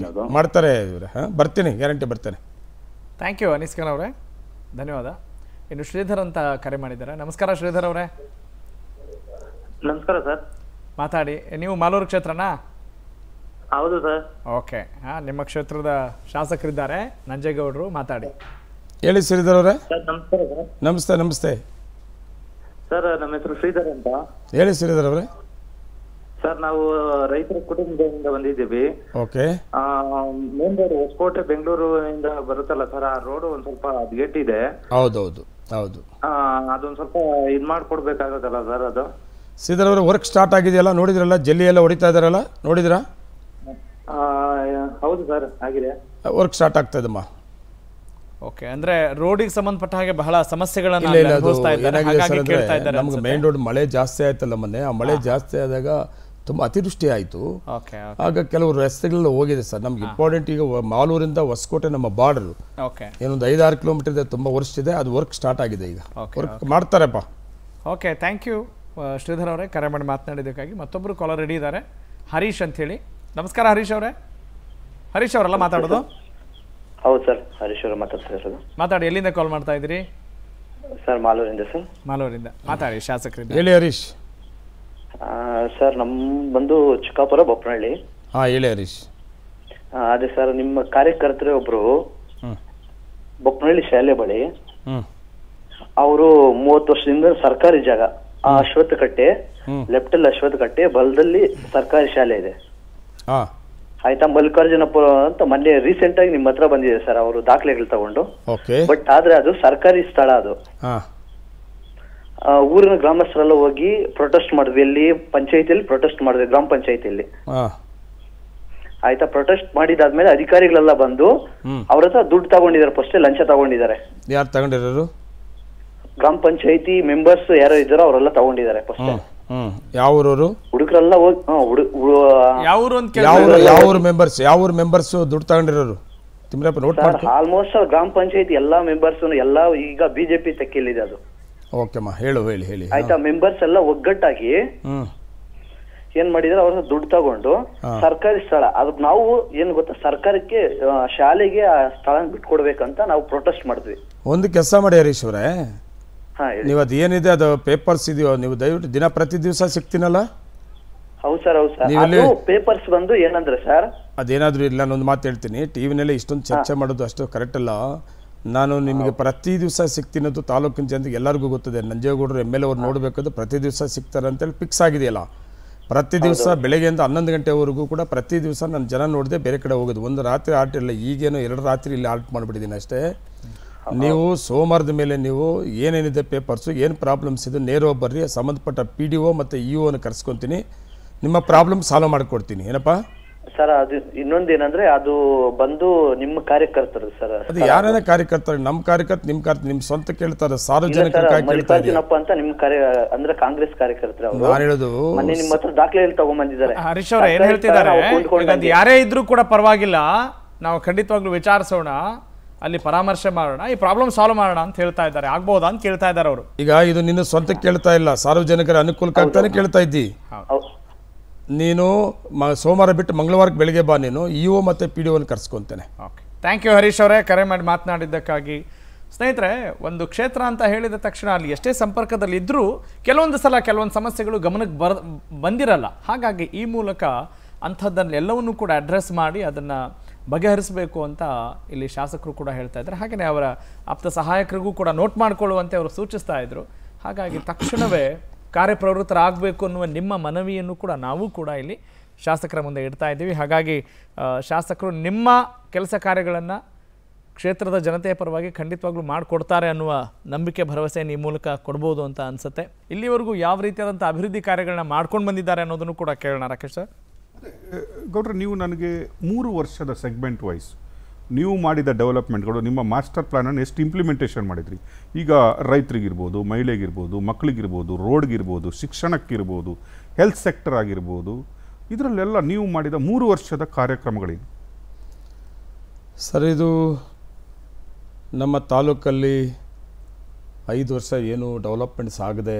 ಅದು ಮಾಡ್ತಾರೆ ಬರ್ತೀನಿ ಗ್ಯಾರಂಟಿ ಬರ್ತೀನಿ ಥ್ಯಾಂಕ್ ಯು ಅನೀಸ್ ಖಾನ್ ಅವರೇ ಧನ್ಯವಾದ ಇನ್ನು ಶ್ರೀಧರ್ ಅಂತ ಕರೆ ಮಾಡಿದ್ದಾರೆ ನಮಸ್ಕಾರ ಶ್ರೀಧರ್ ಅವರೇ ನಮಸ್ಕಾರ ಸರ್ ಮಾತಾಡಿ ನೀವು ಮಾಲೂರು ಕ್ಷೇತ್ರನಾ ಹೌದು ಸರ್ ಓಕೆ ಹಾಂ ನಿಮ್ಮ ಕ್ಷೇತ್ರದ ಶಾಸಕರಿದ್ದಾರೆ ನಂಜೇಗೌಡರು ಮಾತಾಡಿ ಹೇಳಿ ಶ್ರೀಧರ್ ಅವರೇ ನಮಸ್ಕಾರ ನಮಸ್ತೆ ನಮಸ್ತೆ ಸರ್ ನಮ್ಮ ಹೆಸರು ಶ್ರೀಧರ್ ಅಂತ ಹೇಳಿ ಶ್ರೀಧರ್ ಅವರೇ ಸರ್ ನಾವು ರೈತರ ಕುಟುಂಬದಿಂದ ಬಂದಿದ್ದೀವಿ ಓಕೆ ಮೇನ್ ರೋಡ್ ಹೊಸಕೋಟೆ ಇಂದ ಬರುತ್ತಲ್ಲ ಸರ್ ಆ ರೋಡ್ ಒಂದ್ ಸ್ವಲ್ಪ ಅದ್ಗೆಟ್ಟಿದೆ ಹೌದೌದು ಹೌದು ಅದೊಂದ್ ಸ್ವಲ್ಪ ಇದ್ ಮಾಡ್ಕೊಡ್ಬೇಕಾಗತ್ತಲ್ಲ ಸರ್ ಅದು ಸೀದಲ್ ಅವರು ವರ್ಕ್ ಸ್ಟಾರ್ಟ್ ಆಗಿದೆಯಲ್ಲ ನೋಡಿದ್ರಲ್ಲ ಜಲ್ಲಿ ಎಲ್ಲ ಹೊಡಿತಾ ಇದಾರಲ್ಲ ನೋಡಿದ್ರ ಆ, ಹೌದು ಸರ್ ಆಗಿದೆ ವರ್ಕ್ ಸ್ಟಾರ್ಟ್ ಆಗ್ತಾ ಓಕೆ ಅಂದ್ರೆ ರೋಡಿಗೆ ಸಂಬಂಧಪಟ್ಟ ಹಾಗೆ ಬಹಳ ಸಮಸ್ಯೆಗಳನ್ನ ನಮ್ಗೆ ಮೇನ್ ರೋಡ್ ಮಳೆ ಜಾಸ್ತಿ ಆಯ್ತಲ್ಲ ಮೊನ್ನೆ ಆ ಮಳೆ ಜಾಸ್ತಿ ಆದಾಗ ತುಂಬಾ ಅತಿವೃಷ್ಟಿ ಆಯಿತು ಆಗ ಕೆಲವು ರಸ್ತೆಗಳೆಲ್ಲ ಹೋಗಿದೆ ಸರ್ ನಮ್ಗೆ ಇಂಪಾರ್ಟೆಂಟ್ ಈಗ ಮಾಲೂರಿಂದ ಹೊಸಕೋಟೆ ನಮ್ಮ ಬಾರ್ಡರ್ ಏನೊಂದು ಐದಾರು ಕಿಲೋಮೀಟರ್ ಇದೆ ತುಂಬ ವರ್ಷ ಇದೆ ಅದು ವರ್ಕ್ ಸ್ಟಾರ್ಟ್ ಆಗಿದೆ ಈಗ ವರ್ಕ್ ಮಾಡ್ತಾರಪ್ಪ ಓಕೆ ಥ್ಯಾಂಕ್ ಯು ಶ್ರೀಧರ್ ಅವರೇ ಕರೆ ಮಾಡಿ ಮಾತನಾಡಿದ್ದಕ್ಕಾಗಿ ಮತ್ತೊಬ್ಬರು ಕಾಲರ್ ರೆಡಿ ಇದ್ದಾರೆ ಹರೀಶ್ ಅಂತ ಹೇಳಿ ನಮಸ್ಕಾರ ಹರೀಶ್ ಅವರೇ ಹರೀಶ್ ಅವರಲ್ಲ ಮಾತಾಡೋದು ಹೌದು ಸರ್ ಹರೀಶ್ ಅವರು ಮಾತಾಡ್ತಾ ಮಾತಾಡಿ ಎಲ್ಲಿಂದ ಕಾಲ್ ಮಾಡ್ತಾ ಇದ್ದೀರಿ ಸರ್ ಮಾಲೂರಿಂದ ಸರ್ ಮಾಲೂರಿಂದ ಮಾತಾಡಿ ಶಾಸಕರಿಂದ ಹೇಳಿ ಹರೀಶ್ ಸರ್ ನಮ್ ಬಂದು ಚಿಕ್ಕಾಪುರ ಬೊಪ್ಪನಹಳ್ಳಿ ಹಾ ಹೇಳಿ ಹರೀಶ್ ಅದೇ ಸರ್ ನಿಮ್ಮ ಕಾರ್ಯಕರ್ತರೇ ಒಬ್ರು ಬೊಪ್ಪನಹಳ್ಳಿ ಶಾಲೆ ಬಳಿ ಅವರು ಮೂವತ್ತು ವರ್ಷದಿಂದ ಸರ್ಕಾರಿ ಜಾಗ ಆ ಅಶ್ವತ್ ಕಟ್ಟೆ ಲೆಫ್ಟ್ ಅಲ್ಲಿ ಕಟ್ಟೆ ಬಲದಲ್ಲಿ ಸರ್ಕಾರಿ ಶಾಲೆ ಇದೆ ಆಯ್ತಾ ಮಲ್ಲಿಕಾರ್ಜುನಪುರ ಅಂತ ಮೊನ್ನೆ ರೀಸೆಂಟ್ ಆಗಿ ನಿಮ್ಮ ಹತ್ರ ಬಂದಿದೆ ಸರ್ ಅವರು ದಾಖಲೆಗಳು ತಗೊಂಡು ಬಟ್ ಆದ್ರೆ ಅದು ಸರ್ಕಾರಿ ಸ್ಥಳ ಅದು ಊರಿನ ಗ್ರಾಮಸ್ಥರೆಲ್ಲ ಹೋಗಿ ಪ್ರೊಟೆಸ್ಟ್ ಮಾಡಿದ್ವಿ ಇಲ್ಲಿ ಪಂಚಾಯತಿಯಲ್ಲಿ ಪ್ರೊಟೆಸ್ಟ್ ಮಾಡಿದ್ವಿ ಗ್ರಾಮ ಪಂಚಾಯತಿಯಲ್ಲಿ ಆಯ್ತಾ ಪ್ರೊಟೆಸ್ಟ್ ಮಾಡಿದಾದ್ಮೇಲೆ ಅಧಿಕಾರಿಗಳೆಲ್ಲ ಬಂದು ಅವ್ರ ಹತ್ರ ದುಡ್ಡು ತಗೊಂಡಿದ್ದಾರೆ ಫಸ್ಟ್ ಲಂಚ ತಗೊಂಡಿದ್ದಾರೆ ಯಾರು ತಗೊಂಡಿರೋರು ಗ್ರಾಮ ಪಂಚಾಯತಿ ಮೆಂಬರ್ಸ್ ಯಾರೋ ಇದ್ದಾರೋ ಅವರೆಲ್ಲ ತಗೊಂಡಿದ್ದಾರೆ ಫಸ್ಟ್ ಹುಡುಗರೆಲ್ಲ ಹೋಗಿ ಮೆಂಬರ್ಸ್ ಮೆಂಬರ್ಸ್ ದುಡ್ಡು ತಗೊಂಡಿರೋರು ಆಲ್ಮೋಸ್ಟ್ ಗ್ರಾಮ ಪಂಚಾಯತಿ ಎಲ್ಲಾ ಮೆಂಬರ್ಸ್ ಎಲ್ಲಾ ಈಗ ಬಿಜೆಪಿ ತೆಕ್ಕಿಲ್ಲಿದೆ ಅದು ಓಕೆಮ್ಮ ಹೇಳು ಹೇಳಿ ಹೇಳಿ ಆಯ್ತಾ ಮೆಂಬರ್ಸ್ ಎಲ್ಲ ಒಗ್ಗಟ್ಟಾಗಿ ಏನ್ ಮಾಡಿದ್ರೆ ಅವ್ರ ದುಡ್ಡು ತಗೊಂಡು ಸರ್ಕಾರಿ ಸ್ಥಳ ಅದ್ ನಾವು ಏನ್ ಗೊತ್ತಾ ಸರ್ಕಾರಕ್ಕೆ ಶಾಲೆಗೆ ಆ ಸ್ಥಳ ಬಿಟ್ಕೊಡ್ಬೇಕಂತ ನಾವು ಪ್ರೊಟೆಸ್ಟ್ ಮಾಡಿದ್ವಿ ಒಂದು ಕೆಲಸ ಮಾಡಿ ಹರೀಶ್ ಅವರೇ ನೀವು ಅದು ಏನಿದೆ ಅದು ಪೇಪರ್ಸ್ ಇದೆಯೋ ನೀವು ದಯವಿಟ್ಟು ದಿನ ಪ್ರತಿ ದಿವಸ ಸಿಗ್ತೀನಲ್ಲ ಹೌದು ಸರ್ ಹೌದು ಸರ್ ಅದು ಪೇಪರ್ಸ್ ಬಂದು ಏನಂದ್ರೆ ಸರ್ ಅದೇನಾದ್ರೂ ಇಲ್ಲ ನಾನು ಒಂದು ಮಾತು ಹೇಳ್ತೀನಿ ಟಿವಿನಲ್ಲಿ ಇಷ್ಟೊಂದು ಚರ್ಚೆ ಮಾಡೋದು ಅಷ್ಟು ಕರೆಕ್ಟ್ ಅಲ್ಲ ನಾನು ನಿಮಗೆ ಪ್ರತಿ ದಿವಸ ಸಿಗ್ತೀನಿ ತಾಲೂಕಿನ ಜನರಿಗೆ ಎಲ್ಲರಿಗೂ ಗೊತ್ತದೆ ನಂಜೇಗೌಡರು ಎಮ್ ಎಲ್ ಎ ಅವ್ರು ನೋಡಬೇಕಾದ್ರೆ ಪ್ರತಿ ದಿವಸ ಸಿಗ್ತಾರೆ ಅಂತೇಳಿ ಫಿಕ್ಸ್ ಆಗಿದೆಯಲ್ಲ ಪ್ರತಿ ದಿವಸ ಬೆಳಗ್ಗೆಯಿಂದ ಹನ್ನೊಂದು ಗಂಟೆವರೆಗೂ ಕೂಡ ಪ್ರತಿ ದಿವಸ ನಾನು ಜನ ನೋಡಿದೆ ಬೇರೆ ಕಡೆ ಹೋಗೋದು ಒಂದು ರಾತ್ರಿ ಆರ್ಟ್ ಇಲ್ಲ ಈಗೇನು ಎರಡು ರಾತ್ರಿ ಇಲ್ಲಿ ಆಲ್ಟ್ ಮಾಡಿಬಿಟ್ಟಿದ್ದೀನಿ ಅಷ್ಟೇ ನೀವು ಸೋಮವಾರದ ಮೇಲೆ ನೀವು ಏನೇನಿದೆ ಪೇಪರ್ಸು ಏನು ಪ್ರಾಬ್ಲಮ್ಸ್ ಇದು ನೇರವಾಗಿ ಬರ್ರಿ ಸಂಬಂಧಪಟ್ಟ ಪಿ ಡಿ ಒ ಮತ್ತು e ಇ ಒನ ಕರೆಸ್ಕೊತೀನಿ ನಿಮ್ಮ ಪ್ರಾಬ್ಲಮ್ ಸಾಲ್ವ್ ಮಾಡಿಕೊಡ್ತೀನಿ ಏನಪ್ಪ ಸರ್ ಅದು ಇನ್ನೊಂದೇನಂದ್ರೆ ಅದು ಬಂದು ನಿಮ್ಮ ಕಾರ್ಯಕರ್ತರು ಸರ್ ಅದು ಯಾರನ್ನ ಕಾರ್ಯಕರ್ತರು ನಮ್ಮ ಕಾರ್ಯಕರ್ತ ನಿಮ್ ಕಾರ್ಯ ನಿಮ್ ಸ್ವಂತ ಕೇಳ್ತಾರೆ ಮಲ್ಲಿಕಾರ್ಜುನಪ್ಪ ಅಂತ ನಿಮ್ ಕಾರ್ಯ ಅಂದ್ರೆ ಕಾಂಗ್ರೆಸ್ ಕಾರ್ಯಕರ್ತರು ನಾನು ಹೇಳೋದು ಮೊನ್ನೆ ನಿಮ್ಮ ಹತ್ರ ದಾಖಲೆಯಲ್ಲಿ ತಗೊಂಡ್ಬಂದಿದ್ದಾರೆ ಹರೀಶ್ ಅವ್ರ ಏನ್ ಹೇಳ್ತಿದ್ದಾರೆ ಯಾರೇ ಇದ್ರೂ ಕೂಡ ಪರವಾಗಿಲ್ಲ ನಾವು ಖಂಡಿತವಾಗ್ಲೂ ವಿಚಾರಿಸೋಣ ಅಲ್ಲಿ ಪರಾಮರ್ಶೆ ಮಾಡೋಣ ಈ ಪ್ರಾಬ್ಲಮ್ ಸಾಲ್ವ್ ಮಾಡೋಣ ಅಂತ ಹೇಳ್ತಾ ಇದ್ದಾರೆ ಆಗ್ಬಹುದಾ ಅಂತ ಕೇಳ್ತಾ ಇದ್ದಾರೆ ಅವರು ಈಗ ಇದು ನಿನ್ನ ಸ್ವಂತ ಕೇಳ್ತಾ ಇಲ್ಲ ಸಾರ್ವಜನಿಕರ ಅನುಕೂಲಕ್ಕಾಗ್ತಾನೆ ಕೇಳ್ತಾ ಇದ್ದಿ ನೀನು ಮ ಸೋಮವಾರ ಬಿಟ್ಟು ಮಂಗಳವಾರಕ್ಕೆ ಬೆಳಗ್ಗೆ ಬಾ ನೀನು ಇ ಒ ಮತ್ತು ಪಿ ಡಿ ಒನ್ ಕರ್ಸ್ಕೊತೇನೆ ಓಕೆ ಥ್ಯಾಂಕ್ ಯು ಹರೀಶ್ ಅವರೇ ಕರೆ ಮಾಡಿ ಮಾತನಾಡಿದ್ದಕ್ಕಾಗಿ ಸ್ನೇಹಿತರೆ ಒಂದು ಕ್ಷೇತ್ರ ಅಂತ ಹೇಳಿದ ತಕ್ಷಣ ಅಲ್ಲಿ ಎಷ್ಟೇ ಸಂಪರ್ಕದಲ್ಲಿ ಇದ್ದರೂ ಕೆಲವೊಂದು ಸಲ ಕೆಲವೊಂದು ಸಮಸ್ಯೆಗಳು ಗಮನಕ್ಕೆ ಬರ ಬಂದಿರಲ್ಲ ಹಾಗಾಗಿ ಈ ಮೂಲಕ ಅಂಥದ್ದನ್ನೆಲ್ಲವನ್ನೂ ಕೂಡ ಅಡ್ರೆಸ್ ಮಾಡಿ ಅದನ್ನು ಬಗೆಹರಿಸಬೇಕು ಅಂತ ಇಲ್ಲಿ ಶಾಸಕರು ಕೂಡ ಹೇಳ್ತಾ ಇದ್ದಾರೆ ಹಾಗೆಯೇ ಅವರ ಆಪ್ತ ಸಹಾಯಕರಿಗೂ ಕೂಡ ನೋಟ್ ಮಾಡಿಕೊಳ್ಳುವಂತೆ ಅವರು ಸೂಚಿಸ್ತಾ ಇದ್ದರು ಹಾಗಾಗಿ ತಕ್ಷಣವೇ ಕಾರ್ಯಪ್ರವೃತ್ತರಾಗಬೇಕು ಅನ್ನುವ ನಿಮ್ಮ ಮನವಿಯನ್ನು ಕೂಡ ನಾವು ಕೂಡ ಇಲ್ಲಿ ಶಾಸಕರ ಮುಂದೆ ಇಡ್ತಾ ಇದ್ದೀವಿ ಹಾಗಾಗಿ ಶಾಸಕರು ನಿಮ್ಮ ಕೆಲಸ ಕಾರ್ಯಗಳನ್ನು ಕ್ಷೇತ್ರದ ಜನತೆಯ ಪರವಾಗಿ ಖಂಡಿತವಾಗ್ಲೂ ಮಾಡಿಕೊಡ್ತಾರೆ ಅನ್ನುವ ನಂಬಿಕೆ ಭರವಸೆ ಈ ಮೂಲಕ ಕೊಡ್ಬೋದು ಅಂತ ಅನಿಸುತ್ತೆ ಇಲ್ಲಿವರೆಗೂ ಯಾವ ರೀತಿಯಾದಂಥ ಅಭಿವೃದ್ಧಿ ಕಾರ್ಯಗಳನ್ನ ಮಾಡ್ಕೊಂಡು ಬಂದಿದ್ದಾರೆ ಅನ್ನೋದನ್ನು ಕೂಡ ಕೇಳೋಣ ರಾಕೇಶ್ ಸರ್ ಗೌಡ್ರೆ ನೀವು ನನಗೆ ಮೂರು ವರ್ಷದ ಸೆಗ್ಮೆಂಟ್ ವೈಸ್ ನೀವು ಮಾಡಿದ ಡೆವಲಪ್ಮೆಂಟ್ಗಳು ನಿಮ್ಮ ಮಾಸ್ಟರ್ ಪ್ಲಾನನ್ನು ಎಷ್ಟು ಇಂಪ್ಲಿಮೆಂಟೇಷನ್ ಮಾಡಿದ್ರಿ ಈಗ ರೈತರಿಗಿರ್ಬೋದು ಮಹಿಳೆಗಿರ್ಬೋದು ಮಕ್ಕಳಿಗಿರ್ಬೋದು ರೋಡ್ಗಿರ್ಬೋದು ಶಿಕ್ಷಣಕ್ಕಿರ್ಬೋದು ಹೆಲ್ತ್ ಸೆಕ್ಟರ್ ಆಗಿರ್ಬೋದು ಇದರಲ್ಲೆಲ್ಲ ನೀವು ಮಾಡಿದ ಮೂರು ವರ್ಷದ ಕಾರ್ಯಕ್ರಮಗಳೇನು ಸರ್ ಇದು ನಮ್ಮ ತಾಲೂಕಲ್ಲಿ ಐದು ವರ್ಷ ಏನು ಡೆವಲಪ್ಮೆಂಟ್ಸ್ ಆಗದೆ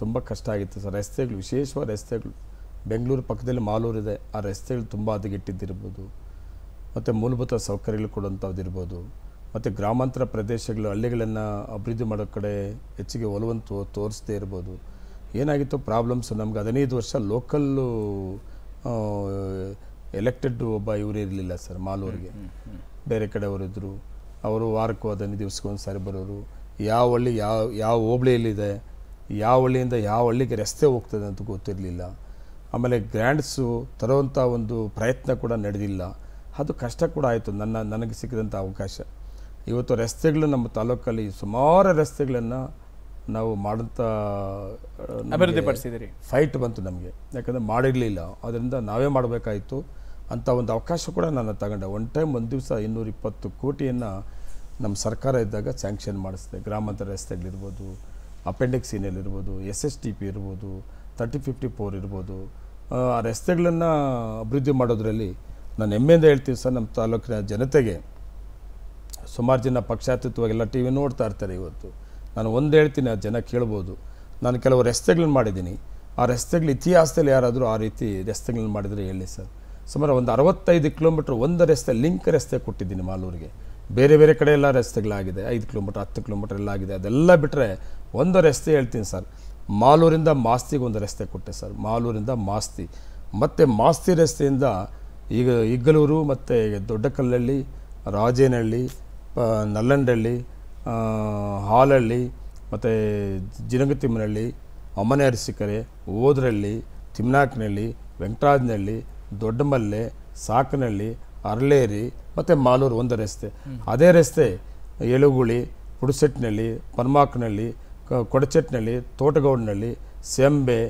ತುಂಬ ಕಷ್ಟ ಆಗಿತ್ತು ಸರ್ ರಸ್ತೆಗಳು ವಿಶೇಷವಾಗಿ ರಸ್ತೆಗಳು ಬೆಂಗಳೂರು ಪಕ್ಕದಲ್ಲಿ ಮಾಲೂರಿದೆ ಆ ರಸ್ತೆಗಳು ತುಂಬ ಹದಗೆಟ್ಟಿದ್ದಿರ್ಬೋದು ಮತ್ತು ಮೂಲಭೂತ ಸೌಕರ್ಯಗಳು ಇರ್ಬೋದು ಮತ್ತು ಗ್ರಾಮಾಂತರ ಪ್ರದೇಶಗಳು ಹಳ್ಳಿಗಳನ್ನು ಅಭಿವೃದ್ಧಿ ಮಾಡೋ ಕಡೆ ಹೆಚ್ಚಿಗೆ ಒಲವಂತು ತೋರಿಸದೇ ಇರ್ಬೋದು ಏನಾಗಿತ್ತು ಪ್ರಾಬ್ಲಮ್ಸ್ ನಮ್ಗೆ ಹದಿನೈದು ವರ್ಷ ಲೋಕಲ್ಲು ಎಲೆಕ್ಟೆಡ್ ಒಬ್ಬ ಇವರು ಇರಲಿಲ್ಲ ಸರ್ ಮಾಲೂರಿಗೆ ಬೇರೆ ಇದ್ದರು ಅವರು ವಾರಕ್ಕೂ ಹದಿನೈದು ಒಂದು ಸಾರಿ ಬರೋರು ಯಾವ ಹಳ್ಳಿ ಯಾವ ಯಾವ ಹೋಬಳಿಯಲ್ಲಿದೆ ಯಾವ ಹಳ್ಳಿಯಿಂದ ಯಾವ ಹಳ್ಳಿಗೆ ರಸ್ತೆ ಹೋಗ್ತದೆ ಅಂತ ಗೊತ್ತಿರಲಿಲ್ಲ ಆಮೇಲೆ ಗ್ರ್ಯಾಂಡ್ಸು ತರುವಂಥ ಒಂದು ಪ್ರಯತ್ನ ಕೂಡ ನಡೆದಿಲ್ಲ ಅದು ಕಷ್ಟ ಕೂಡ ಆಯಿತು ನನ್ನ ನನಗೆ ಸಿಕ್ಕಿದಂಥ ಅವಕಾಶ ಇವತ್ತು ರಸ್ತೆಗಳು ನಮ್ಮ ತಾಲೂಕಲ್ಲಿ ಸುಮಾರು ರಸ್ತೆಗಳನ್ನು ನಾವು ಮಾಡಂಥ ಅಭಿವೃದ್ಧಿಪಡಿಸಿದಿರಿ ಫೈಟ್ ಬಂತು ನಮಗೆ ಯಾಕಂದರೆ ಮಾಡಿರಲಿಲ್ಲ ಅದರಿಂದ ನಾವೇ ಮಾಡಬೇಕಾಯಿತು ಅಂತ ಒಂದು ಅವಕಾಶ ಕೂಡ ನಾನು ತಗೊಂಡೆ ಒನ್ ಟೈಮ್ ಒಂದು ದಿವಸ ಇನ್ನೂರು ಇಪ್ಪತ್ತು ಕೋಟಿಯನ್ನು ನಮ್ಮ ಸರ್ಕಾರ ಇದ್ದಾಗ ಸ್ಯಾಂಕ್ಷನ್ ಮಾಡಿಸಿದೆ ಗ್ರಾಮಾಂತರ ರಸ್ತೆಗಳಿರ್ಬೋದು appendix S S T P ಇರ್ಬೋದು ತರ್ಟಿ ಫಿಫ್ಟಿ ಫೋರ್ ಇರ್ಬೋದು ಆ ರಸ್ತೆಗಳನ್ನು ಅಭಿವೃದ್ಧಿ ಮಾಡೋದರಲ್ಲಿ ನಾನು ಹೆಮ್ಮೆಯಿಂದ ಹೇಳ್ತೀನಿ ಸರ್ ನಮ್ಮ ತಾಲೂಕಿನ ಜನತೆಗೆ ಸುಮಾರು ಜನ ಎಲ್ಲ ಟಿ ವಿ ನೋಡ್ತಾ ಇರ್ತಾರೆ ಇವತ್ತು ನಾನು ಒಂದು ಹೇಳ್ತೀನಿ ಅದು ಜನ ಕೇಳ್ಬೋದು ನಾನು ಕೆಲವು ರಸ್ತೆಗಳನ್ನ ಮಾಡಿದ್ದೀನಿ ಆ ರಸ್ತೆಗಳು ಇತಿಹಾಸದಲ್ಲಿ ಯಾರಾದರೂ ಆ ರೀತಿ ರಸ್ತೆಗಳನ್ನ ಮಾಡಿದರೆ ಹೇಳಿ ಸರ್ ಸುಮಾರು ಒಂದು ಅರವತ್ತೈದು ಕಿಲೋಮೀಟ್ರ್ ಒಂದು ರಸ್ತೆ ಲಿಂಕ್ ರಸ್ತೆ ಕೊಟ್ಟಿದ್ದೀನಿ ಮಾಲೂರಿಗೆ ಬೇರೆ ಬೇರೆ ಕಡೆ ಎಲ್ಲ ರಸ್ತೆಗಳಾಗಿದೆ ಐದು ಕಿಲೋಮೀಟ್ರ್ ಹತ್ತು ಕಿಲೋಮೀಟ್ರ್ ಎಲ್ಲ ಆಗಿದೆ ಅದೆಲ್ಲ ಬಿಟ್ಟರೆ ಒಂದು ರಸ್ತೆ ಹೇಳ್ತೀನಿ ಸರ್ ಮಾಲೂರಿಂದ ಮಾಸ್ತಿಗೆ ಒಂದು ರಸ್ತೆ ಕೊಟ್ಟೆ ಸರ್ ಮಾಲೂರಿಂದ ಮಾಸ್ತಿ ಮತ್ತು ಮಾಸ್ತಿ ರಸ್ತೆಯಿಂದ ಈಗ ಇಗ್ಗಲೂರು ಮತ್ತು ದೊಡ್ಡಕಲ್ಲಳ್ಳಿ ರಾಜೇನಹಳ್ಳಿ ಪ ನಲ್ಲಂಡಹಳ್ಳಿ ಹಾಲಹಳ್ಳಿ ಮತ್ತು ಜಿನಗತಿಮ್ಮನಹಳ್ಳಿ ಅಮ್ಮನಹರಸಿಕೆರೆ ಓದ್ರಹಳ್ಳಿ ತಿಮ್ನಾಕ್ನಹಳ್ಳಿ ವೆಂಕಟರಾಜನಹಳ್ಳಿ ದೊಡ್ಡಮಲ್ಲೆ ಸಾಕನಹಳ್ಳಿ ಅರಳೇರಿ ಮತ್ತು ಮಾಲೂರು ಒಂದು ರಸ್ತೆ ಅದೇ ರಸ್ತೆ ಎಳುಗುಳಿ ಪುಡುಸೆಟ್ಟಿನಲ್ಲಿ ಪನ್ಮಾಕ್ನಹಳ್ಳಿ ಕೊಡಚೆಟ್ಟಿನಲ್ಲಿ ತೋಟಗೌಡನಹಳ್ಳಿ ಸೆಂಬೆ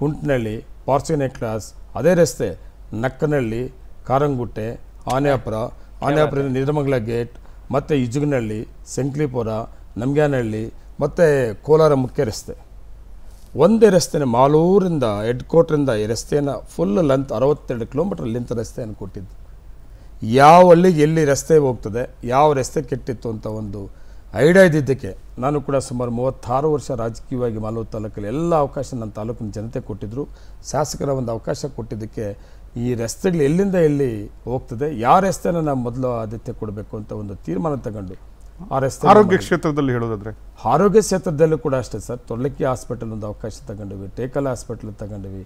ಕುಂಟ್ನಹಳ್ಳಿ ಪಾರ್ಸಿನೆ ಕ್ಲಾಸ್ ಅದೇ ರಸ್ತೆ ನಕ್ಕನಹಳ್ಳಿ ಕಾರಂಗುಟ್ಟೆ ಆನೆಯಾಪುರ ಆನೆಯಾಪುರದಿಂದ ನಿರ್ಮಂಗಲ ಗೇಟ್ ಮತ್ತು ಇಜುಗನಹಳ್ಳಿ ಸೆಂಕ್ಲಿಪುರ ನಮ್ಗ್ಯಾನಹಳ್ಳಿ ಮತ್ತು ಕೋಲಾರ ಮುಖ್ಯ ರಸ್ತೆ ಒಂದೇ ರಸ್ತೆನ ಮಾಲೂರಿಂದ ಹೆಡ್ ಕೋಟ್ರಿಂದ ಈ ರಸ್ತೆಯನ್ನು ಫುಲ್ ಲೆಂತ್ ಅರವತ್ತೆರಡು ಕಿಲೋಮೀಟರ್ ಲೆಂತ್ ರಸ್ತೆಯನ್ನು ಕೊಟ್ಟಿದ್ದು ಯಾವ ಹಳ್ಳಿಗೆ ಎಲ್ಲಿ ರಸ್ತೆ ಹೋಗ್ತದೆ ಯಾವ ರಸ್ತೆ ಕೆಟ್ಟಿತ್ತು ಅಂತ ಒಂದು ಐಡಿಯಾ ಇದ್ದಿದ್ದಕ್ಕೆ ನಾನು ಕೂಡ ಸುಮಾರು ಮೂವತ್ತಾರು ವರ್ಷ ರಾಜಕೀಯವಾಗಿ ಮಾಲೂರು ತಾಲೂಕಲ್ಲಿ ಎಲ್ಲ ಅವಕಾಶ ನನ್ನ ತಾಲೂಕಿನ ಜನತೆ ಕೊಟ್ಟಿದ್ದರು ಶಾಸಕರ ಒಂದು ಅವಕಾಶ ಕೊಟ್ಟಿದ್ದಕ್ಕೆ ಈ ರಸ್ತೆಗಳು ಎಲ್ಲಿಂದ ಎಲ್ಲಿ ಹೋಗ್ತದೆ ಯಾವ ರಸ್ತೆನ ನಾವು ಮೊದಲು ಆದ್ಯತೆ ಕೊಡಬೇಕು ಅಂತ ಒಂದು ತೀರ್ಮಾನ ತಗೊಂಡು ಆ ರಸ್ತೆ ಆರೋಗ್ಯ ಕ್ಷೇತ್ರದಲ್ಲಿ ಹೇಳೋದಾದ್ರೆ ಆರೋಗ್ಯ ಕ್ಷೇತ್ರದಲ್ಲೂ ಕೂಡ ಅಷ್ಟೇ ಸರ್ ತೊಳ್ಳಕ್ಕಿ ಹಾಸ್ಪಿಟಲ್ ಒಂದು ಅವಕಾಶ ತಗೊಂಡ್ವಿ ಟೇಕಲ್ ಹಾಸ್ಪಿಟಲ್ ತಗೊಂಡ್ವಿ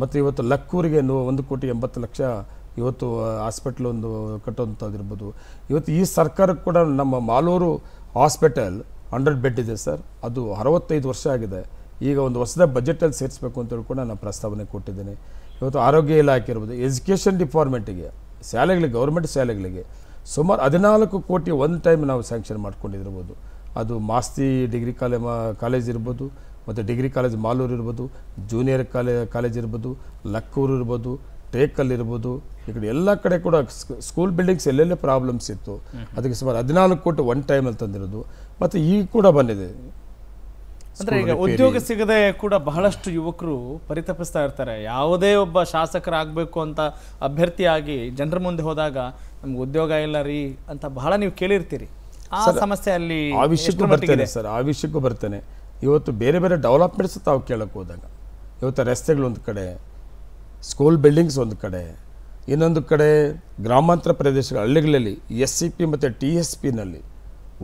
ಮತ್ತು ಇವತ್ತು ಲಕ್ಕೂರಿಗೆ ಒಂದು ಕೋಟಿ ಎಂಬತ್ತು ಲಕ್ಷ ಇವತ್ತು ಹಾಸ್ಪಿಟ್ಲ್ ಒಂದು ಕಟ್ಟುವಂಥದ್ದಿರ್ಬೋದು ಇವತ್ತು ಈ ಸರ್ಕಾರಕ್ಕೆ ಕೂಡ ನಮ್ಮ ಮಾಲೂರು ಹಾಸ್ಪಿಟಲ್ ಹಂಡ್ರೆಡ್ ಬೆಡ್ ಇದೆ ಸರ್ ಅದು ಅರವತ್ತೈದು ವರ್ಷ ಆಗಿದೆ ಈಗ ಒಂದು ಹೊಸದ ಬಜೆಟಲ್ಲಿ ಸೇರಿಸಬೇಕು ಅಂತೇಳಿ ಕೂಡ ನಾನು ಪ್ರಸ್ತಾವನೆ ಕೊಟ್ಟಿದ್ದೇನೆ ಇವತ್ತು ಆರೋಗ್ಯ ಇಲಾಖೆ ಇರ್ಬೋದು ಎಜುಕೇಷನ್ ಡಿಪಾರ್ಟ್ಮೆಂಟಿಗೆ ಶಾಲೆಗಳಿಗೆ ಗೌರ್ಮೆಂಟ್ ಶಾಲೆಗಳಿಗೆ ಸುಮಾರು ಹದಿನಾಲ್ಕು ಕೋಟಿ ಒಂದು ಟೈಮ್ ನಾವು ಸ್ಯಾಂಕ್ಷನ್ ಮಾಡ್ಕೊಂಡಿರ್ಬೋದು ಅದು ಮಾಸ್ತಿ ಡಿಗ್ರಿ ಕಾಲೇ ಕಾಲೇಜ್ ಇರ್ಬೋದು ಮತ್ತು ಡಿಗ್ರಿ ಕಾಲೇಜ್ ಮಾಲೂರು ಇರ್ಬೋದು ಜೂನಿಯರ್ ಕಾಲೇ ಕಾಲೇಜ್ ಇರ್ಬೋದು ಲಕ್ಕೂರು ಇರ್ಬೋದು ಟೇಕಲ್ಲಿ ಇರ್ಬೋದು ಈ ಕಡೆ ಎಲ್ಲ ಕಡೆ ಕೂಡ ಸ್ಕೂಲ್ ಬಿಲ್ಡಿಂಗ್ಸ್ ಎಲ್ಲೆಲ್ಲೇ ಪ್ರಾಬ್ಲಮ್ಸ್ ಇತ್ತು ಅದಕ್ಕೆ ಸುಮಾರು ಹದಿನಾಲ್ಕು ಕೋಟಿ ಒನ್ ಟೈಮಲ್ಲಿ ತಂದಿರೋದು ಮತ್ತು ಈಗ ಕೂಡ ಬಂದಿದೆ ಅಂದ್ರೆ ಈಗ ಉದ್ಯೋಗ ಸಿಗದೆ ಕೂಡ ಬಹಳಷ್ಟು ಯುವಕರು ಪರಿತಪಿಸ್ತಾ ಇರ್ತಾರೆ ಯಾವುದೇ ಒಬ್ಬ ಶಾಸಕರಾಗಬೇಕು ಅಂತ ಅಭ್ಯರ್ಥಿಯಾಗಿ ಜನರ ಮುಂದೆ ಹೋದಾಗ ನಮ್ಗೆ ಉದ್ಯೋಗ ಇಲ್ಲ ರೀ ಅಂತ ಬಹಳ ನೀವು ಕೇಳಿರ್ತೀರಿ ಆ ಸಮಸ್ಯೆ ಅಲ್ಲಿ ಆ ವಿಷಯಕ್ಕೂ ಬರ್ತೇನೆ ಸರ್ ಆ ವಿಷಯಕ್ಕೂ ಬರ್ತೇನೆ ಇವತ್ತು ಬೇರೆ ಬೇರೆ ಡೆವಲಪ್ಮೆಂಟ್ಸ್ ತಾವು ಕೇಳಕ್ಕೆ ಹೋದಾಗ ಇವತ್ತು ಒಂದು ಕಡೆ ಸ್ಕೂಲ್ ಬಿಲ್ಡಿಂಗ್ಸ್ ಒಂದು ಕಡೆ ಇನ್ನೊಂದು ಕಡೆ ಗ್ರಾಮಾಂತರ ಪ್ರದೇಶಗಳ ಹಳ್ಳಿಗಳಲ್ಲಿ ಎಸ್ ಸಿ ಪಿ ಮತ್ತು ಟಿ ಎಸ್ ಪಿನಲ್ಲಿ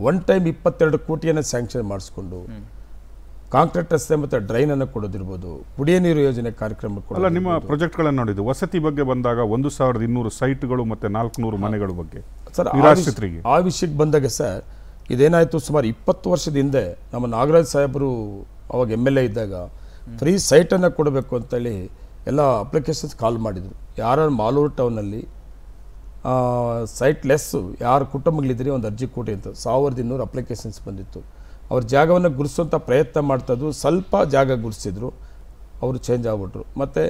ಒನ್ ಟೈಮ್ ಇಪ್ಪತ್ತೆರಡು ಕೋಟಿಯನ್ನು ಸ್ಯಾಂಕ್ಷನ್ ಮಾಡಿಸ್ಕೊಂಡು ಕಾಂಕ್ರೀಟ್ ರಸ್ತೆ ಮತ್ತು ಅನ್ನು ಕೊಡೋದಿರ್ಬೋದು ಕುಡಿಯ ನೀರು ಯೋಜನೆ ಕಾರ್ಯಕ್ರಮ ಅಲ್ಲ ನಿಮ್ಮ ಪ್ರಾಜೆಕ್ಟ್ಗಳನ್ನು ನೋಡಿದ್ದು ವಸತಿ ಬಗ್ಗೆ ಬಂದಾಗ ಒಂದು ಸಾವಿರದ ಇನ್ನೂರು ಸೈಟ್ಗಳು ಮತ್ತು ನಾಲ್ಕುನೂರು ಮನೆಗಳ ಬಗ್ಗೆ ಸರ್ ಆ ವಿಷಯಕ್ಕೆ ಬಂದಾಗ ಸರ್ ಇದೇನಾಯಿತು ಸುಮಾರು ಇಪ್ಪತ್ತು ವರ್ಷದ ಹಿಂದೆ ನಮ್ಮ ನಾಗರಾಜ್ ಸಾಹೇಬರು ಅವಾಗ ಎಮ್ ಎಲ್ ಎ ಇದ್ದಾಗ ಫ್ರೀ ಸೈಟನ್ನು ಕೊಡಬೇಕು ಅಂತೇಳಿ ಎಲ್ಲ ಅಪ್ಲಿಕೇಶನ್ಸ್ ಕಾಲ್ ಮಾಡಿದರು ಯಾರು ಮಾಲೂರು ಟೌನಲ್ಲಿ ಸೈಟ್ ಲೆಸ್ಸು ಯಾರು ಕುಟುಂಬಗಳಿದ್ರೆ ಒಂದು ಅರ್ಜಿ ಕೊಡಿ ಅಂತ ಸಾವಿರದ ಇನ್ನೂರು ಅಪ್ಲಿಕೇಶನ್ಸ್ ಬಂದಿತ್ತು ಅವ್ರ ಜಾಗವನ್ನು ಗುರ್ಸೋಂಥ ಪ್ರಯತ್ನ ಮಾಡ್ತಾಯಿದ್ರು ಸ್ವಲ್ಪ ಜಾಗ ಗುರ್ಸಿದ್ರು ಅವರು ಚೇಂಜ್ ಆಗ್ಬಿಟ್ರು ಮತ್ತು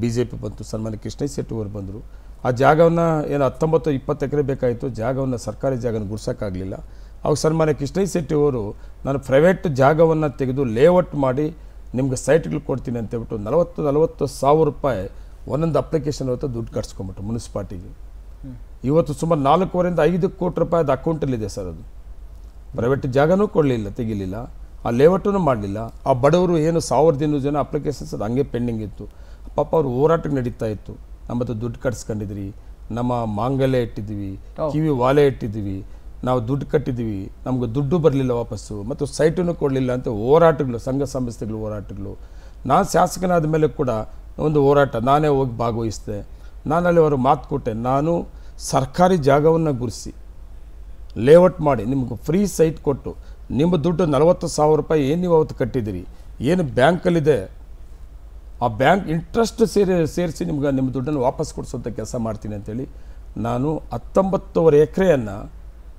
ಬಿ ಜೆ ಪಿ ಬಂತು ಸನ್ಮಾನ್ಯ ಕೃಷ್ಣ ಶೆಟ್ಟಿ ಅವರು ಬಂದರು ಆ ಜಾಗವನ್ನು ಏನು ಹತ್ತೊಂಬತ್ತು ಇಪ್ಪತ್ತು ಎಕರೆ ಬೇಕಾಯಿತು ಜಾಗವನ್ನು ಸರ್ಕಾರಿ ಜಾಗನ ಗುರ್ಸೋಕ್ಕಾಗಲಿಲ್ಲ ಅವಾಗ ಸನ್ಮಾನ್ಯ ಕೃಷ್ಣ ಶೆಟ್ಟಿ ಅವರು ನಾನು ಪ್ರೈವೇಟ್ ಜಾಗವನ್ನು ತೆಗೆದು ಲೇಔಟ್ ಮಾಡಿ ನಿಮ್ಗೆ ಸೈಟ್ಗಳು ಕೊಡ್ತೀನಿ ಅಂತೇಳ್ಬಿಟ್ಟು ನಲವತ್ತು ನಲವತ್ತು ಸಾವಿರ ರೂಪಾಯಿ ಒಂದೊಂದು ಅಪ್ಲಿಕೇಶನ್ ಇವತ್ತು ದುಡ್ಡು ಕಟ್ಸ್ಕೊಂಬಿಟ್ಟು ಮುನ್ಸಿಪಾಲ್ಟಿಗೆ ಇವತ್ತು ಸುಮಾರು ನಾಲ್ಕೂವರೆಯಿಂದ ಐದು ಕೋಟಿ ರೂಪಾಯಿ ಅದು ಅಕೌಂಟಲ್ಲಿದೆ ಸರ್ ಅದು ಪ್ರೈವೇಟ್ ಜಾಗನೂ ಕೊಡಲಿಲ್ಲ ತೆಗಿಲಿಲ್ಲ ಆ ಲೇಔಟನ್ನು ಮಾಡಲಿಲ್ಲ ಆ ಬಡವರು ಏನು ಸಾವಿರದ ಇನ್ನೂರು ಜನ ಅಪ್ಲಿಕೇಶನ್ಸ್ ಅದು ಹಂಗೆ ಪೆಂಡಿಂಗ್ ಇತ್ತು ಪಾಪ ಅವರು ಹೋರಾಟ ನಡೀತಾ ಇತ್ತು ನಮ್ಮ ಹತ್ರ ದುಡ್ಡು ಕಟ್ಸ್ಕೊಂಡಿದ್ರಿ ನಮ್ಮ ಮಾಂಗಲ್ಯ ಇಟ್ಟಿದ್ದೀವಿ ಕಿವಿ ವಾಲೆ ಇಟ್ಟಿದ್ದೀವಿ ನಾವು ದುಡ್ಡು ಕಟ್ಟಿದ್ದೀವಿ ನಮ್ಗೆ ದುಡ್ಡು ಬರಲಿಲ್ಲ ವಾಪಸ್ಸು ಮತ್ತು ಸೈಟನ್ನು ಕೊಡಲಿಲ್ಲ ಅಂತ ಹೋರಾಟಗಳು ಸಂಘ ಸಂಸ್ಥೆಗಳು ಹೋರಾಟಗಳು ನಾನು ಶಾಸಕನಾದ ಮೇಲೆ ಕೂಡ ಒಂದು ಹೋರಾಟ ನಾನೇ ಹೋಗಿ ಭಾಗವಹಿಸಿದೆ ನಾನಲ್ಲಿ ಅವರು ಮಾತು ಕೊಟ್ಟೆ ನಾನು ಸರ್ಕಾರಿ ಜಾಗವನ್ನು ಗುರಿಸಿ ಲೇಔಟ್ ಮಾಡಿ ನಿಮ್ಗೆ ಫ್ರೀ ಸೈಟ್ ಕೊಟ್ಟು ನಿಮ್ಮ ದುಡ್ಡು ನಲವತ್ತು ಸಾವಿರ ರೂಪಾಯಿ ಏನು ನೀವು ಅವತ್ತು ಕಟ್ಟಿದ್ದೀರಿ ಏನು ಬ್ಯಾಂಕಲ್ಲಿದೆ ಆ ಬ್ಯಾಂಕ್ ಇಂಟ್ರೆಸ್ಟ್ ಸೇರಿ ಸೇರಿಸಿ ನಿಮ್ಗೆ ನಿಮ್ಮ ದುಡ್ಡನ್ನು ವಾಪಸ್ ಕೊಡಿಸೋದಕ್ಕೆ ಕೆಲಸ ಮಾಡ್ತೀನಿ ಅಂತೇಳಿ ನಾನು ಹತ್ತೊಂಬತ್ತುವರೆ ಎಕರೆಯನ್ನು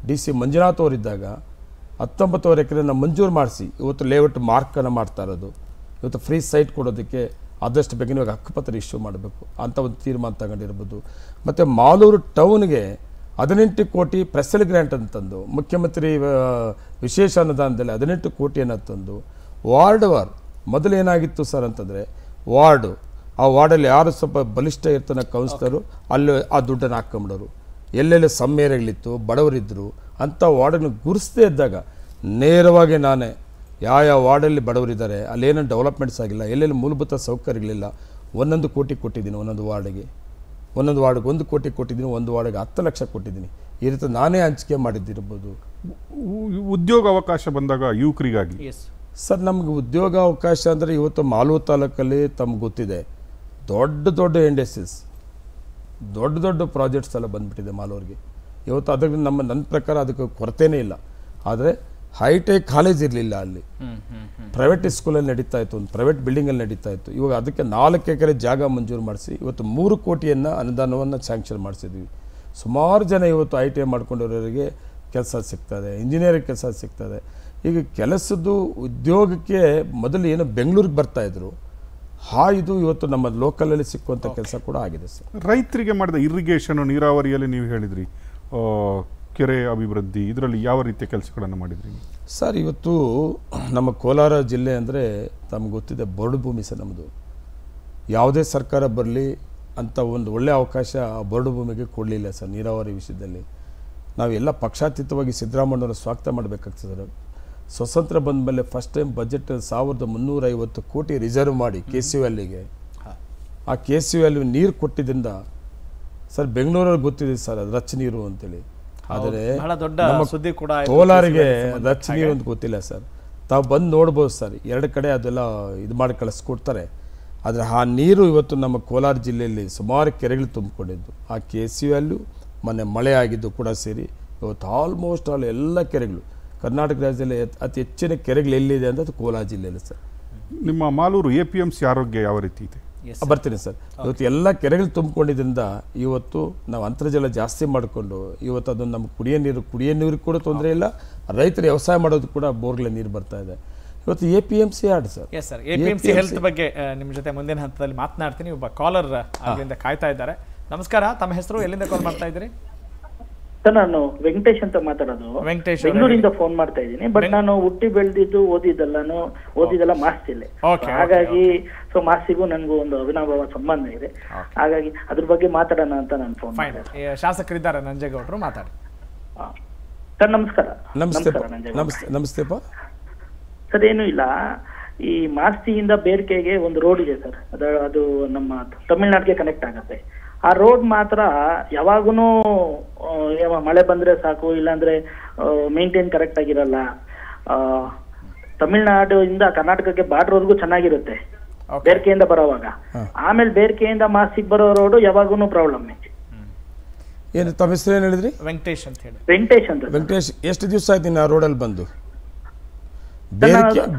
ಡಿ ಸಿ ಮಂಜುನಾಥ್ ಅವರಿದ್ದಾಗ ಹತ್ತೊಂಬತ್ತುವರೆ ಎಕರೆಯನ್ನು ಮಂಜೂರು ಮಾಡಿಸಿ ಇವತ್ತು ಲೇಔಟ್ ಮಾರ್ಕನ್ನು ಮಾಡ್ತಾ ಇರೋದು ಇವತ್ತು ಫ್ರೀ ಸೈಟ್ ಕೊಡೋದಕ್ಕೆ ಆದಷ್ಟು ಬೇಗ ನೀವು ಹಕ್ಕುಪತ್ರ ಇಶ್ಯೂ ಮಾಡಬೇಕು ಅಂತ ಒಂದು ತೀರ್ಮಾನ ತಗೊಂಡಿರ್ಬೋದು ಮತ್ತು ಮಾಲೂರು ಟೌನ್ಗೆ ಹದಿನೆಂಟು ಕೋಟಿ ಪ್ರೆಸಲ್ ಗ್ರ್ಯಾಂಟ್ ತಂದು ಮುಖ್ಯಮಂತ್ರಿ ವಿಶೇಷ ಅನುದಾನದಲ್ಲಿ ಹದಿನೆಂಟು ಕೋಟಿಯನ್ನು ತಂದು ವಾರ್ಡ್ ವಾರ್ ಮೊದಲು ಏನಾಗಿತ್ತು ಸರ್ ಅಂತಂದರೆ ವಾರ್ಡು ಆ ವಾರ್ಡಲ್ಲಿ ಯಾರು ಸ್ವಲ್ಪ ಬಲಿಷ್ಠ ಇರ್ತಾನೆ ಕೌನ್ಸ್ಲರು ಅಲ್ಲಿ ಆ ದುಡ್ಡನ್ನು ಹಾಕ್ಕೊಂಬಿಡೋರು ಎಲ್ಲೆಲ್ಲಿ ಸಮ್ಮೇಳಗಳಿತ್ತು ಬಡವರಿದ್ದರು ಅಂಥ ವಾರ್ಡನ್ನು ಗುರುಸದೇ ಇದ್ದಾಗ ನೇರವಾಗಿ ನಾನೇ ಯಾವ ಯಾವ ವಾರ್ಡಲ್ಲಿ ಬಡವರಿದ್ದಾರೆ ಏನೇನು ಡೆವಲಪ್ಮೆಂಟ್ಸ್ ಆಗಿಲ್ಲ ಎಲ್ಲೆಲ್ಲಿ ಮೂಲಭೂತ ಸೌಕರ್ಯಗಳಿಲ್ಲ ಒಂದೊಂದು ಕೋಟಿ ಕೊಟ್ಟಿದ್ದೀನಿ ಒಂದೊಂದು ವಾರ್ಡಿಗೆ ಒಂದೊಂದು ವಾರ್ಡ್ಗೆ ಒಂದು ಕೋಟಿ ಕೊಟ್ಟಿದ್ದೀನಿ ಒಂದು ವಾರ್ಡ್ಗೆ ಹತ್ತು ಲಕ್ಷ ಕೊಟ್ಟಿದ್ದೀನಿ ಈ ರೀತಿ ನಾನೇ ಹಂಚಿಕೆ ಮಾಡಿದ್ದಿರ್ಬೋದು ಉದ್ಯೋಗ ಅವಕಾಶ ಬಂದಾಗ ಯುವಕರಿಗಾಗಿ ಸರ್ ನಮ್ಗೆ ಉದ್ಯೋಗ ಅವಕಾಶ ಅಂದರೆ ಇವತ್ತು ಮಾಲೂರು ತಾಲೂಕಲ್ಲಿ ತಮ್ಗೆ ಗೊತ್ತಿದೆ ದೊಡ್ಡ ದೊಡ್ಡ ಇಂಡಸ್ಟ್ರೀಸ್ ದೊಡ್ಡ ದೊಡ್ಡ ಪ್ರಾಜೆಕ್ಟ್ಸ್ ಎಲ್ಲ ಬಂದ್ಬಿಟ್ಟಿದೆ ಮಾಲೂರಿಗೆ ಇವತ್ತು ಅದಕ್ಕೆ ನಮ್ಮ ನನ್ನ ಪ್ರಕಾರ ಅದಕ್ಕೆ ಕೊರತೆಯೇ ಇಲ್ಲ ಆದರೆ ಹೈಟೆಕ್ ಕಾಲೇಜ್ ಇರಲಿಲ್ಲ ಅಲ್ಲಿ ಪ್ರೈವೇಟ್ ಸ್ಕೂಲಲ್ಲಿ ನಡೀತಾ ಇತ್ತು ಒಂದು ಪ್ರೈವೇಟ್ ಬಿಲ್ಡಿಂಗಲ್ಲಿ ನಡೀತಾ ಇತ್ತು ಇವಾಗ ಅದಕ್ಕೆ ನಾಲ್ಕು ಎಕರೆ ಜಾಗ ಮಂಜೂರು ಮಾಡಿಸಿ ಇವತ್ತು ಮೂರು ಕೋಟಿಯನ್ನು ಅನುದಾನವನ್ನು ಸ್ಯಾಂಕ್ಷನ್ ಮಾಡಿಸಿದ್ವಿ ಸುಮಾರು ಜನ ಇವತ್ತು ಐ ಟಿ ಐ ಮಾಡ್ಕೊಂಡಿರೋರಿಗೆ ಕೆಲಸ ಸಿಗ್ತದೆ ಇಂಜಿನಿಯರಿಂಗ್ ಕೆಲಸ ಸಿಗ್ತದೆ ಈಗ ಕೆಲಸದ್ದು ಉದ್ಯೋಗಕ್ಕೆ ಮೊದಲು ಏನು ಬೆಂಗಳೂರಿಗೆ ಬರ್ತಾಯಿದ್ರು ಹಾ ಇದು ಇವತ್ತು ನಮ್ಮ ಲೋಕಲಲ್ಲಿ ಸಿಕ್ಕುವಂಥ ಕೆಲಸ ಕೂಡ ಆಗಿದೆ ಸರ್ ರೈತರಿಗೆ ಮಾಡಿದ ಇರಿಗೇಷನ್ ನೀರಾವರಿಯಲ್ಲಿ ನೀವು ಹೇಳಿದ್ರಿ ಕೆರೆ ಅಭಿವೃದ್ಧಿ ಇದರಲ್ಲಿ ಯಾವ ರೀತಿಯ ಕೆಲಸಗಳನ್ನು ಮಾಡಿದ್ರಿ ಸರ್ ಇವತ್ತು ನಮ್ಮ ಕೋಲಾರ ಜಿಲ್ಲೆ ಅಂದರೆ ತಮ್ಗೆ ಗೊತ್ತಿದೆ ಬರಡು ಭೂಮಿ ಸರ್ ನಮ್ಮದು ಯಾವುದೇ ಸರ್ಕಾರ ಬರಲಿ ಅಂತ ಒಂದು ಒಳ್ಳೆಯ ಅವಕಾಶ ಆ ಬರಡು ಭೂಮಿಗೆ ಕೊಡಲಿಲ್ಲ ಸರ್ ನೀರಾವರಿ ವಿಷಯದಲ್ಲಿ ನಾವೆಲ್ಲ ಪಕ್ಷಾತೀತವಾಗಿ ಸಿದ್ದರಾಮಯ್ಯವರು ಸ್ವಾಗತ ಮಾಡಬೇಕಾಗ್ತದೆ ಸರ್ ಸ್ವತಂತ್ರ ಬಂದ ಮೇಲೆ ಫಸ್ಟ್ ಟೈಮ್ ಬಜೆಟ್ ಸಾವಿರದ ಮುನ್ನೂರೈವತ್ತು ಕೋಟಿ ರಿಸರ್ವ್ ಮಾಡಿ ಕೆ ಸಿ ವ್ಯಾಲಿಗೆ ಆ ಕೆ ಸಿ ವ್ಯಾಲಿ ನೀರು ಕೊಟ್ಟಿದ್ದರಿಂದ ಸರ್ ಬೆಂಗಳೂರಲ್ಲಿ ಗೊತ್ತಿದೆ ಸರ್ ಅದು ರಚ್ ನೀರು ಅಂತೇಳಿ ಆದರೆ ಬಹಳ ದೊಡ್ಡ ಸುದ್ದಿ ಕೂಡ ಕೋಲಾರಿಗೆ ರಚನೆ ಒಂದು ಗೊತ್ತಿಲ್ಲ ಸರ್ ತಾವು ಬಂದು ನೋಡ್ಬೋದು ಸರ್ ಎರಡು ಕಡೆ ಅದೆಲ್ಲ ಇದು ಮಾಡಿ ಕಳಿಸ್ಕೊಡ್ತಾರೆ ಆದರೆ ಆ ನೀರು ಇವತ್ತು ನಮ್ಮ ಕೋಲಾರ ಜಿಲ್ಲೆಯಲ್ಲಿ ಸುಮಾರು ಕೆರೆಗಳು ತುಂಬಿಕೊಂಡಿದ್ದು ಆ ಕೆ ಸಿ ಅಲ್ಲೂ ಮೊನ್ನೆ ಮಳೆ ಆಗಿದ್ದು ಕೂಡ ಸೇರಿ ಇವತ್ತು ಆಲ್ಮೋಸ್ಟ್ ಆಲ್ ಎಲ್ಲ ಕೆರೆಗಳು ಕರ್ನಾಟಕ ರಾಜ್ಯದಲ್ಲಿ ಅತಿ ಹೆಚ್ಚಿನ ಕೆರೆಗಳು ಎಲ್ಲಿದೆ ಅಂತ ಅದು ಕೋಲಾರ ಜಿಲ್ಲೆಯಲ್ಲಿ ಸರ್ ನಿಮ್ಮ Malur A P M C ಆರೋಗ್ಯ ಯಾವ ರೀತಿ ಇದೆ ಬರ್ತೀನಿ ಸರ್ ಇವತ್ತು ಎಲ್ಲ ಕೆರೆಗಳು ತುಂಬಿಕೊಂಡಿದ್ದರಿಂದ ಇವತ್ತು ನಾವು ಅಂತರ್ಜಲ ಜಾಸ್ತಿ ಮಾಡಿಕೊಂಡು ಇವತ್ತು ಅದನ್ನು ನಮ್ಮ ಕುಡಿಯ ನೀರು ಕುಡಿಯೋ ನೀರು ಕೂಡ ತೊಂದರೆ ಇಲ್ಲ ರೈತರು ವ್ಯವಸಾಯ ಮಾಡೋದು ಕೂಡ ಬೋರ್ಗಳ ನೀರು ಬರ್ತಾ ಇದೆ ಇವತ್ತು A P M C add sir yes sir A P M C health ಬಗ್ಗೆ ನಿಮ್ಮ ಜೊತೆ ಮುಂದಿನ ಹಂತದಲ್ಲಿ ಮಾತನಾಡ್ತೀನಿ ಒಬ್ಬ ಕಾಲರ್ ಅಲ್ಲಿಂದ ಕಾಯ್ತಾ ಇದ್ದಾರೆ ನಮಸ್ಕಾರ ತಮ್ಮ ಹೆಸರು ಎಲ್ಲಿಂದ ಕಾಲ್ ಮಾಡ್ತಾ ಇದ್ದೀರಿ ಸರ್ ನಾನು ವೆಂಕಟೇಶ್ ಅಂತ ಮಾತಾಡೋದು ವೆಂಕಟೇಶ್ ಬೆಂಗಳೂರಿಂದ ಫೋನ್ ಮಾಡ್ತಾ ಇದ್ದೀನಿ ಬಟ್ ನಾನು ಹುಟ್ಟಿ ಬೆಳೆದಿದ್ದು ಓದಿದ್ದಲ್ಲ ಓದಿದ್ದೆಲ್ಲ ಮಾಸ್ತಿಲ್ಲ ಹಾಗಾಗಿ ಸೊ ಮಾಸ್ತಿಗೂ ನನಗೂ ಒಂದು ಅವಿನಾಭಾವ ಸಂಬಂಧ ಇದೆ ಹಾಗಾಗಿ ಅದ್ರ ಬಗ್ಗೆ ಮಾತಾಡೋಣ ಅಂತ ನಾನು ಫೋನ್ ಮಾಡಿದೆ ಶಾಸಕರಿದ್ದಾರೆ ನಂಜೇಗೌಡರು ಮಾತಾಡಿ ಸರ್ ನಮಸ್ಕಾರ ನಮಸ್ತೆ ನಮಸ್ತೆ ಸರ್ ಏನು ಇಲ್ಲ ಈ ಮಾಸ್ತಿಯಿಂದ ಬೇರ್ಕೆಗೆ ಒಂದು ರೋಡ್ ಇದೆ ಸರ್ ಅದು ನಮ್ಮ ತಮಿಳ್ನಾಡಿಗೆ ಕನೆಕ್ಟ್ ಆಗತ್ತೆ ಆ ರೋಡ್ ಮಾತ್ರ ಯಾವಾಗೂ ಮಳೆ ಬಂದ್ರೆ ಸಾಕು ಇಲ್ಲಾಂದ್ರೆ ಮೇಂಟೈನ್ ಕರೆಕ್ಟ್ ಆಗಿರಲ್ಲ ತಮಿಳ್ನಾಡು ಇಂದ ಕರ್ನಾಟಕಕ್ಕೆ ಬಾರ್ಡ್ರ್ವರೆಗೂ ಚೆನ್ನಾಗಿರುತ್ತೆ ಬೇರ್ಕೆಯಿಂದ ಬರೋವಾಗ ಆಮೇಲೆ ಬೇರ್ಕೆಯಿಂದ ಮಾಸಿಗೆ ಬರೋ ರೋಡ್ ಯಾವಾಗೂ ಪ್ರಾಬ್ಲಮ್ ಏನು ತಮ್ಮ ಏನು ಹೇಳಿದ್ರಿ ವೆಂಕಟೇಶ್ ಅಂತ ವೆಂಕಟೇಶ್ ಎಷ್ಟು ದಿವಸ ಆಯ್ತು ಆ ರೋಡಲ್ಲಿ ಬಂದು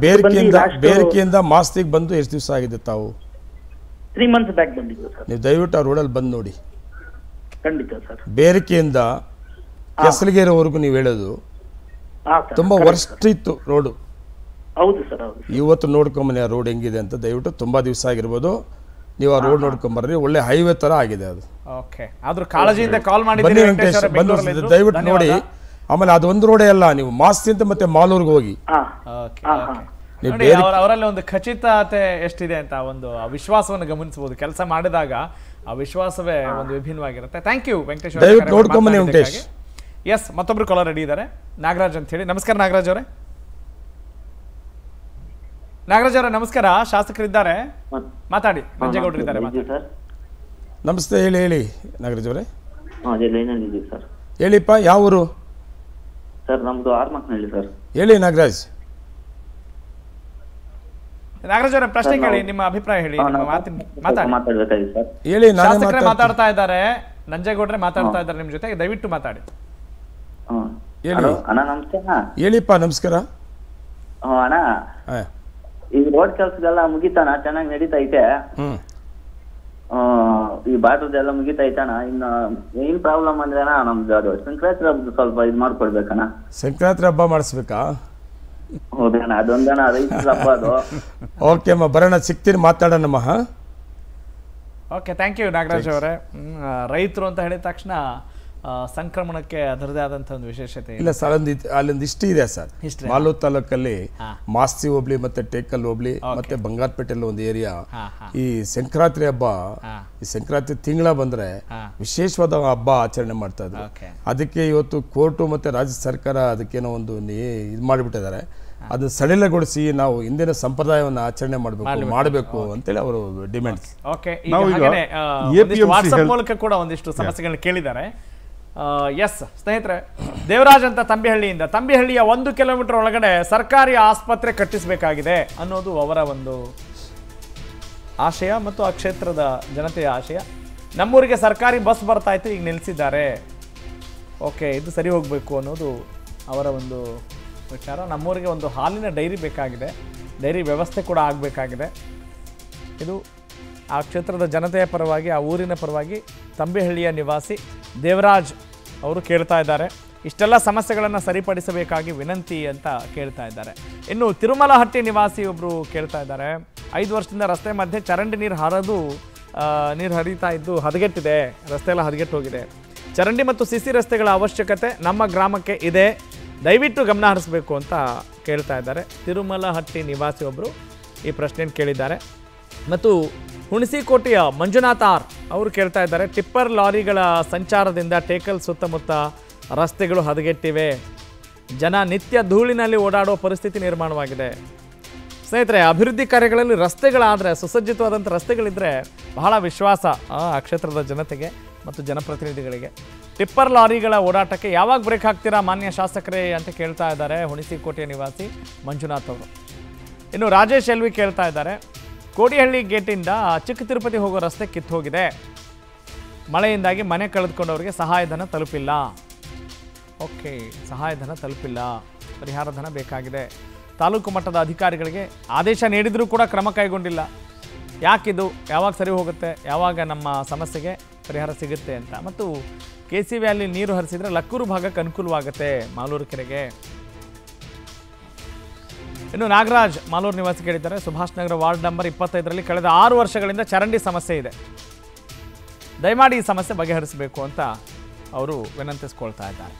ಬೇರ್ಕೆಯಿಂದ ಬೇರ್ಕೆಯಿಂದ ಮಾಸ್ತಿಗೆ ಬಂದು ಎಷ್ಟು ದಿವಸ ಆಗಿದೆ ತಾವು ತ್ರೀ ಮಂತ್ಸ್ ಬ್ಯಾಕ್ ಬಂದಿದ್ದೆ ಸರ್ ನೀವು ದಯವಿಟ್ಟು ಆ ರೋಡಲ್ಲಿ ಬಂದು ನೋಡಿ ಖಂಡಿತ ಸರ್ ಬೇರಿಕೆಯಿಂದ ಕೆಸಲಗೇರಿವರೆಗೂ ನೀವು ಹೇಳೋದು ತುಂಬಾ ವರ್ಸ್ಟ್ ಇತ್ತು ರೋಡು ಹೌದು ಸರ್ ಹೌದು ಇವತ್ತು ನೋಡ್ಕೊಂಬನ್ನಿ ಆ ರೋಡ್ ಹೆಂಗಿದೆ ಅಂತ ದಯವಿಟ್ಟು ತುಂಬಾ ದಿವಸ ಆಗಿರ್ಬೋದು ನೀವು ಆ ರೋಡ್ ನೋಡ್ಕೊಂಬರ್ರಿ ಒಳ್ಳೆ ಹೈವೇ ತರ ಆಗಿದೆ ಅದು ಓಕೆ ಆದ್ರೂ ಕಾಳಜಿಯಿಂದ ಕಾಲ್ ಮಾಡಿ ಬನ್ನಿ ವೆಂಕಟೇಶ್ ಬಂದು ದಯವಿಟ್ಟು ನೋಡಿ ಆಮೇಲೆ ಅದು ಅದೊಂದು ರೋಡೇ ಅಲ್ಲ ನೀವು ಮಾಸ್ತಿ ಅಂತ ಮತ್ತೆ ಮಾಲೂರ್ಗೆ ಹೋಗಿ ಓಕೆ ಅವರಲ್ಲಿ ಒಂದು ಖಚಿತತೆ ಎಷ್ಟಿದೆ ಅಂತ ಒಂದು ವಿಶ್ವಾಸವನ್ನು ಗಮನಿಸಬಹುದು ಕೆಲಸ ಮಾಡಿದಾಗ ಆ ವಿಶ್ವಾಸವೇ ಒಂದು ವಿಭಿನ್ನವಾಗಿರುತ್ತೆ ಥ್ಯಾಂಕ್ ಯು ವೆಂಕಟೇಶ್ ಎಸ್ ಮತ್ತೊಬ್ರು ಕಾಲರ್ ರೆಡಿ ಇದ್ದಾರೆ ನಾಗರಾಜ್ ಅಂತ ಹೇಳಿ ನಮಸ್ಕಾರ ನಾಗರಾಜ್ ಅವರೇ ನಾಗರಾಜ್ ಅವರೇ ನಮಸ್ಕಾರ ಶಾಸಕರಿದ್ದಾರೆ ಮಾತಾಡಿ ರಂಜೇಗೌಡರು ಇದ್ದಾರೆ ನಮಸ್ತೆ ಹೇಳಿ ಹೇಳಿ ನಾಗರಾಜ್ ಅವರೇ ಹೇಳಿಪ್ಪ ಯಾವ ಊರು ಸರ್ ನಮ್ದು ಸರ್ ಹೇಳಿ ನಾಗರಾಜ್ ನಾಗರಾಜ್ರ ಪ್ರಶ್ನೆ ಕೇಳಿ ನಿಮ್ಮ ಅಭಿಪ್ರಾಯ ಹೇಳಿ ಹೇಳಿ ಶಾಸಕರೇ ಮಾತಾಡ್ತಾ ಇದ್ದಾರೆ ನಂಜೇಗೌಡ್ರೆ ಮಾತಾಡ್ತಾ ಇದ್ದಾರೆ ನಿಮ್ ಜೊತೆ ದಯವಿಟ್ಟು ಮಾತಾಡಿ ಹೇಳಿಪ್ಪ ನಮಸ್ಕಾರ ಅಣ್ಣ ಈ ರೋಡ್ ಕೆಲಸದೆಲ್ಲ ಮುಗಿತಾನ ಚೆನ್ನಾಗಿ ನಡೀತೈತೆ ಈ ಬಾಟದೆಲ್ಲ ಮುಗಿತೈತಣ ಇನ್ನ ಏನ್ ಪ್ರಾಬ್ಲಮ್ ಅಂದ್ರೆ ನಮ್ದು ಅದು ಸಂಕ್ರಾಂತಿ ಹಬ್ಬ ಸ್ವಲ್ಪ ಇದು ಮಾಡ್ಕೊಡ್ಬೇಕಣ್ಣ ಸಂಕ್ರಾಂತಿ ಹಬ್ಬ ಮಾಡಿಸ್ಬೇಕಾ ಹೌದಣ್ಣ ಅದೊಂದಣ್ಣ ರೈತರ ಅದು ಓಕೆ ಅಮ್ಮ ಬರೋಣ ಸಿಗ್ತೀರಿ ಮಾತಾಡೋಣಮ್ಮ ಓಕೆ ಥ್ಯಾಂಕ್ ಯು ನಾಗರಾಜ್ ಅವರೇ ರೈತರು ಅಂತ ಹೇಳಿದ ತಕ್ಷಣ ಸಂಕ್ರಮಣಕ್ಕೆ ಅದರದೇ ಆದಂತಹ ಒಂದು ವಿಶೇಷತೆ ಇಲ್ಲ ಸರ್ ಅಲ್ಲೊಂದು ಇಷ್ಟು ಇದೆ ಸರ್ ಮಾಲೂರ್ ತಾಲೂಕಲ್ಲಿ ಮಾಸ್ತಿ ಹೋಬ್ಳಿ ಮತ್ತೆ ಟೇಕಲ್ ಹೋಬ್ಳಿ ಮತ್ತೆ ಬಂಗಾರಪೇಟೆಲ್ಲ ಒಂದು ಏರಿಯಾ ಈ ಸಂಕ್ರಾಂತಿ ಹಬ್ಬ ಈ ಸಂಕ್ರಾಂತಿ ತಿಂಗಳ ಬಂದ್ರೆ ವಿಶೇಷವಾದ ಹಬ್ಬ ಆಚರಣೆ ಮಾಡ್ತಾ ಇದ್ರು ಅದಕ್ಕೆ ಇವತ್ತು ಕೋರ್ಟು ಮತ್ತೆ ರಾಜ್ಯ ಸರ್ಕಾರ ಅದಕ್ಕೇನೋ ಒಂದು ಇದು ಮಾಡಿಬಿಟ್ಟಿದ್ದಾರೆ ಅದು ಸಡಿಲಗೊಳಿಸಿ ನಾವು ಇಂದಿನ ಸಂಪ್ರದಾಯವನ್ನು ಆಚರಣೆ ಮಾಡಬೇಕು ಮಾಡಬೇಕು ಅಂತೇಳಿ ಅವರು ಡಿಮ್ಯಾಂಡ್ಸ್ ಓಕೆ ಮೂಲಕ ಕೂಡ ಒಂದಿಷ್ಟು ಸಮಸ್ಯೆಗಳನ್ನ ಕೇಳಿದ್ದಾರೆ ಎಸ್ ಸ್ನೇಹಿತರೆ ದೇವರಾಜ್ ಅಂತ ತಂಬಿಹಳ್ಳಿಯಿಂದ ತಂಬಿಹಳ್ಳಿಯ ಒಂದು ಕಿಲೋಮೀಟರ್ ಒಳಗಡೆ ಸರ್ಕಾರಿ ಆಸ್ಪತ್ರೆ ಕಟ್ಟಿಸಬೇಕಾಗಿದೆ ಅನ್ನೋದು ಅವರ ಒಂದು ಆಶಯ ಮತ್ತು ಆ ಕ್ಷೇತ್ರದ ಜನತೆಯ ಆಶಯ ನಮ್ಮೂರಿಗೆ ಸರ್ಕಾರಿ ಬಸ್ ಬರ್ತಾ ಇತ್ತು ಈಗ ನಿಲ್ಲಿಸಿದ್ದಾರೆ ಓಕೆ ಇದು ಸರಿ ಹೋಗಬೇಕು ಅನ್ನೋದು ಅವರ ಒಂದು ವಿಚಾರ ನಮ್ಮೂರಿಗೆ ಒಂದು ಹಾಲಿನ ಡೈರಿ ಬೇಕಾಗಿದೆ ಡೈರಿ ವ್ಯವಸ್ಥೆ ಕೂಡ ಆಗಬೇಕಾಗಿದೆ ಇದು ಆ ಕ್ಷೇತ್ರದ ಜನತೆಯ ಪರವಾಗಿ ಆ ಊರಿನ ಪರವಾಗಿ ತಂಬಿಹಳ್ಳಿಯ ನಿವಾಸಿ ದೇವರಾಜ್ ಅವರು ಕೇಳ್ತಾ ಇದ್ದಾರೆ ಇಷ್ಟೆಲ್ಲ ಸಮಸ್ಯೆಗಳನ್ನು ಸರಿಪಡಿಸಬೇಕಾಗಿ ವಿನಂತಿ ಅಂತ ಕೇಳ್ತಾ ಇದ್ದಾರೆ ಇನ್ನು ತಿರುಮಲಹಟ್ಟಿ ನಿವಾಸಿ ಒಬ್ಬರು ಕೇಳ್ತಾ ಇದ್ದಾರೆ ಐದು ವರ್ಷದಿಂದ ರಸ್ತೆ ಮಧ್ಯೆ ಚರಂಡಿ ನೀರು ಹರಿದು ನೀರು ಹರಿತಾ ಇದ್ದು ಹದಗೆಟ್ಟಿದೆ ರಸ್ತೆ ಎಲ್ಲ ಹದಗೆಟ್ಟು ಹೋಗಿದೆ ಚರಂಡಿ ಮತ್ತು ಸಿಸಿ ರಸ್ತೆಗಳ ಅವಶ್ಯಕತೆ ನಮ್ಮ ಗ್ರಾಮಕ್ಕೆ ಇದೆ ದಯವಿಟ್ಟು ಗಮನ ಹರಿಸಬೇಕು ಅಂತ ಕೇಳ್ತಾ ಇದ್ದಾರೆ ತಿರುಮಲಹಟ್ಟಿ ನಿವಾಸಿ ಒಬ್ಬರು ಈ ಪ್ರಶ್ನೆಯನ್ನು ಕೇಳಿದ್ದಾರೆ ಮತ್ತು ಹುಣಸಿಕೋಟೆಯ ಮಂಜುನಾಥ್ ಆರ್ ಅವರು ಕೇಳ್ತಾ ಇದ್ದಾರೆ ಟಿಪ್ಪರ್ ಲಾರಿಗಳ ಸಂಚಾರದಿಂದ ಟೇಕಲ್ ಸುತ್ತಮುತ್ತ ರಸ್ತೆಗಳು ಹದಗೆಟ್ಟಿವೆ ಜನ ನಿತ್ಯ ಧೂಳಿನಲ್ಲಿ ಓಡಾಡುವ ಪರಿಸ್ಥಿತಿ ನಿರ್ಮಾಣವಾಗಿದೆ ಸ್ನೇಹಿತರೆ ಅಭಿವೃದ್ಧಿ ಕಾರ್ಯಗಳಲ್ಲಿ ರಸ್ತೆಗಳಾದರೆ ಸುಸಜ್ಜಿತವಾದಂಥ ರಸ್ತೆಗಳಿದ್ದರೆ ಬಹಳ ವಿಶ್ವಾಸ ಆ ಕ್ಷೇತ್ರದ ಜನತೆಗೆ ಮತ್ತು ಜನಪ್ರತಿನಿಧಿಗಳಿಗೆ ಟಿಪ್ಪರ್ ಲಾರಿಗಳ ಓಡಾಟಕ್ಕೆ ಯಾವಾಗ ಬ್ರೇಕ್ ಹಾಕ್ತೀರಾ ಮಾನ್ಯ ಶಾಸಕರೇ ಅಂತ ಕೇಳ್ತಾ ಇದ್ದಾರೆ ಹುಣಸಿಕೋಟೆಯ ನಿವಾಸಿ ಮಂಜುನಾಥ್ ಅವರು ಇನ್ನು ರಾಜೇಶ್ ಎಲ್ವಿ ಕೇಳ್ತಾ ಇದ್ದಾರೆ ಕೋಡಿಹಳ್ಳಿ ಗೇಟಿಂದ ಚಿಕ್ಕ ತಿರುಪತಿ ಹೋಗೋ ರಸ್ತೆ ಕಿತ್ತು ಹೋಗಿದೆ ಮಳೆಯಿಂದಾಗಿ ಮನೆ ಕಳೆದುಕೊಂಡವರಿಗೆ ಸಹಾಯಧನ ತಲುಪಿಲ್ಲ ಓಕೆ ಸಹಾಯಧನ ತಲುಪಿಲ್ಲ ಪರಿಹಾರಧನ ಬೇಕಾಗಿದೆ ತಾಲೂಕು ಮಟ್ಟದ ಅಧಿಕಾರಿಗಳಿಗೆ ಆದೇಶ ನೀಡಿದರೂ ಕೂಡ ಕ್ರಮ ಕೈಗೊಂಡಿಲ್ಲ ಯಾಕಿದು ಯಾವಾಗ ಸರಿ ಹೋಗುತ್ತೆ ಯಾವಾಗ ನಮ್ಮ ಸಮಸ್ಯೆಗೆ ಪರಿಹಾರ ಸಿಗುತ್ತೆ ಅಂತ ಮತ್ತು ಕೆ ಸಿ ವ್ಯಾಲಿ ನೀರು ಹರಿಸಿದರೆ ಲಕ್ಕೂರು ಭಾಗಕ್ಕೆ ಅನುಕೂಲವಾಗುತ್ತೆ ಮಾಲೂರು ಕೆರೆಗೆ ಇನ್ನು ನಾಗರಾಜ್ ಮಾಲೂರು ನಿವಾಸಿ ಕೇಳಿದ್ದಾರೆ ಸುಭಾಷ್ ನಗರ ವಾರ್ಡ್ ನಂಬರ್ ಇಪ್ಪತ್ತೈದರಲ್ಲಿ ಕಳೆದ ಆರು ವರ್ಷಗಳಿಂದ ಚರಂಡಿ ಸಮಸ್ಯೆ ಇದೆ ದಯಮಾಡಿ ಈ ಸಮಸ್ಯೆ ಬಗೆಹರಿಸಬೇಕು ಅಂತ ಅವರು ವಿನಂತಿಸ್ಕೊಳ್ತಾ ಇದ್ದಾರೆ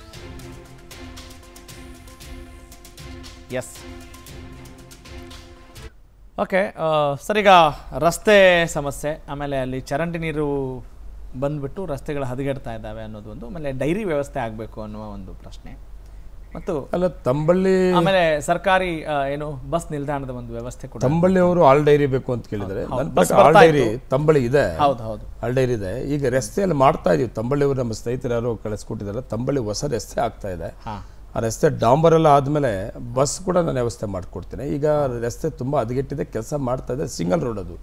ಎಸ್ ಓಕೆ ಈಗ ರಸ್ತೆ ಸಮಸ್ಯೆ ಆಮೇಲೆ ಅಲ್ಲಿ ಚರಂಡಿ ನೀರು ಬಂದ್ಬಿಟ್ಟು ರಸ್ತೆಗಳು ಹದಗೆಡ್ತಾ ಇದ್ದಾವೆ ಅನ್ನೋದು ಒಂದು ಆಮೇಲೆ ಡೈರಿ ವ್ಯವಸ್ಥೆ ಆಗಬೇಕು ಅನ್ನುವ ಒಂದು ಪ್ರಶ್ನೆ ಮತ್ತು ಅಲ್ಲ ತಂಬಳ್ಳಿ ಆಮೇಲೆ ಸರ್ಕಾರಿ ಏನು ಬಸ್ ನಿಲ್ದಾಣದ ಒಂದು ವ್ಯವಸ್ಥೆ ಕೂಡ ತಂಬಳ್ಳಿ ಅವರು ಆಲ್ ಡೈರಿ ಬೇಕು ಅಂತ ಕೇಳಿದ್ರೆ ಆಲ್ ಡೈರಿ ತಂಬಳಿ ಇದೆ ಹೌದು ಹೌದು ಆಲ್ ಡೈರಿ ಇದೆ ಈಗ ರಸ್ತೆಯಲ್ಲಿ ಮಾಡ್ತಾ ಇದೀವಿ ತಂಬಳ್ಳಿ ಅವರು ನಮ್ಮ ಸ್ನೇಹಿತರು ಯಾರು ಕಳಿಸ್ಕೊಟ್ಟಿದ್ದಾರೆ ತಂಬಳ್ಳಿ ಹೊಸ ರಸ್ತೆ ಆಗ್ತಾ ಇದೆ ಆ ರಸ್ತೆ ಡಾಂಬರೆಲ್ಲ ಆದಮೇಲೆ ಬಸ್ ಕೂಡ ನಾನು ವ್ಯವಸ್ಥೆ ಮಾಡಿಕೊಡ್ತೇನೆ ಈಗ ರಸ್ತೆ ತುಂಬ ಹದಗೆಟ್ಟಿದೆ ಕೆಲಸ ಮಾಡ್ತಾ ಇದೆ ಸಿಂಗಲ್ ರೋಡ್ ಅದು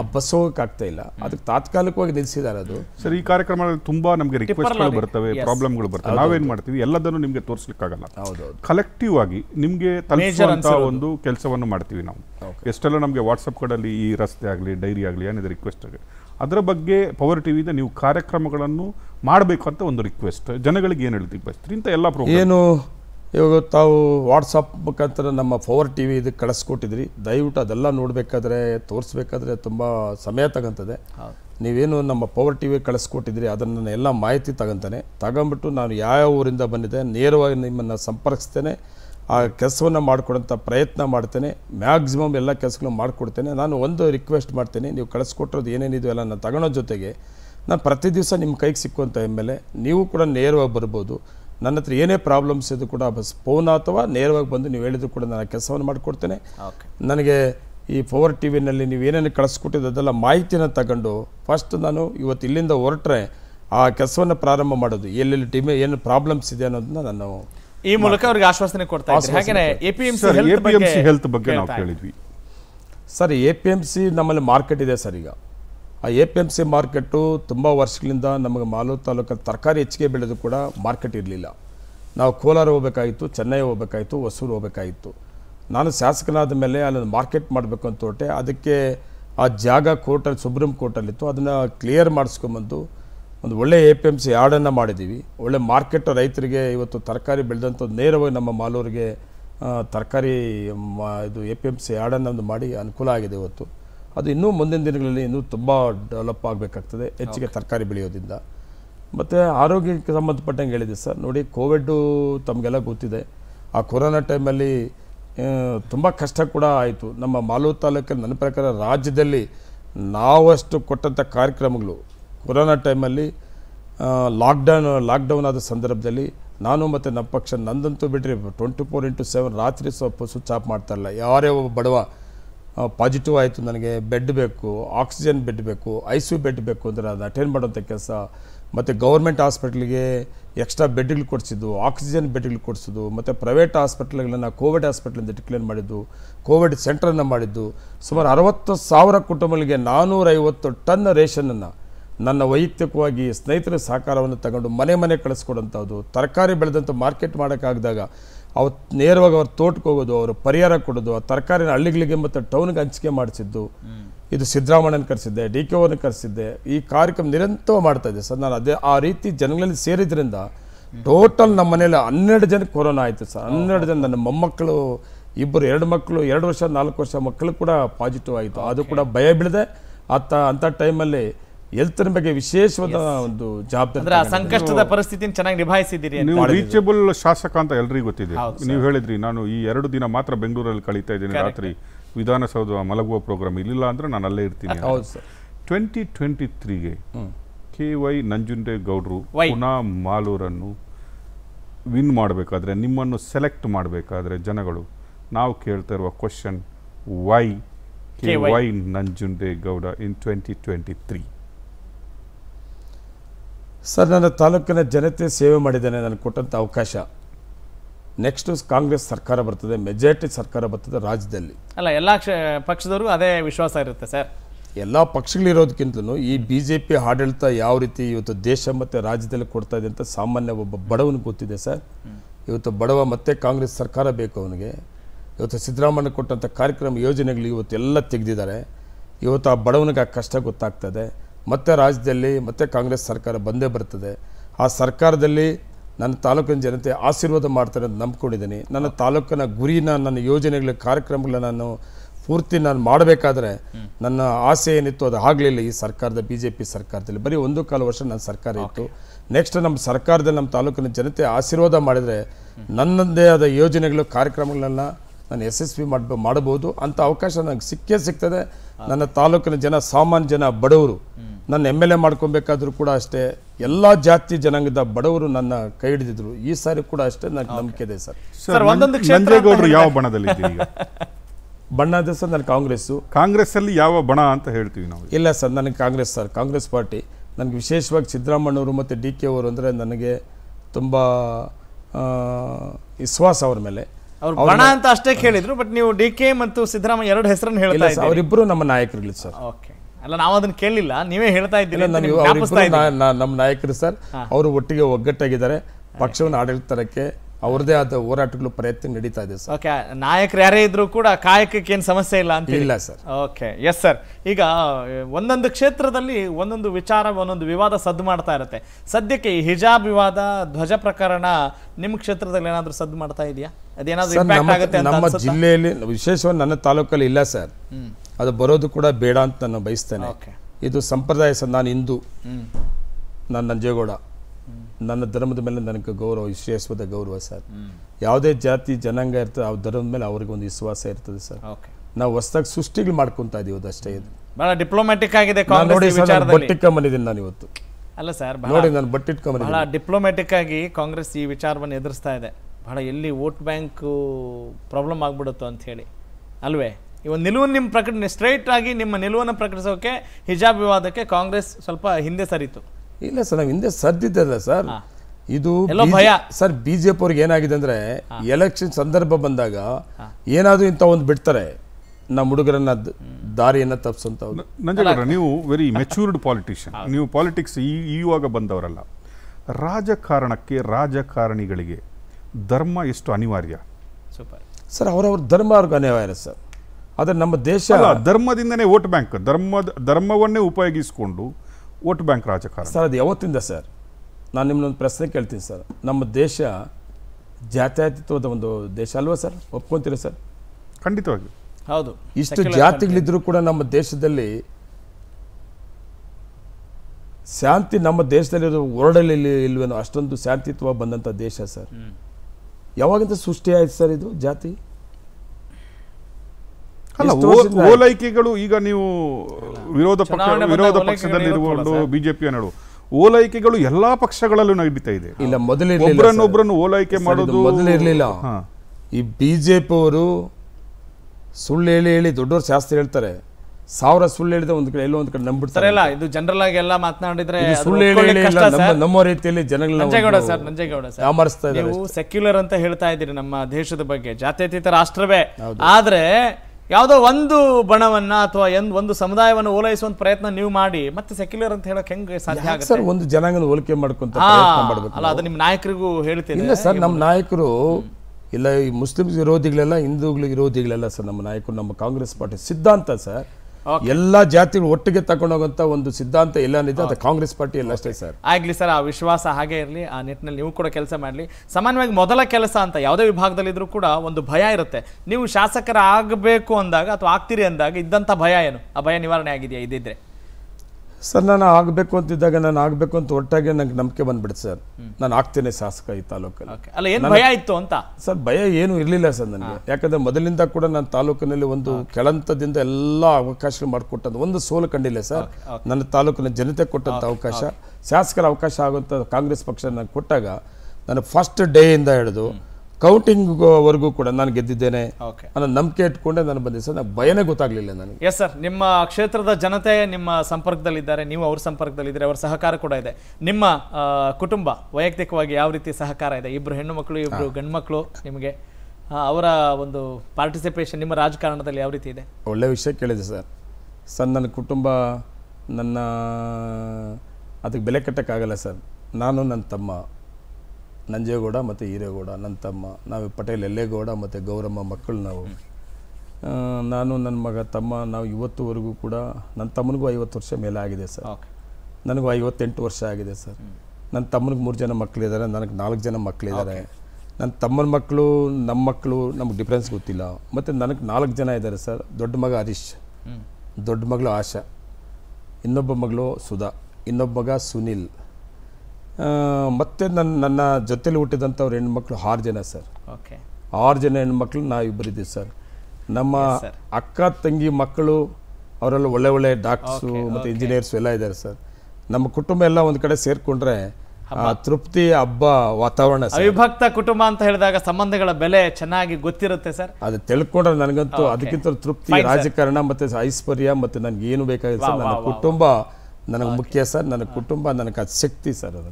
ಆ ಬಸ್ ಆಗ್ತಾ ಇಲ್ಲ ಅದಕ್ಕೆ ತಾತ್ಕಾಲಿಕವಾಗಿ ನಿಲ್ಲಿಸಿದ್ದಾರೆ ಅದು ಸರ್ ಈ ಕಾರ್ಯಕ್ರಮದಲ್ಲಿ ತುಂಬಾ ನಮಗೆ ರಿಕ್ವೆಸ್ಟ್ಗಳು ಬರ್ತವೆ ಪ್ರಾಬ್ಲಮ್ಗಳು ಬರ್ತವೆ ನಾವೇನು ಮಾಡ್ತೀವಿ ಎಲ್ಲದನ್ನು ನಿಮಗೆ ತೋರಿಸ್ಲಿಕ್ಕಾಗಲ್ಲ ಹೌದು ಕಲೆಕ್ಟಿವ್ ಆಗಿ ನಿಮಗೆ ತಲುಪುವಂತ ಒಂದು ಕೆಲಸವನ್ನು ಮಾಡ್ತೀವಿ ನಾವು ಎಷ್ಟೆಲ್ಲ ನಮಗೆ ವಾಟ್ಸಪ್ ಕಡಲ್ಲಿ ಈ ರಸ್ತೆ ಆಗಲಿ ಡೈರಿ ಆಗಲಿ ಏನಿದೆ ರಿಕ್ವೆಸ್ಟ್ ಆಗಲಿ ಅದರ ಬಗ್ಗೆ ಪವರ್ ಟಿ ವಿಯಿಂದ ನೀವು ಕಾರ್ಯಕ್ರಮಗಳನ್ನು ಮಾಡಬೇಕು ಅಂತ ಒಂದು ರಿಕ್ವೆಸ್ಟ್ ಜನಗಳಿಗೆ ಏನು ಹೇಳ್ತೀವಿ ಇಂಥ ಎಲ್ಲ ಪ್ರೋಗ್ರಾಮ್ ಏನು ಇವಾಗ ತಾವು ವಾಟ್ಸಪ್ ಮುಖಾಂತರ ನಮ್ಮ ಪವರ್ ಟಿ ವಿ ಇದಕ್ಕೆ ಕಳಿಸ್ಕೊಟ್ಟಿದ್ರಿ ದಯವಿಟ್ಟು ಅದೆಲ್ಲ ನೋಡಬೇಕಾದ್ರೆ ತೋರಿಸ್ಬೇಕಾದ್ರೆ ತುಂಬ ಸಮಯ ತಗೊಂತದೆ ನೀವೇನು ನಮ್ಮ ಪವರ್ ಟಿ ವಿ ಕಳಿಸ್ಕೊಟ್ಟಿದ್ರಿ ಅದನ್ನು ಎಲ್ಲ ಮಾಹಿತಿ ತಗೊಂತಾನೆ ತಗೊಂಬಿಟ್ಟು ನಾನು ಯಾವ ಊರಿಂದ ಬಂದಿದೆ ನೇರವಾಗಿ ನಿಮ್ಮನ್ನು ಸಂಪರ್ಕಿಸ್ತೇನೆ ಆ ಕೆಲಸವನ್ನು ಮಾಡಿಕೊಡೋಂಥ ಪ್ರಯತ್ನ ಮಾಡ್ತೇನೆ ಮ್ಯಾಕ್ಸಿಮಮ್ ಎಲ್ಲ ಕೆಲಸಗಳು ಮಾಡಿಕೊಡ್ತೇನೆ ನಾನು ಒಂದು ರಿಕ್ವೆಸ್ಟ್ ಮಾಡ್ತೇನೆ ನೀವು ಕಳಿಸ್ಕೊಟ್ಟಿರೋದು ಏನೇನಿದೆಯೋ ಎಲ್ಲ ನಾನು ತಗೊಳೋ ಜೊತೆಗೆ ನಾನು ಪ್ರತಿ ದಿವಸ ನಿಮ್ಮ ಕೈಗೆ ಸಿಕ್ಕುವಂಥ ಎ ನೀವು ಕೂಡ ನೇರವಾಗಿ ಬರ್ಬೋದು ನನ್ನ ಹತ್ರ ಏನೇ ಪ್ರಾಬ್ಲಮ್ಸ್ ಇದ್ದು ಕೂಡ ಬಸ್ ಫೋನ್ ಅಥವಾ ನೇರವಾಗಿ ಬಂದು ನೀವು ಹೇಳಿದ್ರು ಕೂಡ ನಾನು ಕೆಲಸವನ್ನು ಮಾಡಿಕೊಡ್ತೇನೆ ನನಗೆ ಈ ಪವರ್ ಟಿ ವಿನಲ್ಲಿ ನೀವು ಏನೇನು ಕಳಿಸ್ಕೊಟ್ಟಿದ್ದು ಅದೆಲ್ಲ ಮಾಹಿತಿನ ತಗೊಂಡು ಫಸ್ಟ್ ನಾನು ಇವತ್ತು ಇಲ್ಲಿಂದ ಹೊರಟ್ರೆ ಆ ಕೆಲಸವನ್ನು ಪ್ರಾರಂಭ ಮಾಡೋದು ಎಲ್ಲೆಲ್ಲಿ ಟಿಮೆ ಏನು ಪ್ರಾಬ್ಲಮ್ಸ್ ಇದೆ ಅನ್ನೋದನ್ನ ನಾನು ಈ ಮೂಲಕ ಅವರಿಗೆ ಆಶ್ವಾಸನೆ ಕೊಡ್ತಾ ಹೆಲ್ತ್ ಬಗ್ಗೆ ಕೇಳಿದ್ವಿ sir A P M C ನಮ್ಮಲ್ಲಿ ಮಾರ್ಕೆಟ್ ಇದೆ ಸರ್ ಈಗ ಆ A P M C market ತುಂಬ ವರ್ಷಗಳಿಂದ ನಮಗೆ ಮಾಲೂರು ತಾಲೂಕಲ್ಲಿ ತರಕಾರಿ ಹೆಚ್ಚಿಗೆ ಬೆಳೆದು ಕೂಡ ಮಾರ್ಕೆಟ್ ಇರಲಿಲ್ಲ ನಾವು ಕೋಲಾರ ಹೋಗಬೇಕಾಗಿತ್ತು ಚೆನ್ನೈ ಹೋಗಬೇಕಾಯಿತು ಹೊಸೂರು ಹೋಗಬೇಕಾಗಿತ್ತು ನಾನು ಶಾಸಕನಾದ ಮೇಲೆ ಅಲ್ಲೊಂದು ಮಾರ್ಕೆಟ್ ಮಾಡಬೇಕು ಅಂತ ಹೊಟ್ಟೆ ಅದಕ್ಕೆ ಆ ಜಾಗ ಕೋರ್ಟಲ್ಲಿ ಸುಬ್ರೀಂ ಕೋರ್ಟಲ್ಲಿತ್ತು ಅದನ್ನು ಕ್ಲಿಯರ್ ಮಾಡಿಸ್ಕೊಂಬಂದು ಒಂದು ಒಳ್ಳೆಯ ಎ ಪಿ ಎಮ್ ಸಿ ಯಾರ್ಡನ್ನು ಮಾಡಿದ್ದೀವಿ ಒಳ್ಳೆ ಮಾರ್ಕೆಟ್ ರೈತರಿಗೆ ಇವತ್ತು ತರಕಾರಿ ಬೆಳೆದಂಥ ನೇರವಾಗಿ ನಮ್ಮ ಮಾಲೂರಿಗೆ ತರಕಾರಿ ಇದು ಎ ಪಿ ಎಮ್ ಸಿ ಯಾರ್ಡನ್ನು ಒಂದು ಮಾಡಿ ಅನುಕೂಲ ಆಗಿದೆ ಇವತ್ತು ಅದು ಇನ್ನೂ ಮುಂದಿನ ದಿನಗಳಲ್ಲಿ ಇನ್ನೂ ತುಂಬ ಡೆವಲಪ್ ಆಗಬೇಕಾಗ್ತದೆ ಹೆಚ್ಚಿಗೆ ತರಕಾರಿ ಬೆಳೆಯೋದ್ರಿಂದ ಮತ್ತು ಆರೋಗ್ಯಕ್ಕೆ ಸಂಬಂಧಪಟ್ಟಂಗೆ ಹೇಳಿದೆ ಸರ್ ನೋಡಿ ಕೋವಿಡ್ಡು ತಮಗೆಲ್ಲ ಗೊತ್ತಿದೆ ಆ ಕೊರೋನಾ ಟೈಮಲ್ಲಿ ತುಂಬ ಕಷ್ಟ ಕೂಡ ಆಯಿತು ನಮ್ಮ ಮಾಲೂರು ತಾಲೂಕಲ್ಲಿ ನನ್ನ ಪ್ರಕಾರ ರಾಜ್ಯದಲ್ಲಿ ನಾವಷ್ಟು ಕೊಟ್ಟಂಥ ಕಾರ್ಯಕ್ರಮಗಳು ಕೊರೋನಾ ಟೈಮಲ್ಲಿ ಲಾಕ್ಡೌನ್ ಲಾಕ್ಡೌನ್ ಆದ ಸಂದರ್ಭದಲ್ಲಿ ನಾನು ಮತ್ತು ನಮ್ಮ ಪಕ್ಷ ನಂದಂತೂ ಬಿಟ್ಟರೆ ಟ್ವೆಂಟಿ ಫೋರ್ ಇಂಟು ಸೆವೆನ್ ರಾತ್ರಿ ಸ್ವಲ್ಪ ಸ್ವಿಚ್ ಆಫ್ ಮಾಡ್ತಾರಲ್ಲ ಯಾರೇ ಬಡವ ಪಾಸಿಟಿವ್ ಆಯಿತು ನನಗೆ ಬೆಡ್ ಬೇಕು ಆಕ್ಸಿಜನ್ ಬೆಡ್ ಬೇಕು ಐ ಸಿ ಯು ಬೆಡ್ ಬೇಕು ಅಂದರೆ ಅದು ಅಟೆಂಡ್ ಮಾಡೋಂಥ ಕೆಲಸ ಮತ್ತು ಗೌರ್ಮೆಂಟ್ ಹಾಸ್ಪಿಟ್ಲಿಗೆ ಎಕ್ಸ್ಟ್ರಾ ಬೆಡ್ಗಳು ಕೊಡಿಸಿದ್ದು ಆಕ್ಸಿಜನ್ ಬೆಡ್ಗಳು ಕೊಡಿಸೋದು ಮತ್ತು ಪ್ರೈವೇಟ್ ಹಾಸ್ಪಿಟ್ಲ್ಗಳನ್ನು ಕೋವಿಡ್ ಹಾಸ್ಪಿಟ್ಲಿಂದ ಡಿಕ್ಲೇರ್ ಮಾಡಿದ್ದು ಕೋವಿಡ್ ಸೆಂಟ್ರನ್ನು ಮಾಡಿದ್ದು ಸುಮಾರು ಅರವತ್ತು ಸಾವಿರ ಕುಟುಂಬಗಳಿಗೆ ನಾನ್ನೂರೈವತ್ತು ಟನ್ ರೇಷನನ್ನು ನನ್ನ ವೈಯಕ್ತಿಕವಾಗಿ ಸ್ನೇಹಿತರ ಸಹಕಾರವನ್ನು ತಗೊಂಡು ಮನೆ ಮನೆ ಕಳಿಸ್ಕೊಡೋಂಥದ್ದು ತರಕಾರಿ ಬೆಳೆದಂಥ ಮಾರ್ಕೆಟ್ ಮಾಡೋಕ್ಕಾಗ್ದಾಗ ಅವ್ರು ನೇರವಾಗಿ ಅವ್ರ ತೋಟಕ್ಕೆ ಹೋಗೋದು ಅವರು ಪರಿಹಾರ ಕೊಡೋದು ಆ ತರಕಾರಿನ ಹಳ್ಳಿಗಳಿಗೆ ಮತ್ತು ಟೌನ್ಗೆ ಹಂಚಿಕೆ ಮಾಡಿಸಿದ್ದು ಇದು ಸಿದ್ದರಾಮಣ್ಣನ ಕರೆಸಿದ್ದೆ ಡಿ ಕೆ ಓನ ಕರೆಸಿದ್ದೆ ಈ ಕಾರ್ಯಕ್ರಮ ನಿರಂತರ ಮಾಡ್ತಾ ಇದ್ದೆ ಸರ್ ನಾನು ಅದೇ ಆ ರೀತಿ ಜನಗಳಲ್ಲಿ ಸೇರಿದ್ರಿಂದ ಟೋಟಲ್ ನಮ್ಮ ಮನೇಲಿ ಹನ್ನೆರಡು ಜನ ಕೊರೋನಾ ಆಯಿತು ಸರ್ ಹನ್ನೆರಡು ಜನ ನನ್ನ ಮೊಮ್ಮಕ್ಕಳು ಇಬ್ಬರು ಎರಡು ಮಕ್ಕಳು ಎರಡು ವರ್ಷ ನಾಲ್ಕು ವರ್ಷ ಮಕ್ಕಳು ಕೂಡ ಪಾಸಿಟಿವ್ ಆಯಿತು ಅದು ಕೂಡ ಭಯ ಬೀಳದೆ ಆತ ಅಂಥ ಟೈಮಲ್ಲಿ ಎಲ್ತರ ಬಗ್ಗೆ ವಿಶೇಷವಾದ ಒಂದು ಜವಾಬ್ದಾರಿ ಸಂಕಷ್ಟದ ಪರಿಸ್ಥಿತಿಯನ್ನು ಚೆನ್ನಾಗಿ ನಿಭಾಯಿಸಿದ್ದೀರಿ ನೀವು ರೀಚಬಲ್ ಶಾಸಕ ಅಂತ ಎಲ್ರಿಗೂ ಗೊತ್ತಿದೆ ನೀವು ಹೇಳಿದ್ರಿ ನಾನು ಈ ಎರಡು ದಿನ ಮಾತ್ರ ಬೆಂಗಳೂರಲ್ಲಿ ಕಳೀತಾ ಇದ್ದೀನಿ ರಾತ್ರಿ ವಿಧಾನಸೌಧ ಮಲಗುವ ಪ್ರೋಗ್ರಾಮ್ ಇಲ್ಲಿಲ್ಲ ಅಂದ್ರೆ ನಾನು ಅಲ್ಲೇ ಇರ್ತೀನಿ ಟ್ವೆಂಟಿ ಟ್ವೆಂಟಿ ತ್ರೀಗೆ ಕೆ ವೈ ಗೌಡ್ರು ಪುನಾ ಮಾಲೂರನ್ನು ವಿನ್ ಮಾಡಬೇಕಾದ್ರೆ ನಿಮ್ಮನ್ನು ಸೆಲೆಕ್ಟ್ ಮಾಡಬೇಕಾದ್ರೆ ಜನಗಳು ನಾವು ಕೇಳ್ತಾ ಇರುವ question Y K Y Gowda in twenty twenty three sir ನನ್ನ ತಾಲೂಕಿನ ಜನತೆ ಸೇವೆ ಮಾಡಿದ್ದೇನೆ ನನಗೆ ಕೊಟ್ಟಂಥ ಅವಕಾಶ ನೆಕ್ಸ್ಟ್ ಕಾಂಗ್ರೆಸ್ ಸರ್ಕಾರ ಬರ್ತದೆ ಮೆಜಾರಿಟಿ ಸರ್ಕಾರ ಬರ್ತದೆ ರಾಜ್ಯದಲ್ಲಿ ಅಲ್ಲ ಎಲ್ಲ ಪಕ್ಷದವರು ಅದೇ ವಿಶ್ವಾಸ ಇರುತ್ತೆ ಸರ್ ಎಲ್ಲ ಪಕ್ಷಗಳಿರೋದಕ್ಕಿಂತಲೂ ಈ ಬಿ ಜೆ ಪಿ ಆಡಳಿತ ಯಾವ ರೀತಿ ಇವತ್ತು ದೇಶ ಮತ್ತು ರಾಜ್ಯದಲ್ಲಿ ಕೊಡ್ತಾ ಇದೆ ಅಂತ ಸಾಮಾನ್ಯ ಒಬ್ಬ ಬಡವನಿಗೆ ಗೊತ್ತಿದೆ ಸರ್ ಇವತ್ತು ಬಡವ ಮತ್ತೆ ಕಾಂಗ್ರೆಸ್ ಸರ್ಕಾರ ಬೇಕು ಅವನಿಗೆ ಇವತ್ತು ಸಿದ್ದರಾಮಯ್ಯ ಕೊಟ್ಟಂಥ ಕಾರ್ಯಕ್ರಮ ಯೋಜನೆಗಳು ಇವತ್ತು ಎಲ್ಲ ತೆಗೆದಿದ್ದಾರೆ ಇವತ್ತು ಆ ಬಡವನಿಗೆ ಆ ಕಷ್ಟ ಗೊತ್ತಾಗ್ತದೆ ಮತ್ತೆ ರಾಜ್ಯದಲ್ಲಿ ಮತ್ತೆ ಕಾಂಗ್ರೆಸ್ ಸರ್ಕಾರ ಬಂದೇ ಬರ್ತದೆ ಆ ಸರ್ಕಾರದಲ್ಲಿ ನನ್ನ ತಾಲೂಕಿನ ಜನತೆ ಆಶೀರ್ವಾದ ಮಾಡ್ತಾರೆ ಅಂತ ನಂಬ್ಕೊಂಡಿದ್ದೀನಿ ನನ್ನ ತಾಲೂಕಿನ ಗುರಿನ ನನ್ನ ಯೋಜನೆಗಳ ಕಾರ್ಯಕ್ರಮಗಳನ್ನ ನಾನು ಪೂರ್ತಿ ನಾನು ಮಾಡಬೇಕಾದ್ರೆ ನನ್ನ ಆಸೆ ಏನಿತ್ತು ಅದು ಆಗಲಿಲ್ಲ ಈ ಸರ್ಕಾರದ ಬಿ ಜೆ ಪಿ ಸರ್ಕಾರದಲ್ಲಿ ಬರೀ ಒಂದು ಕಾಲು ವರ್ಷ ನನ್ನ ಸರ್ಕಾರ ಇತ್ತು ನೆಕ್ಸ್ಟ್ ನಮ್ಮ ಸರ್ಕಾರದಲ್ಲಿ ನಮ್ಮ ತಾಲೂಕಿನ ಜನತೆ ಆಶೀರ್ವಾದ ಮಾಡಿದರೆ ನನ್ನದೇ ಆದ ಯೋಜನೆಗಳು ಕಾರ್ಯಕ್ರಮಗಳನ್ನ ನಾನು ಯಶಸ್ವಿ ಮಾಡಬಹುದು ಅಂತ ಅವಕಾಶ ನನಗೆ ಸಿಕ್ಕೇ ಸಿಗ್ತದೆ ನನ್ನ ತಾಲೂಕಿನ ಜನ ಸಾಮಾನ್ಯ ಜನ ಬಡವರು ನನ್ನ ಎಮ್ ಎಲ್ ಎ ಮಾಡ್ಕೊಬೇಕಾದ್ರೂ ಕೂಡ ಅಷ್ಟೇ ಎಲ್ಲ ಜಾತಿ ಜನಾಂಗದ ಬಡವರು ನನ್ನ ಕೈ ಹಿಡಿದಿದ್ರು ಈ ಸಾರಿ ಕೂಡ ಅಷ್ಟೇ ನನಗೆ ನಂಬಿಕೆ ಇದೆ ಸರ್ ಒಂದೊಂದು ಯಾವ ಬಣದಲ್ಲಿ ಬಣ್ಣ ಅದೇ ಸರ್ ನನ್ನ ಕಾಂಗ್ರೆಸ್ ಕಾಂಗ್ರೆಸ್ ಅಲ್ಲಿ ಯಾವ ಬಣ ಅಂತ ಹೇಳ್ತೀವಿ ನಾವು ಇಲ್ಲ ಸರ್ ನನಗೆ ಕಾಂಗ್ರೆಸ್ ಸರ್ ಕಾಂಗ್ರೆಸ್ ಪಾರ್ಟಿ ನನಗೆ ವಿಶೇಷವಾಗಿ ಅವರು ಮತ್ತು ಡಿ ಕೆ ಅವರು ಅಂದರೆ ನನಗೆ ತುಂಬ ವಿಶ್ವಾಸ ಅವ್ರ ಮೇಲೆ ಅವ್ರು ಬಣ ಅಂತ ಅಷ್ಟೇ ಕೇಳಿದ್ರು ಬಟ್ ನೀವು ಡಿ ಕೆ ಮತ್ತು ಸಿದ್ದರಾಮಯ್ಯ ಎರಡು ಹೆಸರನ್ನು ಹೇಳ್ತಾ ಇದ್ದೀರಿ ಅವರಿಬ್ಬರು ನಮ್ಮ ನಾಯಕರಿಲ್ಲ ಸರ್ ಓಕೆ ಅಲ್ಲ ನಾವು ಅದನ್ನ ಕೇಳಿಲ್ಲ ನೀವೇ ಹೇಳ್ತಾ ಇದ್ದೀರಿ ನಮ್ಮ ನಾಯಕರು ಸರ್ ಅವರು ಒಟ್ಟಿಗೆ ಒಗ್ಗಟ್ಟಾಗಿದ್ದಾರೆ ಪಕ್ಷವನ್ನು ಆಡಳಿತ ತರಕ್ಕೆ ಅವ್ರದೇ ಆದ ಹೋರಾಟಗಳು ಪ್ರಯತ್ನ ನಡೀತಾ ಇದೆ ಸರ್ ಓಕೆ ನಾಯಕರು ಯಾರೇ ಇದ್ರೂ ಕೂಡ ಕಾಯಕಕ್ಕೆ ಏನು ಸಮಸ್ಯೆ ಇಲ್ಲ ಅಂತ ಇಲ್ಲ ಸರ್ ಓಕೆ ಎಸ್ ಸರ್ ಈಗ ಒಂದೊಂದು ಕ್ಷೇತ್ರದಲ್ಲಿ ಒಂದೊಂದು ವಿಚಾರ ಒಂದೊಂದು ವಿವಾದ ಸದ್ದು ಮಾಡ್ತಾ ಇರುತ್ತೆ ಸದ್ಯಕ್ಕೆ ಈ ಹಿಜಾಬ್ ವಿವಾದ ಧ್ವಜ ಪ್ರಕರಣ ನಿಮ್ಮ ಕ್ಷೇತ್ರದಲ್ಲಿ ಏನಾದರೂ ಸದ್ದು ಮಾಡ್ತಾ ಇದೆಯಾ ಅದೇನಾದರೂ ನಮ್ಮ ಜಿಲ್ಲೆಯಲ್ಲಿ ವಿಶೇಷವಾಗಿ ನನ್ನ ತಾಲೂಕಲ್ಲಿ ಇಲ್ಲ ಸರ್ ಅದು ಬರೋದು ಕೂಡ ಬೇಡ ಅಂತ ನಾನು ಬಯಸ್ತೇನೆ ಇದು ಸಂಪ್ರದಾಯ ಸರ್ ನಾನು ಹಿಂದೂ ನನ್ನ ನಂಜೇಗೌಡ ನನ್ನ ಧರ್ಮದ ಮೇಲೆ ನನಗೆ ಗೌರವ ಶ್ರೇಷ್ಠದ ಗೌರವ ಸರ್ ಯಾವುದೇ ಜಾತಿ ಜನಾಂಗ ಇರ್ತದೆ ಅವ್ರ ಧರ್ಮದ ಮೇಲೆ ಅವ್ರಿಗೆ ಒಂದು ವಿಶ್ವಾಸ ಇರ್ತದೆ ಸರ್ ನಾವು ಹೊಸದಾಗಿ ಸೃಷ್ಟಿಗಳು ಮಾಡ್ಕೊಂತ ಇದೀವಿ ಅದಷ್ಟೇ ಇದು ಬಹಳ ಡಿಪ್ಲೊಮ್ಯಾಟಿಕ್ ಆಗಿದೆ ಬಟ್ಟಿಟ್ಕೊಂಬಂದಿದ್ದೀನಿ ನಾನು ಇವತ್ತು ಅಲ್ಲ ಸರ್ ನೋಡಿ ನಾನು ಬಟ್ಟಿಟ್ಕೊಂಬಂದಿದ್ದೀನಿ ಬಹಳ ಡಿಪ್ಲೊಮ್ಯಾಟಿಕ್ ಆಗಿ ಕಾಂಗ್ರೆಸ್ ಈ ವಿಚಾರವನ್ನು ಎದುರಿಸ್ತಾ ಇದೆ ಬಹಳ ಎಲ್ಲಿ ವೋಟ್ ಬ್ಯಾಂಕ್ ಪ್ರಾಬ್ಲಮ್ ಆಗ್ಬಿಡುತ್ತೋ ಅಂತ ಹೇಳಿ ಅಲ್ವೇ ಈ ಒಂದು ನಿಲುವನ್ನು ನಿಮ್ಮ ಪ್ರಕಟಣೆ ಸ್ಟ್ರೈಟ್ ಆಗಿ ನಿಮ್ಮ ನಿಲುವನ್ನು ಪ್ರಕಟಿಸೋಕೆ ಹಿಜಾಬ್ ವಿವಾದಕ್ಕೆ ಕಾಂಗ್ರೆಸ್ ಸ್ವಲ್ಪ ಹಿಂದೆ ಸರಿತು ಇಲ್ಲ ಸರ್ ನಾವು ಹಿಂದೆ ಸದ್ದಿದ್ದಲ್ಲ ಸರ್ ಇದು ಸರ್ ಬಿ ಜೆ ಪಿ ಅವ್ರಿಗೆ ಏನಾಗಿದೆ ಅಂದ್ರೆ ಎಲೆಕ್ಷನ್ ಸಂದರ್ಭ ಬಂದಾಗ ಏನಾದ್ರೂ ಇಂಥ ಒಂದು ಬಿಡ್ತಾರೆ ನಮ್ಮ ಹುಡುಗರನ್ನ ದಾರಿಯನ್ನ ತಪ್ಪಿಸಂತವ್ರು ನೀವು ವೆರಿ ಮೆಚೂರ್ಡ್ ಪಾಲಿಟಿಷಿಯನ್ ನೀವು ಪಾಲಿಟಿಕ್ಸ್ ಈ ಇವಾಗ ಬಂದವರಲ್ಲ ರಾಜಕಾರಣಕ್ಕೆ ರಾಜಕಾರಣಿಗಳಿಗೆ ಧರ್ಮ ಎಷ್ಟು ಅನಿವಾರ್ಯ ಸರ್ ಅವರವ್ರ ಧರ್ಮ ಅವ್ರಿಗೆ ಅನಿವಾರ್ಯ ಸರ್ ಆದರೆ ನಮ್ಮ ದೇಶ ಧರ್ಮದಿಂದನೇ ವೋಟ್ ಬ್ಯಾಂಕ್ ಧರ್ಮದ ಧರ್ಮವನ್ನೇ ಉಪಯೋಗಿಸಿಕೊಂಡು ಓಟ್ ಬ್ಯಾಂಕ್ ರಾಜಕಾರಣ ಸರ್ ಅದು ಯಾವತ್ತಿಂದ ಸರ್ ನಾನು ನಿಮ್ಮನ್ನೊಂದು ಪ್ರಶ್ನೆ ಕೇಳ್ತೀನಿ ಸರ್ ನಮ್ಮ ದೇಶ ಜಾತ್ಯತೀತವಾದ ಒಂದು ದೇಶ ಅಲ್ವಾ ಸರ್ ಒಪ್ಕೊತೀರಾ ಸರ್ ಖಂಡಿತವಾಗಿ ಹೌದು ಇಷ್ಟು ಜಾತಿಗಳಿದ್ರು ಕೂಡ ನಮ್ಮ ದೇಶದಲ್ಲಿ ಶಾಂತಿ ನಮ್ಮ ದೇಶದಲ್ಲಿ ಹೊರಡಲಿ ಇಲ್ವೇನೋ ಅಷ್ಟೊಂದು ಶಾಂತಿತ್ವ ಬಂದಂಥ ದೇಶ ಸರ್ ಯಾವಾಗಿಂದ ಆಯ್ತು ಸರ್ ಇದು ಜಾತಿ ಅಲ್ಲ ಓಲೈಕೆಗಳು ಈಗ ನೀವು ವಿರೋಧ ಪಕ್ಷ ವಿರೋಧ ಪಕ್ಷದಲ್ಲಿ ಇರುವವರು ಬಿಜೆಪಿ ಅನ್ನೋದು ಓಲೈಕೆಗಳು ಎಲ್ಲಾ ಪಕ್ಷಗಳಲ್ಲೂ ನಡೀತಾ ಇದೆ ಇಲ್ಲ ಮೊದಲಿರಲಿಲ್ಲ ಒಬ್ಬರನ್ನೊಬ್ಬರನ್ನು ಓಲೈಕೆ ಮಾಡೋದು ಮೊದಲೇ ಇರಲಿಲ್ಲ ಈ ಬಿಜೆಪಿ ಅವರು ಸುಳ್ಳು ಹೇಳಿ ಹೇಳಿ ದೊಡ್ಡವ್ರು ಶಾಸ್ತ್ರ ಹೇಳ್ತಾರೆ ಸಾವಿರ ಸುಳ್ಳು ಹೇಳಿದ ಒಂದು ಕಡೆ ಎಲ್ಲೋ ಒಂದು ಕಡೆ ನಂಬಿಡ್ತಾರೆ ಇಲ್ಲ ಇದು ಜನರಲ್ ಆಗಿ ಎಲ್ಲ ಮಾತನಾಡಿದ್ರೆ ಸುಳ್ಳು ಹೇಳಿ ನಮ್ಮ ರೀತಿಯಲ್ಲಿ ಜನಗಳನ್ನ ಸರ್ ನಂಜೇಗೌಡ ಸರ್ ನೀವು ಸೆಕ್ಯುಲರ್ ಅಂತ ಹೇಳ್ತಾ ಇದ್ದೀರಿ ನಮ್ಮ ದೇಶದ ಬಗ್ಗೆ ಜಾತ್ಯತೀತ ರಾಷ್ಟ್ರವೇ ಆದ್ರೆ ಯಾವುದೋ ಒಂದು ಬಣವನ್ನ ಅಥವಾ ಒಂದು ಸಮುದಾಯವನ್ನು ಓಲೈಸುವಂತ ಪ್ರಯತ್ನ ನೀವು ಮಾಡಿ ಮತ್ತೆ ಸೆಕ್ಯುಲರ್ ಅಂತ ಹೇಳಕ್ ಹೆಂಗೆ ಸಾಧ್ಯ ಆಗುತ್ತೆ ಸರ್ ಒಂದು ಜನಾಂಗದ ಹೋಲಿಕೆ ಮಾಡ್ಕೊಂತ ಅಲ್ಲ ನಾಯಕರಿಗೂ ಹೇಳ್ತೀನಿ ಸರ್ ನಮ್ಮ ನಾಯಕರು ಇಲ್ಲ ಈ ಮುಸ್ಲಿಮ್ಸ್ ವಿರೋಧಿಗಳೆಲ್ಲ ಹಿಂದೂಗಳಿಗೆ ವಿರೋಧಿಗಳೆಲ್ಲ ಸರ್ ನಮ್ಮ ನಾಯಕರು ನಮ್ಮ ಕಾಂಗ್ರೆಸ್ ಪಾರ್ಟಿ ಸಿದ್ಧಾಂತ ಸರ್ ಎಲ್ಲ ಜಾತಿ ಒಟ್ಟಿಗೆ ತಗೊಂಡೋಗಂತ ಒಂದು ಸಿದ್ಧಾಂತ ಎಲ್ಲನಿದೆ ಅದು ಕಾಂಗ್ರೆಸ್ ಪಾರ್ಟಿಯಲ್ಲಿ ಅಷ್ಟೇ ಸರ್ ಆಗ್ಲಿ ಸರ್ ಆ ವಿಶ್ವಾಸ ಹಾಗೆ ಇರಲಿ ಆ ನಿಟ್ಟಿನಲ್ಲಿ ನೀವು ಕೂಡ ಕೆಲಸ ಮಾಡಲಿ ಸಾಮಾನ್ಯವಾಗಿ ಮೊದಲ ಕೆಲಸ ಅಂತ ಯಾವುದೇ ವಿಭಾಗದಲ್ಲಿದ್ದರೂ ಕೂಡ ಒಂದು ಭಯ ಇರುತ್ತೆ ನೀವು ಶಾಸಕರ ಆಗಬೇಕು ಅಂದಾಗ ಅಥವಾ ಆಗ್ತೀರಿ ಅಂದಾಗ ಇದ್ದಂಥ ಭಯ ಏನು ಆ ಭಯ ನಿವಾರಣೆ ಆಗಿದೆಯಾ ಇದ್ದಿದ್ರೆ ಸರ್ ನಾನು ಆಗಬೇಕು ಅಂತಿದ್ದಾಗ ನಾನು ಆಗಬೇಕು ಅಂತ ಒಟ್ಟಾಗಿ ನಂಗೆ ನಂಬಿಕೆ ಬಂದ್ಬಿಡ್ತು ಸರ್ ನಾನು ಆಗ್ತೇನೆ ಶಾಸಕ ಈ ತಾಲೂಕಲ್ಲಿ ಭಯ ಇತ್ತು ಅಂತ ಸರ್ ಭಯ ಏನು ಇರಲಿಲ್ಲ ಸರ್ ನನಗೆ ಯಾಕಂದ್ರೆ ಮೊದಲಿಂದ ಕೂಡ ನಾನು ತಾಲೂಕಿನಲ್ಲಿ ಒಂದು ಕೆಳಂತದಿಂದ ಎಲ್ಲ ಅವಕಾಶ ಮಾಡಿಕೊಟ್ಟಂತ ಒಂದು ಸೋಲು ಕಂಡಿಲ್ಲ ಸರ್ ನನ್ನ ತಾಲೂಕಿನ ಜನತೆ ಕೊಟ್ಟಂತ ಅವಕಾಶ ಶಾಸಕರ ಅವಕಾಶ ಆಗುವಂತ ಕಾಂಗ್ರೆಸ್ ಪಕ್ಷ ನನಗೆ ಕೊಟ್ಟಾಗ ನಾನು ಫಸ್ಟ್ ಡೇಯಿಂದ ಹಿಡಿದು ಕೌಂಟಿಂಗ್ವರೆಗೂ ಕೂಡ ನಾನು ಗೆದ್ದಿದ್ದೇನೆ ಅನ್ನೋ ನಂಬಿಕೆ ಇಟ್ಕೊಂಡೆ ನಾನು ಬಂದಿದ್ದೆ ಸರ್ ನನಗೆ ಭಯನೇ ಗೊತ್ತಾಗಲಿಲ್ಲ ನನಗೆ ಎಸ್ ಸರ್ ನಿಮ್ಮ ಕ್ಷೇತ್ರದ ಜನತೆ ನಿಮ್ಮ ಸಂಪರ್ಕದಲ್ಲಿದ್ದಾರೆ ನೀವು ಅವ್ರ ಸಂಪರ್ಕದಲ್ಲಿದ್ದರೆ ಅವ್ರ ಸಹಕಾರ ಕೂಡ ಇದೆ ನಿಮ್ಮ ಕುಟುಂಬ ವೈಯಕ್ತಿಕವಾಗಿ ಯಾವ ರೀತಿ ಸಹಕಾರ ಇದೆ ಇಬ್ಬರು ಹೆಣ್ಣು ಮಕ್ಕಳು ಇಬ್ಬರು ಗಂಡು ಮಕ್ಕಳು ನಿಮಗೆ ಅವರ ಒಂದು ಪಾರ್ಟಿಸಿಪೇಷನ್ ನಿಮ್ಮ ರಾಜಕಾರಣದಲ್ಲಿ ಯಾವ ರೀತಿ ಇದೆ ಒಳ್ಳೆಯ ವಿಷಯ ಕೇಳಿದೆ ಸರ್ ಸರ್ ನನ್ನ ಕುಟುಂಬ ನನ್ನ ಅದಕ್ಕೆ ಬೆಲೆ ಕಟ್ಟೋಕ್ಕಾಗಲ್ಲ ಸರ್ ನಾನು ನನ್ನ ತಮ್ಮ ನಂಜೇಗೌಡ ಮತ್ತು ಹಿರೇಗೌಡ ನನ್ನ ತಮ್ಮ ನಾವು ಪಟೇಲ್ ಎಲ್ಲೇಗೌಡ ಮತ್ತು ಗೌರಮ್ಮ ಮಕ್ಕಳು ನಾವು ನಾನು ನನ್ನ ಮಗ ತಮ್ಮ ನಾವು ಇವತ್ತುವರೆಗೂ ಕೂಡ ನನ್ನ ತಮ್ಮನಿಗೂ ಐವತ್ತು ವರ್ಷ ಮೇಲೆ ಆಗಿದೆ ಸರ್ ನನಗೂ ಐವತ್ತೆಂಟು ವರ್ಷ ಆಗಿದೆ ಸರ್ ನನ್ನ ತಮ್ಮನಿಗೆ ಮೂರು ಜನ ಮಕ್ಕಳಿದ್ದಾರೆ ನನಗೆ ನಾಲ್ಕು ಜನ ಮಕ್ಕಳಿದ್ದಾರೆ ನನ್ನ ತಮ್ಮನ ಮಕ್ಕಳು ನಮ್ಮ ಮಕ್ಕಳು ನಮಗೆ ಡಿಫ್ರೆನ್ಸ್ ಗೊತ್ತಿಲ್ಲ ಮತ್ತು ನನಗೆ ನಾಲ್ಕು ಜನ ಇದ್ದಾರೆ ಸರ್ ದೊಡ್ಡ ಮಗ ಹರೀಶ್ ದೊಡ್ಡ ಮಗಳು ಆಶಾ ಇನ್ನೊಬ್ಬ ಮಗಳು ಸುಧಾ ಇನ್ನೊಬ್ಬ ಮಗ ಸುನಿಲ್ ಮತ್ತೆ ನನ್ನ ನನ್ನ ಜೊತೆಲಿ ಹುಟ್ಟಿದಂಥವ್ರು ಹೆಣ್ಮಕ್ಳು ಆರು ಜನ ಸರ್ ಓಕೆ ಆರು ಜನ ಹೆಣ್ಮಕ್ಳು ಇದ್ದೀವಿ ಸರ್ ನಮ್ಮ ಅಕ್ಕ ತಂಗಿ ಮಕ್ಕಳು ಅವರೆಲ್ಲ ಒಳ್ಳೆ ಒಳ್ಳೆ ಡಾಕ್ಟ್ರ್ಸು ಮತ್ತು ಇಂಜಿನಿಯರ್ಸು ಎಲ್ಲ ಇದ್ದಾರೆ ಸರ್ ನಮ್ಮ ಕುಟುಂಬ ಎಲ್ಲ ಒಂದು ಕಡೆ ಸೇರಿಕೊಂಡ್ರೆ ತೃಪ್ತಿ ಹಬ್ಬ ವಾತಾವರಣ ವಿಭಕ್ತ ಕುಟುಂಬ ಅಂತ ಹೇಳಿದಾಗ ಸಂಬಂಧಗಳ ಬೆಲೆ ಚೆನ್ನಾಗಿ ಗೊತ್ತಿರುತ್ತೆ ಸರ್ ಅದು ತಿಳ್ಕೊಂಡ್ರೆ ನನಗಂತೂ ಅದಕ್ಕಿಂತ ತೃಪ್ತಿ ರಾಜಕಾರಣ ಮತ್ತೆ ಐಶ್ವರ್ಯ ಮತ್ತೆ ನನಗೆ ಏನು ಬೇಕಾಗಿದೆ ಸರ್ ನನ್ನ ಕುಟುಂಬ ನನಗೆ ಮುಖ್ಯ ಸರ್ ನನ್ನ ಕುಟುಂಬ ನನಗೆ ಅದು ಶಕ್ತಿ ಸರ್ ಅದು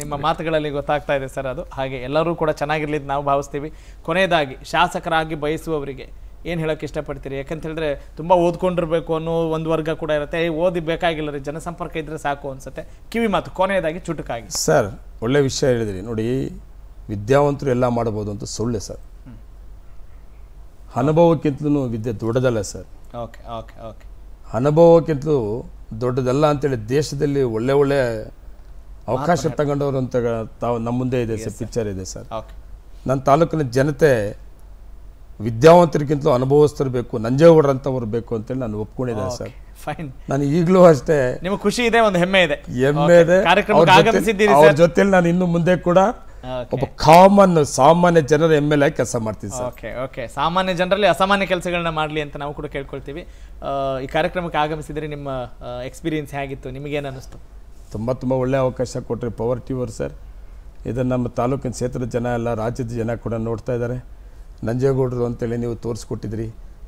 ನಿಮ್ಮ ಮಾತುಗಳಲ್ಲಿ ಗೊತ್ತಾಗ್ತಾ ಇದೆ ಸರ್ ಅದು ಹಾಗೆ ಎಲ್ಲರೂ ಕೂಡ ಚೆನ್ನಾಗಿರಲಿ ನಾವು ಭಾವಿಸ್ತೀವಿ ಕೊನೆಯದಾಗಿ ಶಾಸಕರಾಗಿ ಬಯಸುವವರಿಗೆ ಏನು ಹೇಳೋಕೆ ಇಷ್ಟಪಡ್ತೀರಿ ಯಾಕಂತ ಹೇಳಿದ್ರೆ ತುಂಬ ಓದ್ಕೊಂಡಿರಬೇಕು ಅನ್ನೋ ಒಂದು ವರ್ಗ ಕೂಡ ಇರುತ್ತೆ ಓದಿ ಬೇಕಾಗಿಲ್ಲ ರೀ ಜನಸಂಪರ್ಕ ಇದ್ದರೆ ಸಾಕು ಅನ್ಸುತ್ತೆ ಕಿವಿ ಮಾತು ಕೊನೆಯದಾಗಿ ಚುಟುಕಾಗಿ ಸರ್ ಒಳ್ಳೆ ವಿಷಯ ಹೇಳಿದ್ರಿ ನೋಡಿ ವಿದ್ಯಾವಂತರು ಎಲ್ಲ ಮಾಡಬಹುದು ಅಂತ ಸುಳ್ಳೆ ಸರ್ ಅನುಭವಕ್ಕಿಂತಲೂ ವಿದ್ಯೆ ದೊಡ್ಡದಲ್ಲ ಸರ್ ಓಕೆ ಓಕೆ ಓಕೆ ಅನುಭವಕ್ಕಿಂತಲೂ ದೊಡ್ಡದಲ್ಲ ಅಂತೇಳಿ ದೇಶದಲ್ಲಿ ಒಳ್ಳೆ ಒಳ್ಳೆ ಅವಕಾಶ ತಗೊಂಡವರು ಅಂತ ತಾವು ನಮ್ಮ ಮುಂದೆ ಇದೆ ಸರ್ ಪಿಕ್ಚರ್ ಇದೆ ಸರ್ ನನ್ನ ತಾಲೂಕಿನ ಜನತೆ ವಿದ್ಯಾವಂತರಿಗಿಂತಲೂ ಅನುಭವಸ್ಥರು ನಂಜೇಗೌಡರ ಅಂತವ್ರು ಬೇಕು ಅಂತೇಳಿ ನಾನು ಒಪ್ಕೊಂಡಿದ್ದೆ ಸರ್ ನಾನು ಈಗಲೂ ಅಷ್ಟೇ ನಿಮ್ಗೆ ಖುಷಿ ಇದೆ ಒಂದು ಹೆಮ್ಮೆ ಇದೆ ಹೆಮ್ಮೆ ಇದೆ ಅವ್ರ ಜೊತೆಲಿ ನಾನು ಇನ್ನು ಮುಂದೆ ಕೂಡ ಒಬ್ಬ ಕಾಮನ್ ಸಾಮಾನ್ಯ ಜನರ ಎಮ್ ಎಲ್ ಎ ಕೆಲಸ ಮಾಡ್ತೀವಿ ಓಕೆ ಓಕೆ ಸಾಮಾನ್ಯ ಜನರಲ್ಲಿ ಅಸಾಮಾನ್ಯ ಕೆಲಸಗಳನ್ನ ಮಾಡಲಿ ಅಂತ ನಾವು ಕೂಡ ಕೇಳ್ಕೊಳ್ತೀವಿ ಈ ಕಾರ್ಯಕ್ರಮಕ್ಕೆ ಆಗಮಿಸಿದ್ರೆ ನಿಮ್ಮ ಎಕ್ಸ್ಪೀರಿಯನ್ಸ್ ಹೇಗಿತ್ತು ನಿಮಗೇನು ಅನ್ನಿಸ್ತು ತುಂಬ ತುಂಬ ಒಳ್ಳೆ ಅವಕಾಶ ಕೊಟ್ಟರೆ ಪವರ್ಟಿ ಅವರು ಸರ್ ಇದನ್ನು ನಮ್ಮ ತಾಲೂಕಿನ ಕ್ಷೇತ್ರದ ಜನ ಎಲ್ಲ ರಾಜ್ಯದ ಜನ ಕೂಡ ನೋಡ್ತಾ ಇದ್ದಾರೆ ನಂಜೇಗೌಡರು ಅಂತೇಳಿ ನೀವು ತೋರಿಸ್ಕೊಟ್ಟಿದ್ರಿ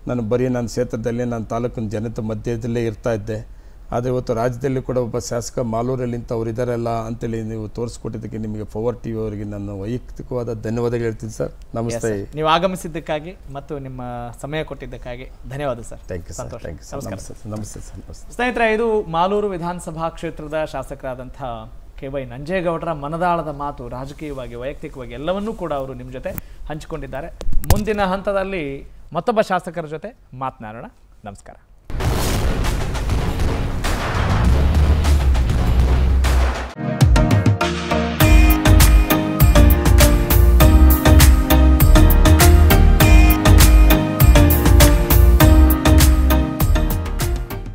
ನಾನು ಬರೀ ನನ್ನ ಕ್ಷೇತ್ರದಲ್ಲಿ ನನ್ನ ತಾಲೂಕಿನ ಜನತೆ ಮಧ್ಯದಲ್ಲೇ ಇರ್ತಾ ಇದ್ದೆ ಆದರೆ ಇವತ್ತು ರಾಜ್ಯದಲ್ಲಿ ಕೂಡ ಒಬ್ಬ ಶಾಸಕ ಮಾಲೂರಲ್ಲಿ ಅವ್ರು ಇದ್ದಾರಲ್ಲ ಅಂತೇಳಿ ನೀವು ತೋರಿಸ್ಕೊಟ್ಟಿದ್ದಕ್ಕೆ ನಿಮಗೆ ಪವರ್ ಟಿ ವಿ ಅವರಿಗೆ ನಾನು ವೈಯಕ್ತಿಕವಾದ ಧನ್ಯವಾದಗಳು ಹೇಳ್ತೀನಿ ಸರ್ ನಮಸ್ತೆ ನೀವು ಆಗಮಿಸಿದ್ದಕ್ಕಾಗಿ ಮತ್ತು ನಿಮ್ಮ ಸಮಯ ಕೊಟ್ಟಿದ್ದಕ್ಕಾಗಿ ಧನ್ಯವಾದ sir thank you sir sir ನಮಸ್ತೆ ಸರ್ ನಮಸ್ತೆ ಸ್ನೇಹಿತರೆ ಇದು ಮಾಲೂರು ವಿಧಾನಸಭಾ ಕ್ಷೇತ್ರದ ಶಾಸಕರಾದಂಥ ಕೆ ವೈ ನಂಜೇಗೌಡರ ಮನದಾಳದ ಮಾತು ರಾಜಕೀಯವಾಗಿ ವೈಯಕ್ತಿಕವಾಗಿ ಎಲ್ಲವನ್ನೂ ಕೂಡ ಅವರು ನಿಮ್ಮ ಜೊತೆ ಹಂಚಿಕೊಂಡಿದ್ದಾರೆ ಮುಂದಿನ ಹಂತದಲ್ಲಿ ಮತ್ತೊಬ್ಬ ಶಾಸಕರ ಜೊತೆ ಮಾತನಾಡೋಣ ನಮಸ್ಕಾರ